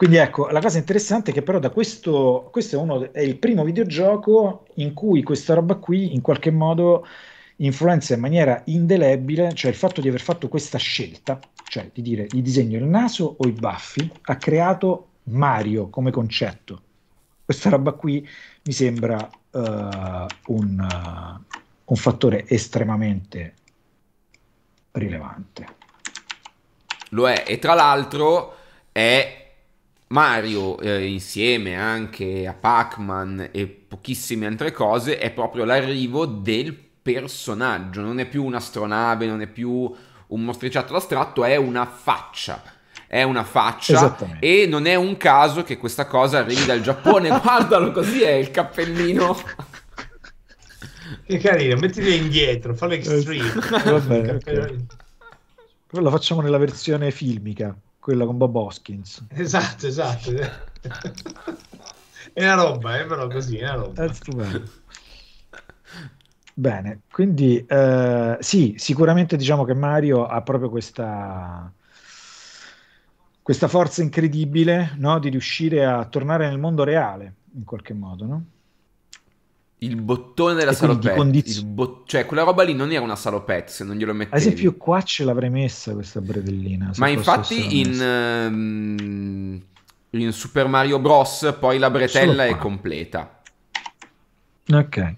quindi ecco, la cosa interessante è che però da questo, questo è, uno, è il primo videogioco in cui questa roba qui in qualche modo influenza in maniera indelebile, cioè il fatto di aver fatto questa scelta, cioè di dire gli disegno il naso o i baffi, ha creato Mario come concetto. Questa roba qui mi sembra uh, un, uh, un fattore estremamente rilevante. Lo è, e tra l'altro è Mario eh, insieme anche a Pac-Man e pochissime altre cose è proprio l'arrivo del personaggio, non è più un'astronave, non è più un mostriciato astratto, è una faccia. È una faccia e non è un caso che questa cosa arrivi dal Giappone, (laughs) guardalo così è il cappellino. Che carino, mettile indietro, fallo extreme. (laughs) Vabbè, okay. Lo facciamo nella versione filmica quella con Bob Hoskins. Esatto, esatto. (laughs) è una roba, eh, però così è una roba. È stupendo. Bene, quindi eh, sì, sicuramente diciamo che Mario ha proprio questa, questa forza incredibile no? di riuscire a tornare nel mondo reale in qualche modo, no? Il bottone della salopette. Condiz- bo- cioè, quella roba lì non era una salopette se non glielo mettevi. Ad esempio, qua ce l'avrei messa questa bretellina. Ma infatti, in, uh, in, Super Mario Bros. poi la bretella è completa. Ok.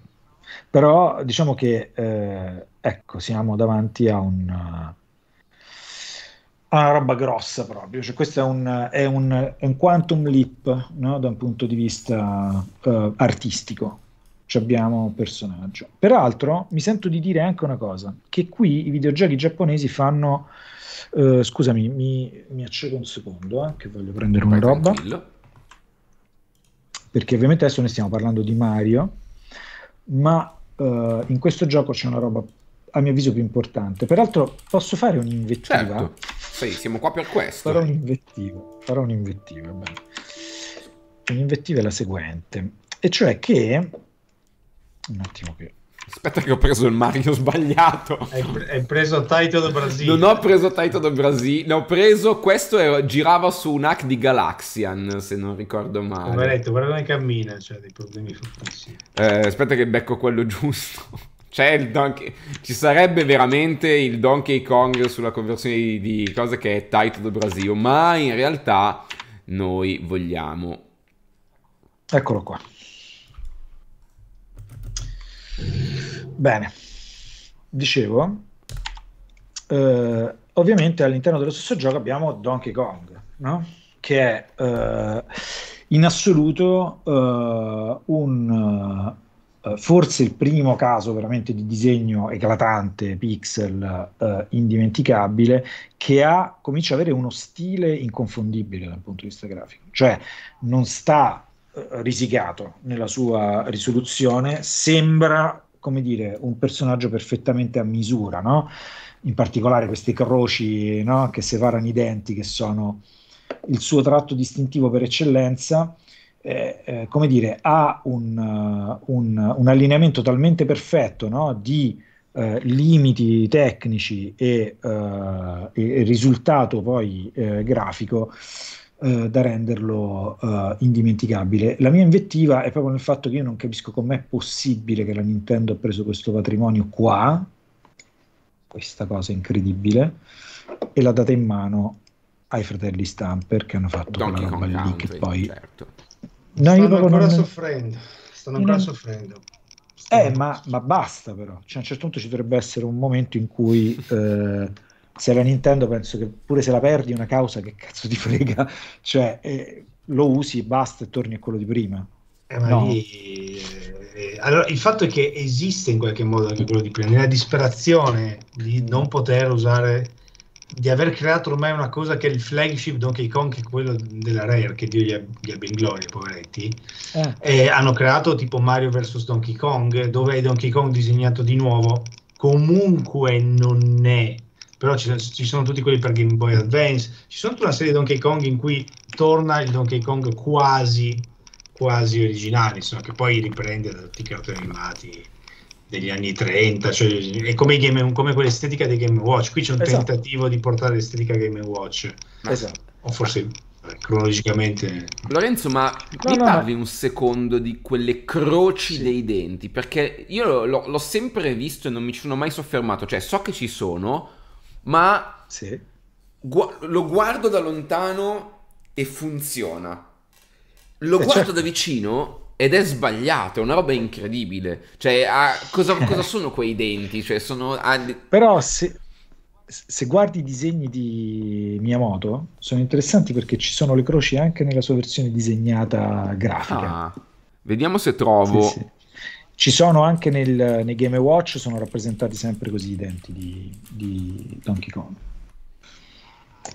Però diciamo che eh, ecco, siamo davanti a un una roba grossa proprio, cioè questo è un, è un, è un quantum leap no? da un punto di vista uh, artistico abbiamo un personaggio. Peraltro mi sento di dire anche una cosa, che qui i videogiochi giapponesi fanno... Uh, scusami, mi, mi accedo un secondo, eh, che voglio prendere una roba. Tranquillo. Perché ovviamente adesso noi stiamo parlando di Mario, ma uh, in questo gioco c'è una roba a mio avviso più importante. Peraltro posso fare un'invettiva? Certo. Sì, siamo qua per questo. Farò un'invettiva, farò un'invettiva, bene. Un'invettiva è la seguente, e cioè che un attimo che... Aspetta che ho preso il Mario sbagliato. Hai, pre- preso Taito do Brasile. Non ho preso Taito do Brasil. ne ho preso... Questo era, girava su un hack di Galaxian, se non ricordo male. Come hai detto, guarda come cammina, cioè dei problemi fortissimi. Eh, aspetta che becco quello giusto. (laughs) C'è il Donkey... Ci sarebbe veramente il Donkey Kong sulla conversione di, di cosa che è Taito do Brasil, ma in realtà noi vogliamo... Eccolo qua. Bene, dicevo, eh, ovviamente all'interno dello stesso gioco abbiamo Donkey Kong, no? che è eh, in assoluto eh, un eh, forse il primo caso veramente di disegno eclatante, pixel eh, indimenticabile, che ha, comincia ad avere uno stile inconfondibile dal punto di vista grafico, cioè non sta eh, risicato nella sua risoluzione, sembra come dire, un personaggio perfettamente a misura, no? in particolare queste croci no? che separano i denti, che sono il suo tratto distintivo per eccellenza, eh, eh, come dire, ha un, eh, un, un allineamento talmente perfetto no? di eh, limiti tecnici e, eh, e risultato poi grafico eh, da renderlo eh, indimenticabile. La mia invettiva è proprio nel fatto che io non capisco com'è possibile che la Nintendo ha preso questo patrimonio qua, questa cosa incredibile, e l'ha data in mano ai fratelli Stamper che hanno fatto Donkey quella roba lì che poi... Certo. No, stanno io ancora non... soffrendo, stanno ancora mm. soffrendo. Stanno eh, ma, ma, basta però, cioè, a un certo punto ci dovrebbe essere un momento in cui... Eh, se la Nintendo penso che pure se la perdi una causa che cazzo ti frega, (laughs) cioè eh, lo usi e basta e torni a quello di prima. Eh, no. lì, eh, allora, il fatto è che esiste in qualche modo anche quello di prima, nella disperazione di non poter usare, di aver creato ormai una cosa che è il flagship Donkey Kong, che è quello della Rare, che Dio gli, gli abbia in gloria, poveretti, eh. hanno creato tipo Mario vs Donkey Kong, dove è Donkey Kong disegnato di nuovo, comunque non è però ci, ci, sono tutti quelli per Game Boy Advance, ci sono tutta una serie di Donkey Kong in cui torna il Donkey Kong quasi, quasi originale, insomma, che poi riprende da tutti i cartoni animati degli anni 30, cioè, è come, game, come quell'estetica dei Game Watch, qui c'è un esatto. tentativo di portare l'estetica Game Watch, esatto. o forse eh, cronologicamente. Lorenzo, ma no, mi no, parli no. un secondo di quelle croci sì. dei denti? Perché io l'ho, l'ho sempre visto e non mi ci sono mai soffermato. Cioè, so che ci sono, ma sì. gu- lo guardo da lontano e funziona. Lo eh, guardo certo. da vicino ed è sbagliato, è una roba incredibile. Cioè, ah, cosa, (laughs) cosa, sono quei denti? Cioè, sono, ah, Però se, se, guardi i disegni di Miyamoto, sono interessanti perché ci sono le croci anche nella sua versione disegnata grafica. Ah, vediamo se trovo sì, sì ci sono anche nel, nei Game Watch, sono rappresentati sempre così i denti di, di Donkey Kong.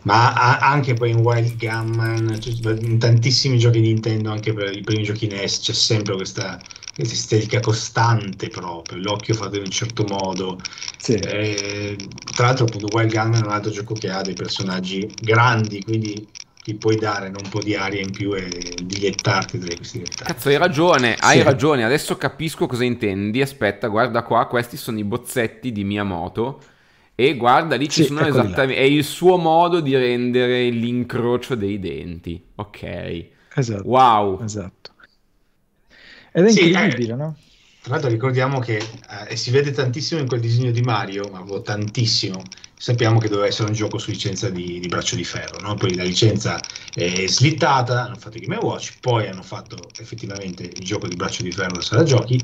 Ma a, anche poi in Wild Gunman, cioè, in tantissimi giochi Nintendo, anche per i primi giochi NES, c'è sempre questa estetica costante proprio, l'occhio fatto in un certo modo. Sì. Eh, tra l'altro appunto Wild Gunman è un altro gioco che ha dei personaggi grandi, quindi ti puoi dare un po' di aria in più e dilettarti delle questioni. Cazzo, hai ragione, hai ragione. Adesso capisco cosa intendi. Aspetta, guarda qua, questi sono i bozzetti di Miyamoto. E guarda, lì ci sì, sono ecco esattamente. Là. È il suo modo di rendere l'incrocio dei denti. Ok. Esatto. Wow. Esatto. Ed è incredibile, sì, eh, no? Tra l'altro ricordiamo che eh, si vede tantissimo in quel disegno di Mario, ma tantissimo. Sappiamo che doveva essere un gioco su licenza di, di braccio di ferro, no? poi la licenza è slittata, hanno fatto Game Watch, poi hanno fatto effettivamente il gioco di braccio di ferro da sala giochi,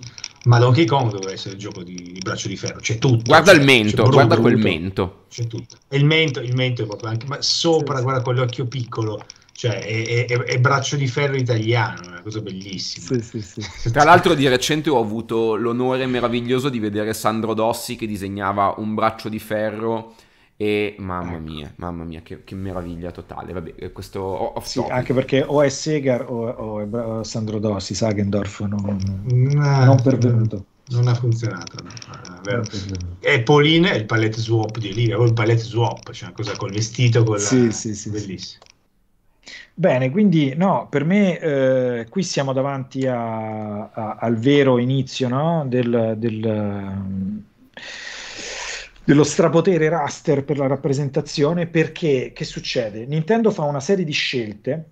ma Donkey Kong doveva essere il gioco di, di braccio di ferro, c'è tutto. Guarda c'è, il mento, Bruno, guarda quel mento. C'è tutto. E il mento, il mento è proprio anche, ma sopra, sì. guarda quell'occhio piccolo cioè è, è, è, braccio di ferro italiano, è una cosa bellissima. Sì, sì, sì. (laughs) Tra l'altro di recente ho avuto l'onore meraviglioso di vedere Sandro Dossi che disegnava un braccio di ferro e mamma ecco. mia, mamma mia, che, che meraviglia totale. Vabbè, eh, questo off sì, anche perché o è Segar o, o è Bra- Sandro Dossi, Sagendorf non, no, non pervenuto. Non ha funzionato, no. Ah, è, è Pauline il palette swap di lì, o il palette swap, cioè una cosa col vestito, con la... sì, sì, sì, bellissimo. Sì. Bene, quindi no, per me eh, qui siamo davanti a, a, al vero inizio no? del, del, ehm, dello strapotere raster per la rappresentazione, perché che succede? Nintendo fa una serie di scelte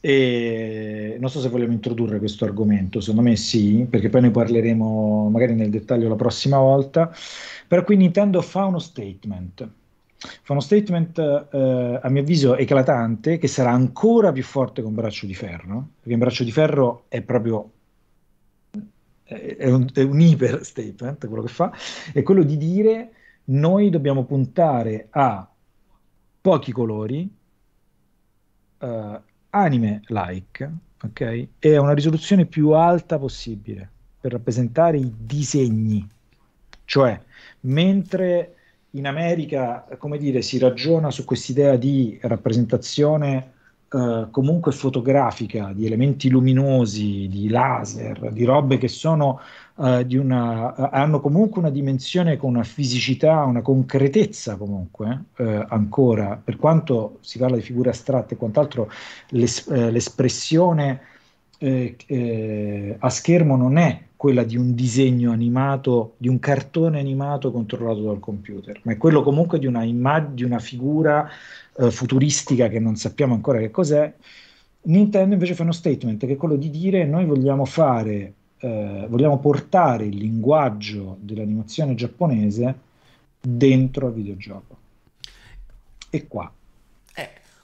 e non so se vogliamo introdurre questo argomento, secondo me sì, perché poi ne parleremo magari nel dettaglio la prossima volta, però qui Nintendo fa uno statement fa uno statement eh, a mio avviso eclatante che sarà ancora più forte con Braccio di Ferro, perché in Braccio di Ferro è proprio eh, è un, è un iper statement quello che fa, è quello di dire noi dobbiamo puntare a pochi colori, eh, anime like, ok? E a una risoluzione più alta possibile per rappresentare i disegni, cioè mentre in America, come dire, si ragiona su quest'idea di rappresentazione eh, comunque fotografica, di elementi luminosi, di laser, di robe che sono, eh, di una, eh, hanno comunque una dimensione con una fisicità, una concretezza comunque eh, ancora, per quanto si parla di figure astratte e quant'altro, l'es- eh, l'espressione eh, eh, a schermo non è quella di un disegno animato, di un cartone animato controllato dal computer, ma è quello comunque di una, immag- di una figura eh, futuristica che non sappiamo ancora che cos'è. Nintendo invece fa uno statement che è quello di dire noi vogliamo fare, eh, vogliamo portare il linguaggio dell'animazione giapponese dentro al videogioco. E qua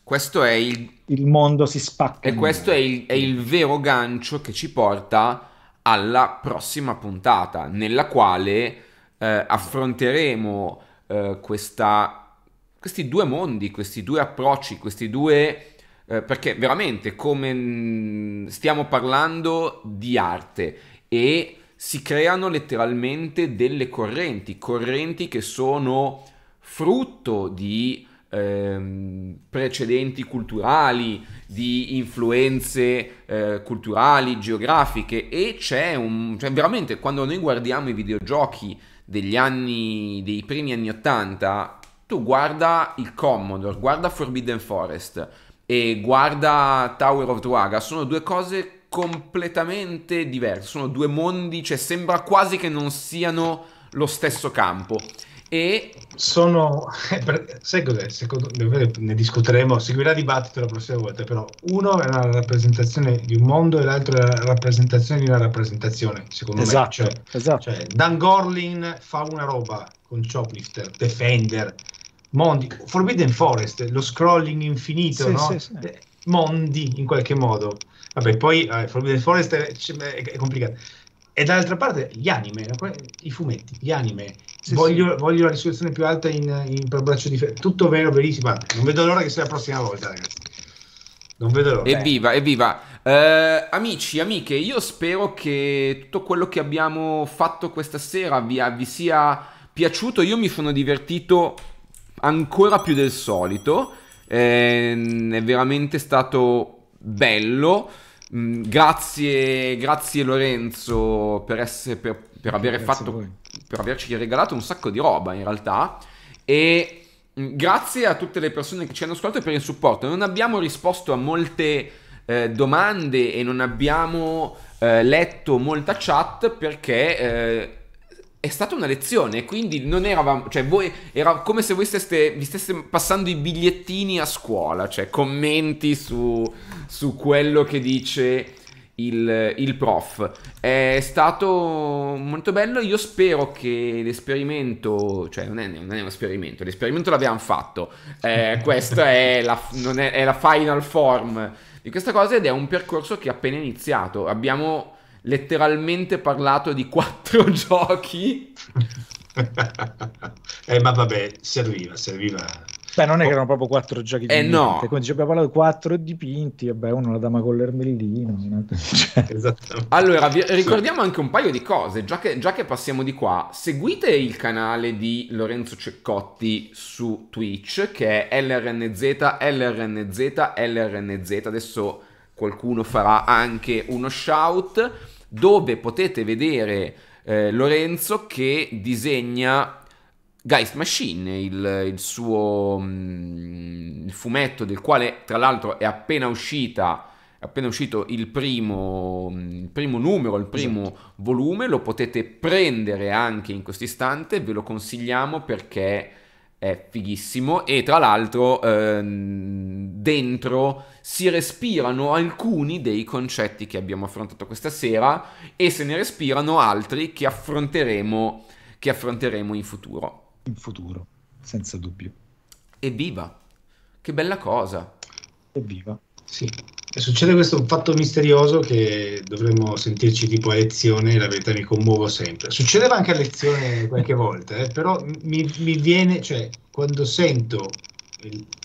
questo è il... il mondo si spacca. E questo è il, è il vero gancio che ci porta alla prossima puntata, nella quale eh, affronteremo eh, questa, questi due mondi, questi due approcci, questi due... Eh, perché veramente come mm, stiamo parlando di arte e si creano letteralmente delle correnti, correnti che sono frutto di ehm, precedenti culturali, di influenze eh, culturali, geografiche e c'è un... Cioè veramente quando noi guardiamo i videogiochi degli anni, dei primi anni 80, tu guarda il Commodore, guarda Forbidden Forest e guarda Tower of Druaga, sono due cose completamente diverse, sono due mondi, cioè sembra quasi che non siano lo stesso campo. E sono, (laughs) sai cos'è? Secondo, ne discuteremo, seguirà il dibattito la prossima volta, però uno è una rappresentazione di un mondo e l'altro è la rappresentazione di una rappresentazione, secondo esatto, me. Cioè, esatto. Cioè, Dan Gorlin fa una roba con Choplifter, Defender, Mondi, Forbidden Forest, lo scrolling infinito, sì, no? sì, sì. Mondi in qualche modo. Vabbè, poi eh, Forbidden Forest è, è complicato e dall'altra parte gli anime, i fumetti, gli anime. Sì, voglio, sì. voglio, la risoluzione più alta in, in per braccio di ferro. Tutto vero, verissimo. Non vedo l'ora che sia la prossima volta, ragazzi. Non vedo l'ora. Evviva, eh. evviva. Eh, amici, amiche, io spero che tutto quello che abbiamo fatto questa sera vi, vi sia piaciuto. Io mi sono divertito ancora più del solito. Eh, è veramente stato bello. Mm, grazie, grazie Lorenzo per, essere, per, per aver fatto, per averci regalato un sacco di roba in realtà. E mm, grazie a tutte le persone che ci hanno ascoltato per il supporto. Non abbiamo risposto a molte eh, domande e non abbiamo eh, letto molta chat perché... Eh, è stata una lezione, quindi non eravamo, cioè voi, era come se voi steste, vi stesse passando i bigliettini a scuola, cioè commenti su, su quello che dice il, il, prof. È stato molto bello, io spero che l'esperimento, cioè non è, non è un esperimento, l'esperimento l'abbiamo fatto, eh, questa è la, è, è la final form di questa cosa ed è un percorso che è appena iniziato, abbiamo letteralmente parlato di quattro (laughs) giochi. eh, ma vabbè, serviva, serviva. Beh, non è che oh. erano proprio quattro giochi dipinti. Eh no. ci abbiamo parlato di quattro dipinti, vabbè, uno la dama con l'ermellino. (laughs) Cioè. Allora, vi, ricordiamo anche un paio di cose, già che, già che, passiamo di qua. Seguite il canale di Lorenzo Ceccotti su Twitch, che è LRNZ, LRNZ, LRNZ. Adesso qualcuno farà anche uno shout dove potete vedere eh, Lorenzo che disegna Geist Machine, il, il suo mm, il fumetto del quale tra l'altro è appena uscita appena uscito il primo, il primo, numero, il primo esatto. volume, lo potete prendere anche in questo istante, ve lo consigliamo perché è fighissimo e tra l'altro ehm, dentro si respirano alcuni dei concetti che abbiamo affrontato questa sera e se ne respirano altri che affronteremo, che affronteremo in futuro. In futuro, senza dubbio. Evviva! Che bella cosa! Evviva, sì succede questo fatto misterioso che dovremmo sentirci tipo a lezione, la verità mi commuovo sempre. Succedeva anche a lezione qualche volta, eh, però mi, mi, viene, cioè quando sento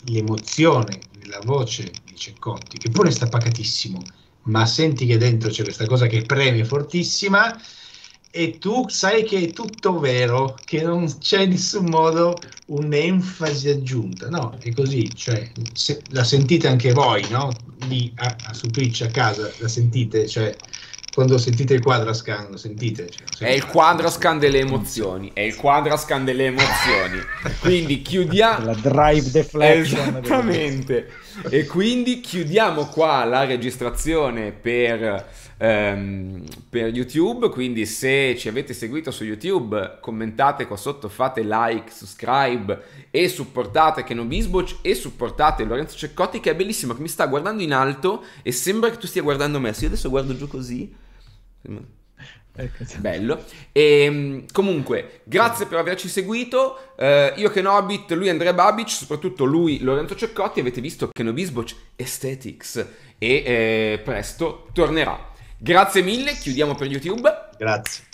l'emozione nella voce di Ceccotti, che pure sta pacatissimo, ma senti che dentro c'è questa cosa che preme fortissima, e tu sai che è tutto vero, che non c'è in nessun modo un'enfasi aggiunta, no? È così, cioè, se, la sentite anche voi, no? Lì a, a, su Twitch a casa, la sentite, cioè, quando sentite il quadrascan, lo sentite? Cioè, sentite. È il quadrascan delle emozioni, è il quadrascan delle emozioni. quindi chiudiamo... La drive deflection. Esattamente. e quindi chiudiamo qua la registrazione per ehm, per YouTube, quindi se ci avete seguito su YouTube commentate qua sotto, fate like, subscribe e supportate Kenobisboch e supportate Lorenzo Ceccotti che è bellissimo, che mi sta guardando in alto e sembra che tu stia guardando me, se io adesso guardo giù così... Ecco, bello. E, ehm, comunque, grazie per averci seguito. Eh, io Kenobit, lui Andrea Babic, soprattutto lui Lorenzo Ceccotti, avete visto Kenobisboch Aesthetics e eh, presto tornerà. Grazie mille, chiudiamo per YouTube. Grazie.